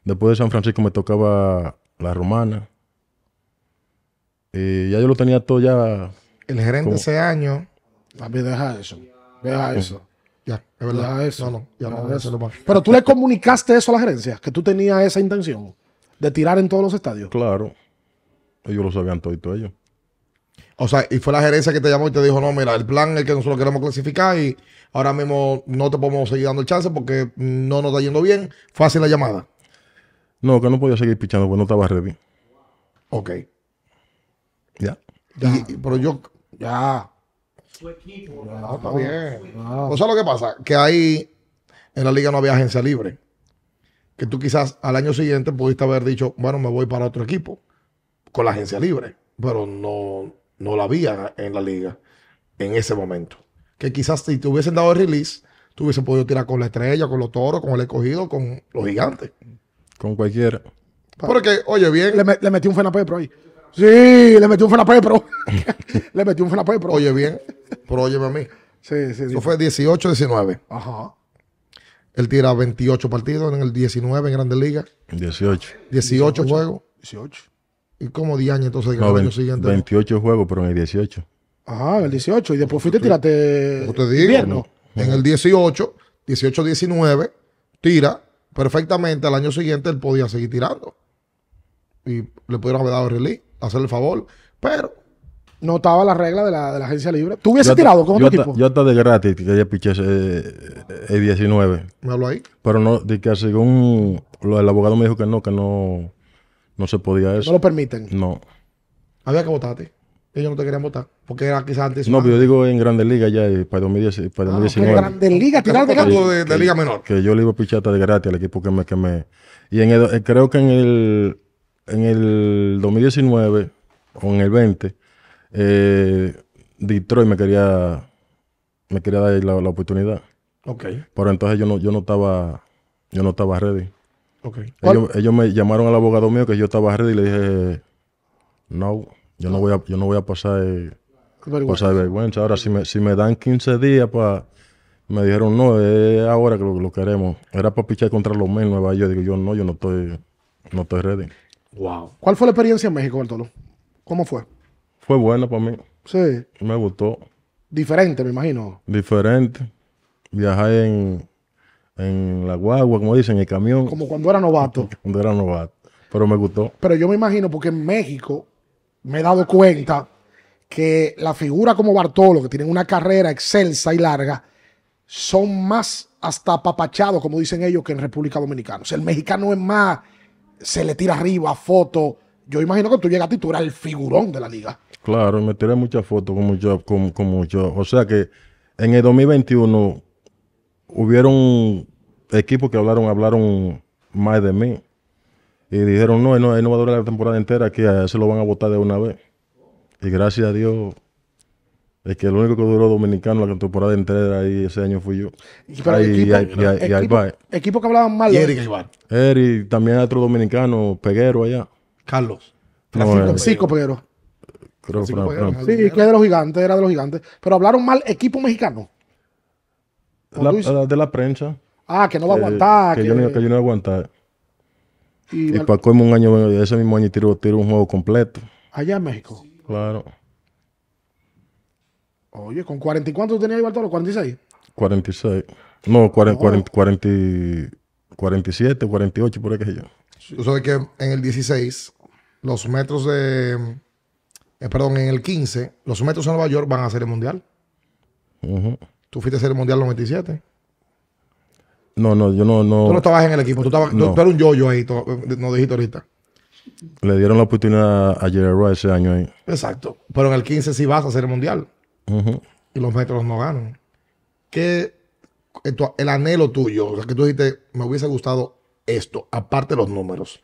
Después de San Francisco me tocaba la romana. Y ya yo lo tenía todo ya. El gerente ese año. A mí deja eso. Deja eso. Ya, es verdad. Deja eso. No, no, ya no, no eso. Pero tú le comunicaste eso a la gerencia, que tú tenías esa intención de tirar en todos los estadios. Claro. Ellos lo sabían todo ellos. O sea, y fue la gerencia que te llamó y te dijo, no, mira, el plan es que nosotros queremos clasificar y ahora mismo no te podemos seguir dando el chance porque no nos está yendo bien. Fácil la llamada. No, que no podía seguir pichando porque no estaba bien. Ok. Ya. pero yo, ya. Su equipo. Ah, está bien. O pues, sea, lo que pasa, que ahí en la liga no había agencia libre que tú quizás al año siguiente pudiste haber dicho, bueno, me voy para otro equipo con la agencia libre, pero no, no la había en la liga en ese momento. Que quizás si te hubiesen dado el release, tú hubiesen podido tirar con la estrella, con los toros, con el escogido, con los gigantes. Con cualquiera. Ah. Porque, oye, bien. Le, metí un pero ahí. Sí, le metí un Fenapepro. le metí un pro Oye, bien. Pero óyeme a mí. Sí, sí, sí. Eso fue 18-19. Ajá. Él tira 28 partidos en el 19 en Grandes liga 18. 18, juegos. 18. ¿Y cómo 10 años entonces año siguiente? 28 juegos, pero en el 18. Ah, en el 18. Y después fuiste y tiraste. Te En el 18, 18-19, tira perfectamente. Al año siguiente él podía seguir tirando. Y le pudieron haber dado relí, hacerle el favor. Pero notaba la regla de la, de la agencia libre. ¿Tú hubieses tirado con otro equipo? yo hasta de gratis, que ya piché el 19 ¿Me ahí? Pero no, de que según el abogado me dijo que no, que no, no se podía eso. ¿No lo permiten? No. Había que votarte. Ellos no te querían votar. Porque era quizás antes. No, pero yo digo en Grandes Ligas ya, para 2019. Para ah, 2019. Grandes Ligas, este tirar de de, Liga Menor. Que yo le iba a pichar hasta de gratis al equipo que me. Que me y en el, eh, creo que en el, en el 2019 o en el 20 eh, Detroit me quería, me quería dar la, oportunidad. Ok. Pero entonces yo no, yo no estaba, yo no estaba ready. Ellos, me llamaron al abogado mío que yo estaba ready y le dije, no, yo no, voy a, yo no voy a pasar, eh, vergüenza. vergüenza. Ahora, si me, si me dan 15 días para... Me dijeron, no, es ahora que lo, queremos. Era para pichar contra los men Nueva York. Digo, yo no, yo no estoy, no estoy ready. Wow. ¿Cuál fue la experiencia en México, Bartolo? ¿Cómo fue? Fue bueno para mí. Sí. Me gustó. Diferente, me imagino. Diferente. Viajar en, la guagua, como dicen, en el camión. Como cuando era novato. Cuando era novato. Pero me gustó. Pero yo me imagino, porque en México me he dado cuenta que la figura como Bartolo, que tienen una carrera excelsa y larga, son más hasta apapachados, como dicen ellos, que en República Dominicana. O sea, el mexicano es más, se le tira arriba, foto. Yo imagino que tú llegaste y tú eras el figurón de la liga. Claro, me tiré muchas fotos como yo, con, mucho. O sea que en el 2021 hubieron equipos que hablaron, hablaron más de mí. Y dijeron, no, él no, va a durar la temporada entera, que a se lo van a votar de una vez. Y gracias a Dios, es que el único que duró dominicano la temporada entera ahí ese año fui yo. Y equipo, equipo, que hablaban mal. Y Eric Eric, también otro dominicano, Peguero allá. Carlos. Eh, Francisco, Peguero. Creo, pues, Sí, que de los gigantes, era de los gigantes. Pero hablaron mal equipo mexicano. de la ah, prensa. Ah, que no va a eh, aguantar. Que, yo, no, que yo no a aguantar. Y, y para un año, ese mismo año tiro, tiro un juego completo. Allá en México. Claro. Oye, ¿con 40 y cuánto tenía ahí ¿46? 46. No, 40, 40, 47, 48, por ahí que yo. Tú sabes que en el 16, los metros de eh, perdón, en el 15, los metros de Nueva York van a hacer el mundial. Tú fuiste a hacer el mundial 97. No, no, yo no, no. Tú no estabas en el equipo, tú, estabas, tú, un yo-yo ahí, eh, no dijiste ahorita. Le dieron la oportunidad a Jerry Rice ese año ahí. Exacto. Pero en el 15 sí vas a hacer el mundial. Y los metros no ganan. ¿Qué el anhelo tuyo? O sea, que tú dijiste, me hubiese gustado esto, aparte de los números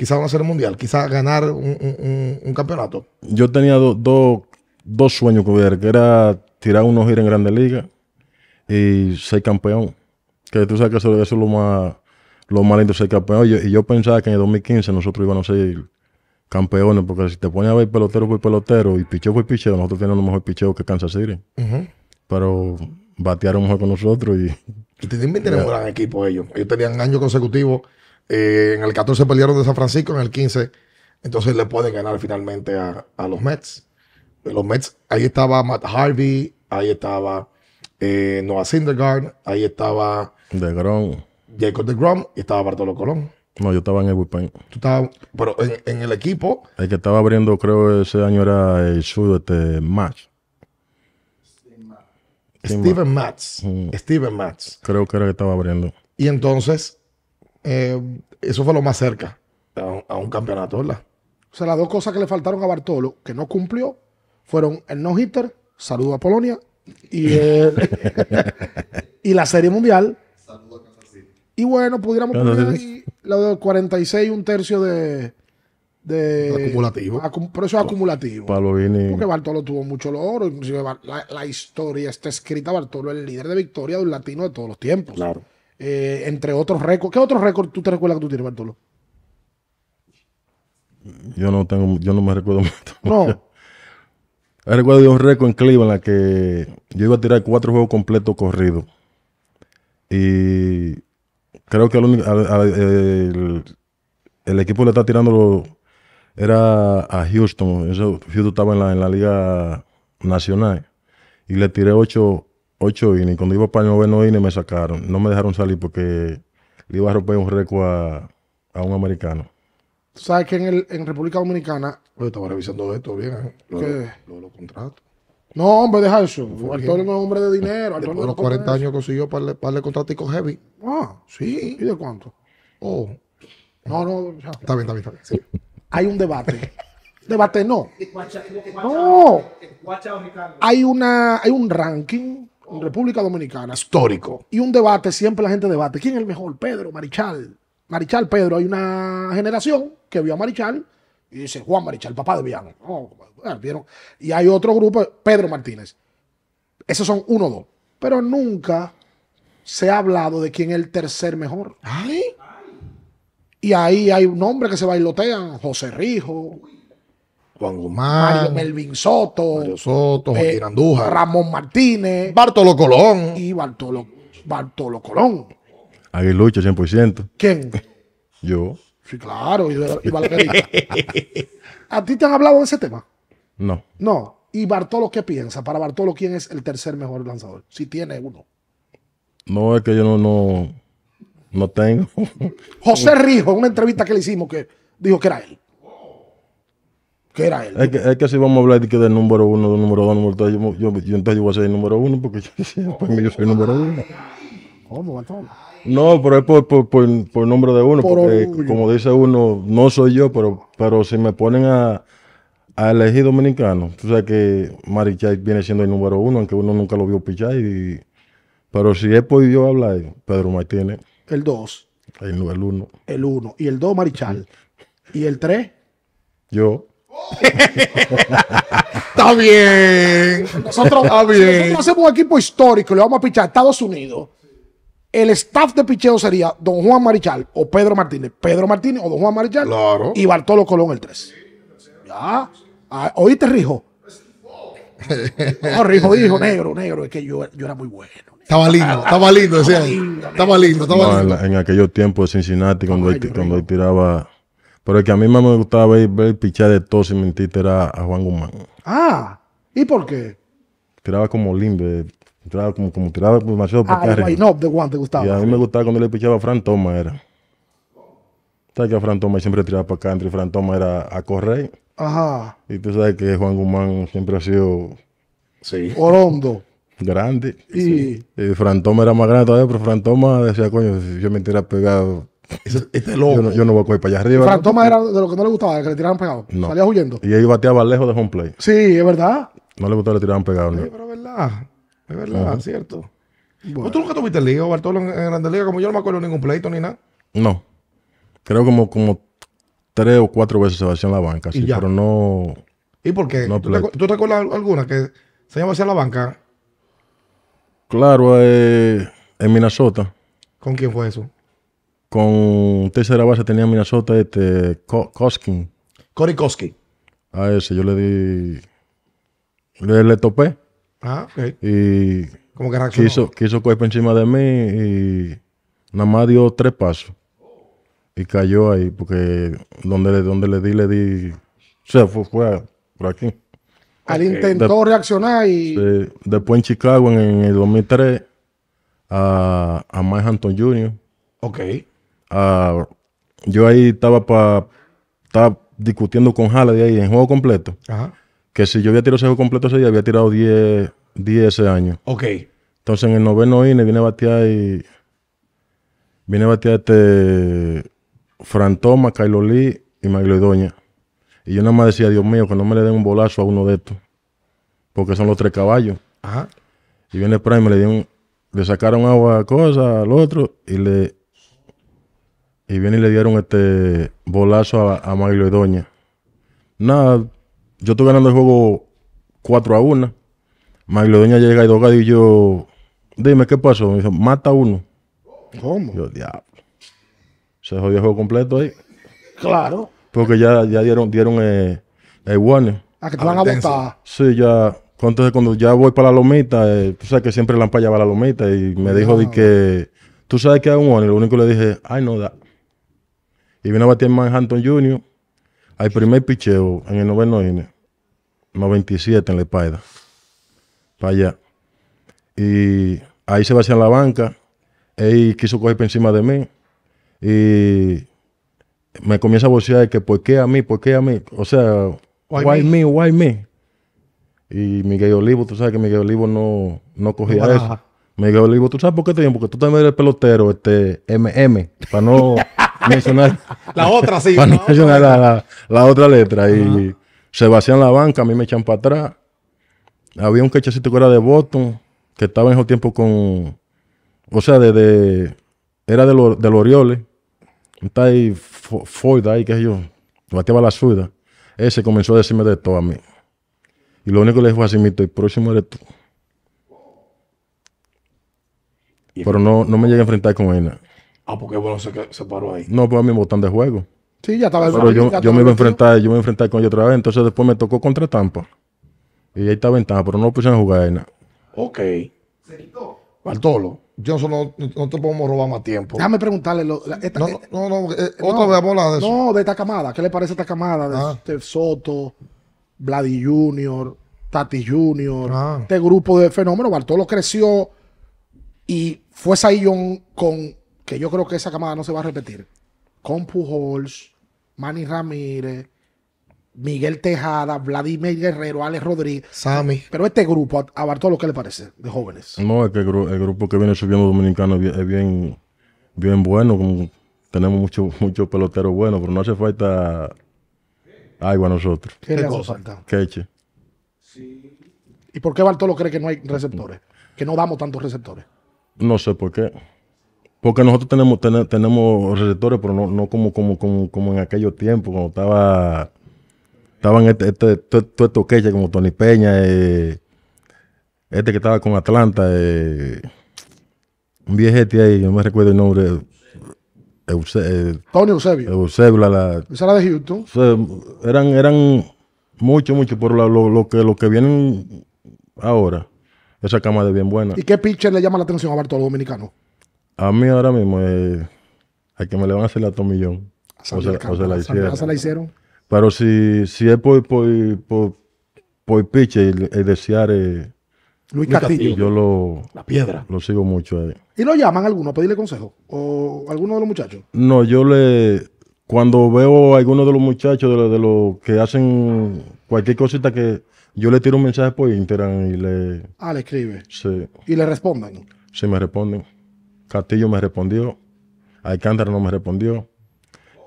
quizá ser ser mundial, quizás ganar un, campeonato? Yo tenía dos sueños que hubiera, que era tirar unos giros en Grandes Ligas y ser campeón. Que tú sabes que eso, es lo más, lo lindo, ser campeón. Y yo, pensaba que en el 2015 nosotros íbamos a ser campeones, porque si te pones a ver pelotero por pelotero y picheo por picheo, nosotros tenemos un mejor picheo que Kansas City. Pero batearon mejor con nosotros y... Y tienen un gran equipo ellos. Ellos tenían años consecutivos eh, en el 14 pelearon de San Francisco, en el 15, entonces le pueden ganar finalmente a, los Mets. Los Mets, ahí estaba Matt Harvey, ahí estaba eh, Noah Syndergaard, ahí estaba de Jacob de Grom y estaba Bartolo Colón. No, yo estaba en el bullpen. Tú estabas, pero en, el equipo. El que estaba abriendo, creo, ese año era el suyo, este Match. Steven Matz. Steven Matz. Creo que era el que estaba abriendo. Y entonces, eh, eso fue lo más cerca a un, campeonato, ¿verdad? O sea, las dos cosas que le faltaron a Bartolo, que no cumplió, fueron el no-hitter, saludo a Polonia, y, y la Serie Mundial. y bueno, pudiéramos poner lo de 46, un tercio de. de acumulativo. eso es acumulativo. Porque Bartolo tuvo mucho logro la, historia está escrita. Bartolo es el líder de victoria de un latino de todos los tiempos. Claro. Eh, entre otros récords. ¿Qué otros récord tú te recuerdas que tú tienes, Bartolo? Yo no tengo, yo no me recuerdo. No. recuerdo de un récord en Cleveland que yo iba a tirar cuatro juegos completos corridos. Y creo que el, equipo le está tirando era a Houston. Houston estaba en la, en la Liga Nacional. Y le tiré ocho, ocho innings. Cuando iba para el noveno inning me sacaron. No me dejaron salir porque le iba a romper un récord a, a un americano. sabes que en, el, en República Dominicana. Yo estaba revisando esto bien. ¿Qué? ¿eh? Lo, contratos. No, hombre, deja eso. Antonio es un hombre de ah, dinero. Después de los 40 años consiguió para el con heavy. Ah, sí. ¿Y de cuánto? Oh. No, no. Está bien, está bien, está bien. Hay un debate. debate no. no. Hay, una, hay un ranking República Dominicana, histórico. Y un debate, siempre la gente debate, ¿quién es el mejor? Pedro, Marichal. Marichal, Pedro, hay una generación que vio a Marichal y dice Juan Marichal, papá de Viano. Oh, y hay otro grupo, Pedro Martínez. Esos son uno o dos. Pero nunca se ha hablado de quién es el tercer mejor. Y ahí hay un hombre que se bailotean, José Rijo, Juan Guzmán, Melvin Soto, Mario Soto, Joaquín eh, Ramón Martínez, Bartolo Colón. Y Bartolo, Bartolo Colón. Aguilucho 100%. ¿Quién? Yo. Sí, claro, ¿A ti te han hablado de ese tema? No. No. ¿Y Bartolo qué piensa? Para Bartolo, ¿quién es el tercer mejor lanzador? Si tiene uno. No, es que yo no, no, no tengo. José Rijo, en una entrevista que le hicimos, que dijo que era él. ¿Qué era él? Es que, si vamos a hablar de que del número uno, del número dos, número tres, yo, entonces yo voy a ser el número uno porque yo, yo soy el número uno. ¿Cómo, oh, No, pero es por, por, por, por nombre de uno, porque como dice uno, no soy yo, pero, pero si me ponen a, elegir dominicano, tú sabes que Marichal viene siendo el número uno, aunque uno nunca lo vio pichar, pero si es por yo hablar, Pedro Martínez. El dos. el uno. El uno. Y el dos, Marichal. ¿Y el tres? Yo. Está bien. Nosotros, nosotros hacemos un equipo histórico y le vamos a pichar a Estados Unidos. El staff de picheo sería Don Juan Marichal o Pedro Martínez. Pedro Martínez o Don Juan Marichal y Bartolo Colón el 3. Ya. Ah, ¿Oíste, Rijo? No, Rijo dijo, negro, negro, es que yo, yo era muy bueno. Ah, estaba lindo, estaba lindo, decía. Estaba lindo, estaba lindo. en, aquellos tiempos de Cincinnati, cuando, este, cuando él tiraba pero el que a mí más me gustaba ver, pichar de todo y mentirte era a Juan Guzmán. Ah, ¿y por qué? Tiraba como limbe, tiraba como, como tiraba demasiado por ah, no, de Juan te gustaba. Y a mí me gustaba cuando le pichaba a Fran Toma era. ¿Sabes que a Fran Toma siempre tiraba para acá? Entre Fran Toma era a correr. Ajá. Y tú sabes que Juan Guzmán siempre ha sido... Sí. Orondo. Grande. Y... Sí. y Fran Toma era más grande todavía, pero Fran Toma decía, coño, si yo me tirara pegado este Yo no, voy a coger para allá arriba. Frank Thomas era de lo que no le gustaba, que le tiraban pegado. Salía huyendo. Y ahí bateaba lejos de home play. Sí, es verdad. No le gustaba que le tiraban pegado. Sí, pero es verdad. Es verdad, cierto. ¿Tú nunca tuviste lío, Bartolo, en, la Grandes Ligas? Como yo no me acuerdo ningún pleito ni nada. No. Creo como, como tres o cuatro veces se vació en la banca, sí, pero no. ¿Y por qué? ¿Tú, te, acuerdas alguna que se llamó en la banca? Claro, eh, en Minnesota. ¿Con quién fue eso? Con tercera base tenía Minnesota este Koskin. Cory Koskin. A ese yo le di. Le, topé. Ah, ok. Y. Como que reaccionó? Quiso, quiso cuerpo encima de mí y. Nada más dio tres pasos. Y cayó ahí, porque donde le, donde le di, le di. O sea, fue, por aquí. Al intentó reaccionar y. Después en Chicago, en, el 2003, a, a Mike Hampton Jr. Ok. Ah, yo ahí estaba pa, estaba discutiendo con Jala de ahí en juego completo. Ajá. Que si yo había tirado ese juego completo ese día, había tirado 10, ese año. Ok. Entonces en el noveno INE viene a batear y. viene a batear este. Fran Thomas, y Magloidoña. Y yo nada más decía, Dios mío, que no me le den un bolazo a uno de estos. Porque son los tres caballos. Ajá. Y viene Prime, le un... le sacaron agua a cosas al otro y le, y viene y le dieron este bolazo a, a y Nada, yo estoy ganando el juego 4 a 1. Maglio Doña llega y Doga y yo, dime, ¿qué pasó? Me dijo mata uno. ¿Cómo? Yo, diablo. Se jodió el juego completo ahí. Claro. Porque ya, ya dieron, dieron eh, el warning. Ah, que te van a botar. Sí, ya. Entonces, cuando ya voy para la lomita, eh, tú sabes que siempre la ya va a la lomita y me dijo de que, tú sabes que hay un warning. Lo único que le dije, ay, no, da. Y vino a batir Manhattan Jr. al primer picheo en el noveno INE, 97 en la espalda, para allá. Y ahí se va hacia la banca. Él quiso coger por encima de mí. Y me comienza a vocear que ¿por qué a mí? ¿Por qué a mí? O sea, why, me? ¿Why me? Y Miguel Olivo, tú sabes que Miguel Olivo no, no cogía eso. Miguel Olivo, ¿tú sabes por qué te Porque tú también eres pelotero, este, MM, para no... mencionar. La otra, sí. la, otra letra. Y, se vacían la banca, a mí me echan para atrás. Había un cachacito que era de bottom que estaba en ese tiempo con. O sea, desde era de, los de los Orioles. Está ahí Foida ahí, qué sé yo. Bateaba la suida. Ese comenzó a decirme de todo a mí. Y lo único que le dijo así, Simito el próximo eres tú. Pero no, no me llegué a enfrentar con él. Ah, porque bueno se, paró ahí. No, pues a mí me botan de juego. Sí, ya estaba Pero yo, yo, me iba a enfrentar, yo me iba a enfrentar con ella otra vez. Entonces después me tocó contra Tampa. Y ahí está ventaja, pero no lo pusieron a jugar ahí nada. Ok. Se quitó. Bartolo, yo no, no te podemos robar más tiempo. Déjame preguntarle. Lo, eh, no, no, eh, no, otra vez bola de eso. No, de esta camada. ¿Qué le parece esta camada? De, ah. este Soto, Vladi Jr., Tati Jr. Ah. este grupo de fenómenos. Bartolo creció y fue Saillon con que yo creo que esa camada no se va a repetir. Con Pujols, Manny Ramírez, Miguel Tejada, Vladimir Guerrero, Alex Rodríguez. Sammy. Pero este grupo, a Bartolo, ¿qué le parece de jóvenes? No, es que el, grupo que viene subiendo dominicano es bien, bien, bueno. tenemos muchos mucho peloteros buenos, pero no hace falta algo a nosotros. ¿Qué, le falta? ¿Y por qué Bartolo cree que no hay receptores? Que no damos tantos receptores. No sé por qué. Porque nosotros tenemos, tenemos receptores, pero no, no como, como, como, en aquellos tiempos, cuando estaba, estaban este, este, este estos queches como Tony Peña, eh, este que estaba con Atlanta, eh, un viejete ahí, no me recuerdo el nombre. Eh, Tony Eusebio. Eusebio, la, la, Esa era de Houston. eran, eran muchos, muchos, pero lo, que, lo que vienen ahora, esa cama de bien buena. ¿Y qué pitcher le llama la atención a Bartolo Dominicano? A mí ahora mismo, eh, a que me le van a hacer la tomillón. O se, la hicieron. Pero si, si es por, por, por, piche y, desear. Eh, Luis Castillo. Yo lo, la piedra. lo sigo mucho ahí. ¿Y lo llaman alguno a pedirle consejo? ¿O alguno de los muchachos? No, yo le. Cuando veo a alguno de los muchachos, de, los, de los que hacen cualquier cosita que. Yo le tiro un mensaje por Instagram y le. Ah, le escribe. Sí. ¿Y le responden? Sí, me responden. Castillo me respondió, Alcántara no me respondió,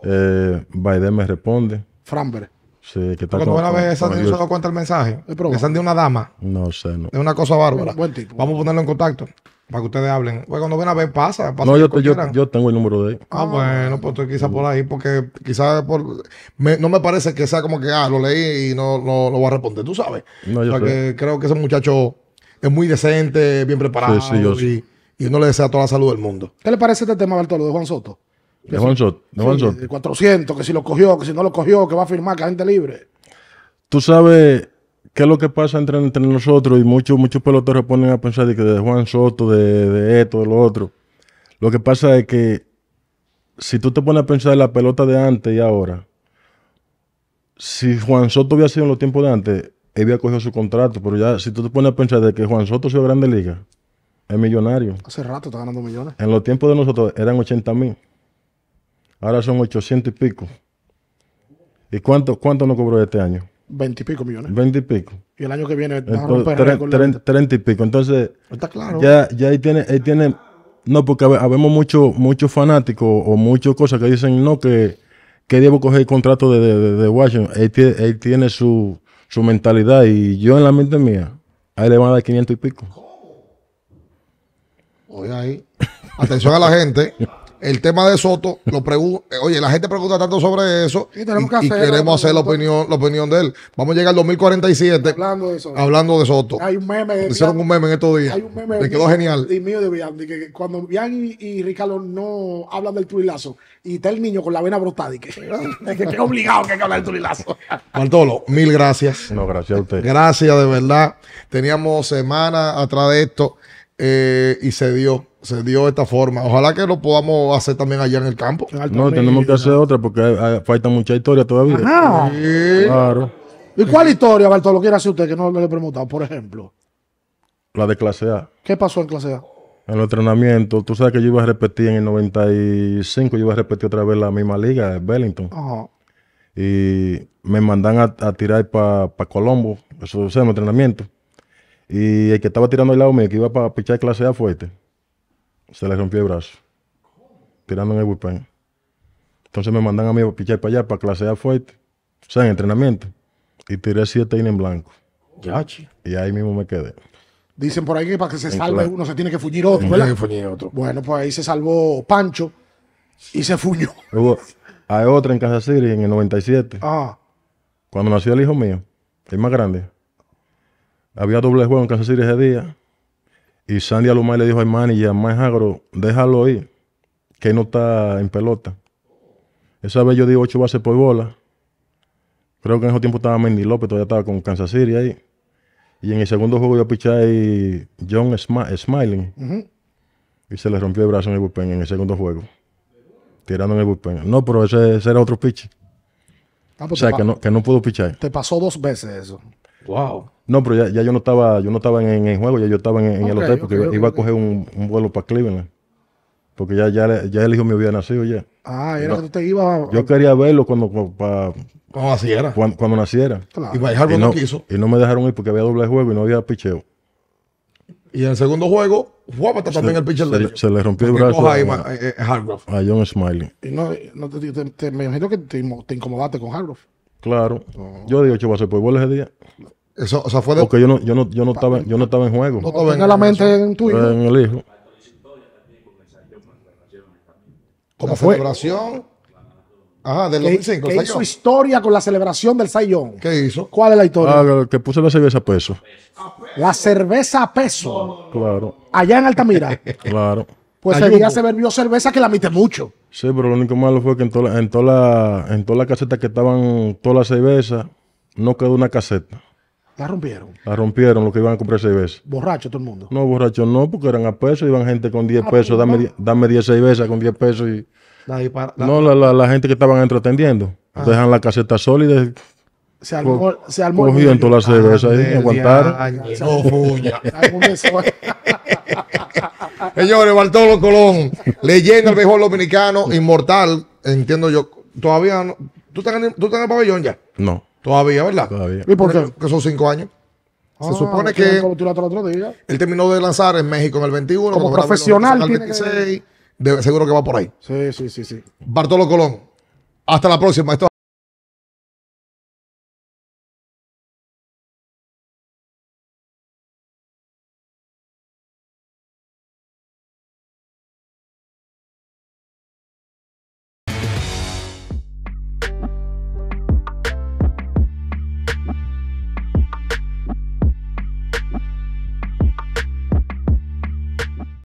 eh, me responde. Framber. Sí, que está Cuando una vez no se cuenta el mensaje. Que de una dama. No sé, no. Es una cosa bárbara. Vamos a ponerlo en contacto para que ustedes hablen. Pues, cuando ven a ver, pasa. no, yo, yo, tengo el número de él. Ah, ah bueno, pues tú quizás por ahí, porque quizás por. no me parece que sea como que, ah, lo leí y no, lo va a responder, tú sabes. No, yo sé. creo que ese muchacho es muy decente, bien preparado. Sí, sí, yo sí y uno le desea toda la salud del mundo. ¿Qué le parece este tema, Bartolo, de Juan Soto? De Juan Soto. De Juan Soto. 400, que si lo cogió, que si no lo cogió, que va a firmar, que gente libre. Tú sabes qué es lo que pasa entre, entre nosotros y muchos muchos peloteros ponen a pensar de que de Juan Soto, de, de esto, de lo otro. Lo que pasa es que si tú te pones a pensar en la pelota de antes y ahora, si Juan Soto hubiera sido en los tiempos de antes, él había cogido su contrato, pero ya si tú te pones a pensar de que Juan Soto sea grande liga, millonario. Hace rato está ganando millones. En los tiempos de nosotros eran 80 mil. Ahora son 800 y pico. ¿Y cuánto, cuánto nos cobró este año? 20 y pico millones. 20 y pico. Y el año que viene 30, y pico. Entonces, Ya, ya ahí tiene, ahí tiene. No, porque habemos muchos mucho fanáticos o muchas cosas que dicen no, que, que debo coger el contrato de, de, Washington. Él, tiene, su, su mentalidad y yo en la mente mía, ahí le van a dar 500 y pico. Oye, Atención a la gente. El tema de Soto, lo eh, oye, la gente pregunta tanto sobre eso y, que queremos hacer la opinión, la opinión de él. Vamos a llegar al 2047 hablando de, Soto. hablando de Soto. Hay un meme. Hicieron un meme en estos días. Hay Me quedó genial. Y mío de Bian, de que cuando Bian y, Ricardo no hablan del turilazo y está el niño con la vena brotada, y que, que, es obligado que hay que hablar del turilazo. Bartolo, mil gracias. No, gracias a usted. Gracias, de verdad. Teníamos semanas atrás de esto. Eh, y se dio, se dio esta forma. Ojalá que lo podamos hacer también allá en el campo. No, tenemos que hacer otra porque falta mucha historia todavía. Claro. ¿Y cuál historia, Bartolo, quiere hacer usted que no le he preguntado, por ejemplo? La de clase A. ¿Qué pasó en clase A? En el entrenamiento tú sabes que yo iba a repetir en el 95, yo iba a repetir otra vez la misma liga, Wellington. Ajá. Y me mandan a, tirar para Colombo, eso es el entrenamiento. Y el que estaba tirando al lado mío, que iba para pichar clase A fuerte, este. se le rompió el brazo. Tirando en el bullpen. Entonces me mandan a mí a pichar para allá, para clase A fuerte. Este. O sea, en entrenamiento. Y tiré siete innings en blanco. Y ahí mismo me quedé. Dicen por ahí que para que se salve uno se tiene que fuñir otro, Bueno, pues ahí se salvó Pancho y se fuñó. hay otra en Casa City en el 97. Ah. Cuando nació el hijo mío, el más grande, había doble juego en Kansas City ese día. Y Sandy Alomar le dijo al manager, más Agro, déjalo ir, que no está en pelota. Esa vez yo di ocho bases por bola. Creo que en ese tiempo estaba Mendy López, todavía estaba con Kansas City ahí. Y en el segundo juego yo piché ahí John Smiling. Y se le rompió el brazo en el bullpen en el segundo juego. Tirando en el bullpen. No, pero ese, era otro pitch. Ah, pues o sea, que no, que no pudo pichar. Te pasó dos veces eso. Wow. No, pero ya, yo no estaba, yo no estaba en, el juego, ya yo estaba en, en el hotel porque iba a coger un, un, vuelo para Cleveland. Porque ya, ya, ya el hijo me había nacido ya. Ah, era que tú te ibas Yo quería verlo cuando para, cuando naciera. Y no, me dejaron ir porque había doble juego y no había picheo. Y en el segundo juego, está también el pitcher se, se le rompió el brazo eh, eh, a, John Smiley. Y no, te, me imagino que te, incomodaste con Hargrove. Claro. No. Oh. Yo digo, a se puede volver ese día. Eso, o sea, fue de... Porque yo no, yo no, yo no estaba, yo no estaba en juego. No la mente en tu hijo. En el hijo. ¿Cómo la celebración. Ajá, del 2005. ¿Qué hizo historia con la celebración del Saiyón? ¿Qué hizo? ¿Cuál es la historia? Ah, que puse la cerveza a peso. La cerveza a peso. Claro. Allá en Altamira. claro. Pues Ayubo. ese día se bebió cerveza que la mite mucho. Sí, pero lo único malo fue que en toda, en toda la, en toda la caseta que estaban todas las cervezas, no quedó una caseta. La rompieron. La rompieron, los que iban a comprar cerveza. ¿Borracho todo el mundo? No, borracho no, porque eran a peso iban gente con 10 ah, pues, pesos, dame, 10 cervezas con 10 pesos y... no, la, gente que estaban entreteniendo, ah. Dejan la caseta sólida se armó, se armó todas las ahí, fuña. Señores, Bartolo Colón, leyenda del mejor dominicano, inmortal, entiendo yo. Todavía no. ¿Tú estás, en, ¿Tú estás el pabellón ya? No. Todavía, ¿verdad? Todavía. ¿Y por qué? Que son cinco años. Se ah, supone que él terminó de lanzar en México en el 21. Como profesional. El seguro que va por ahí. Sí, sí, sí, sí. Bartolo Colón. Hasta la próxima. Esto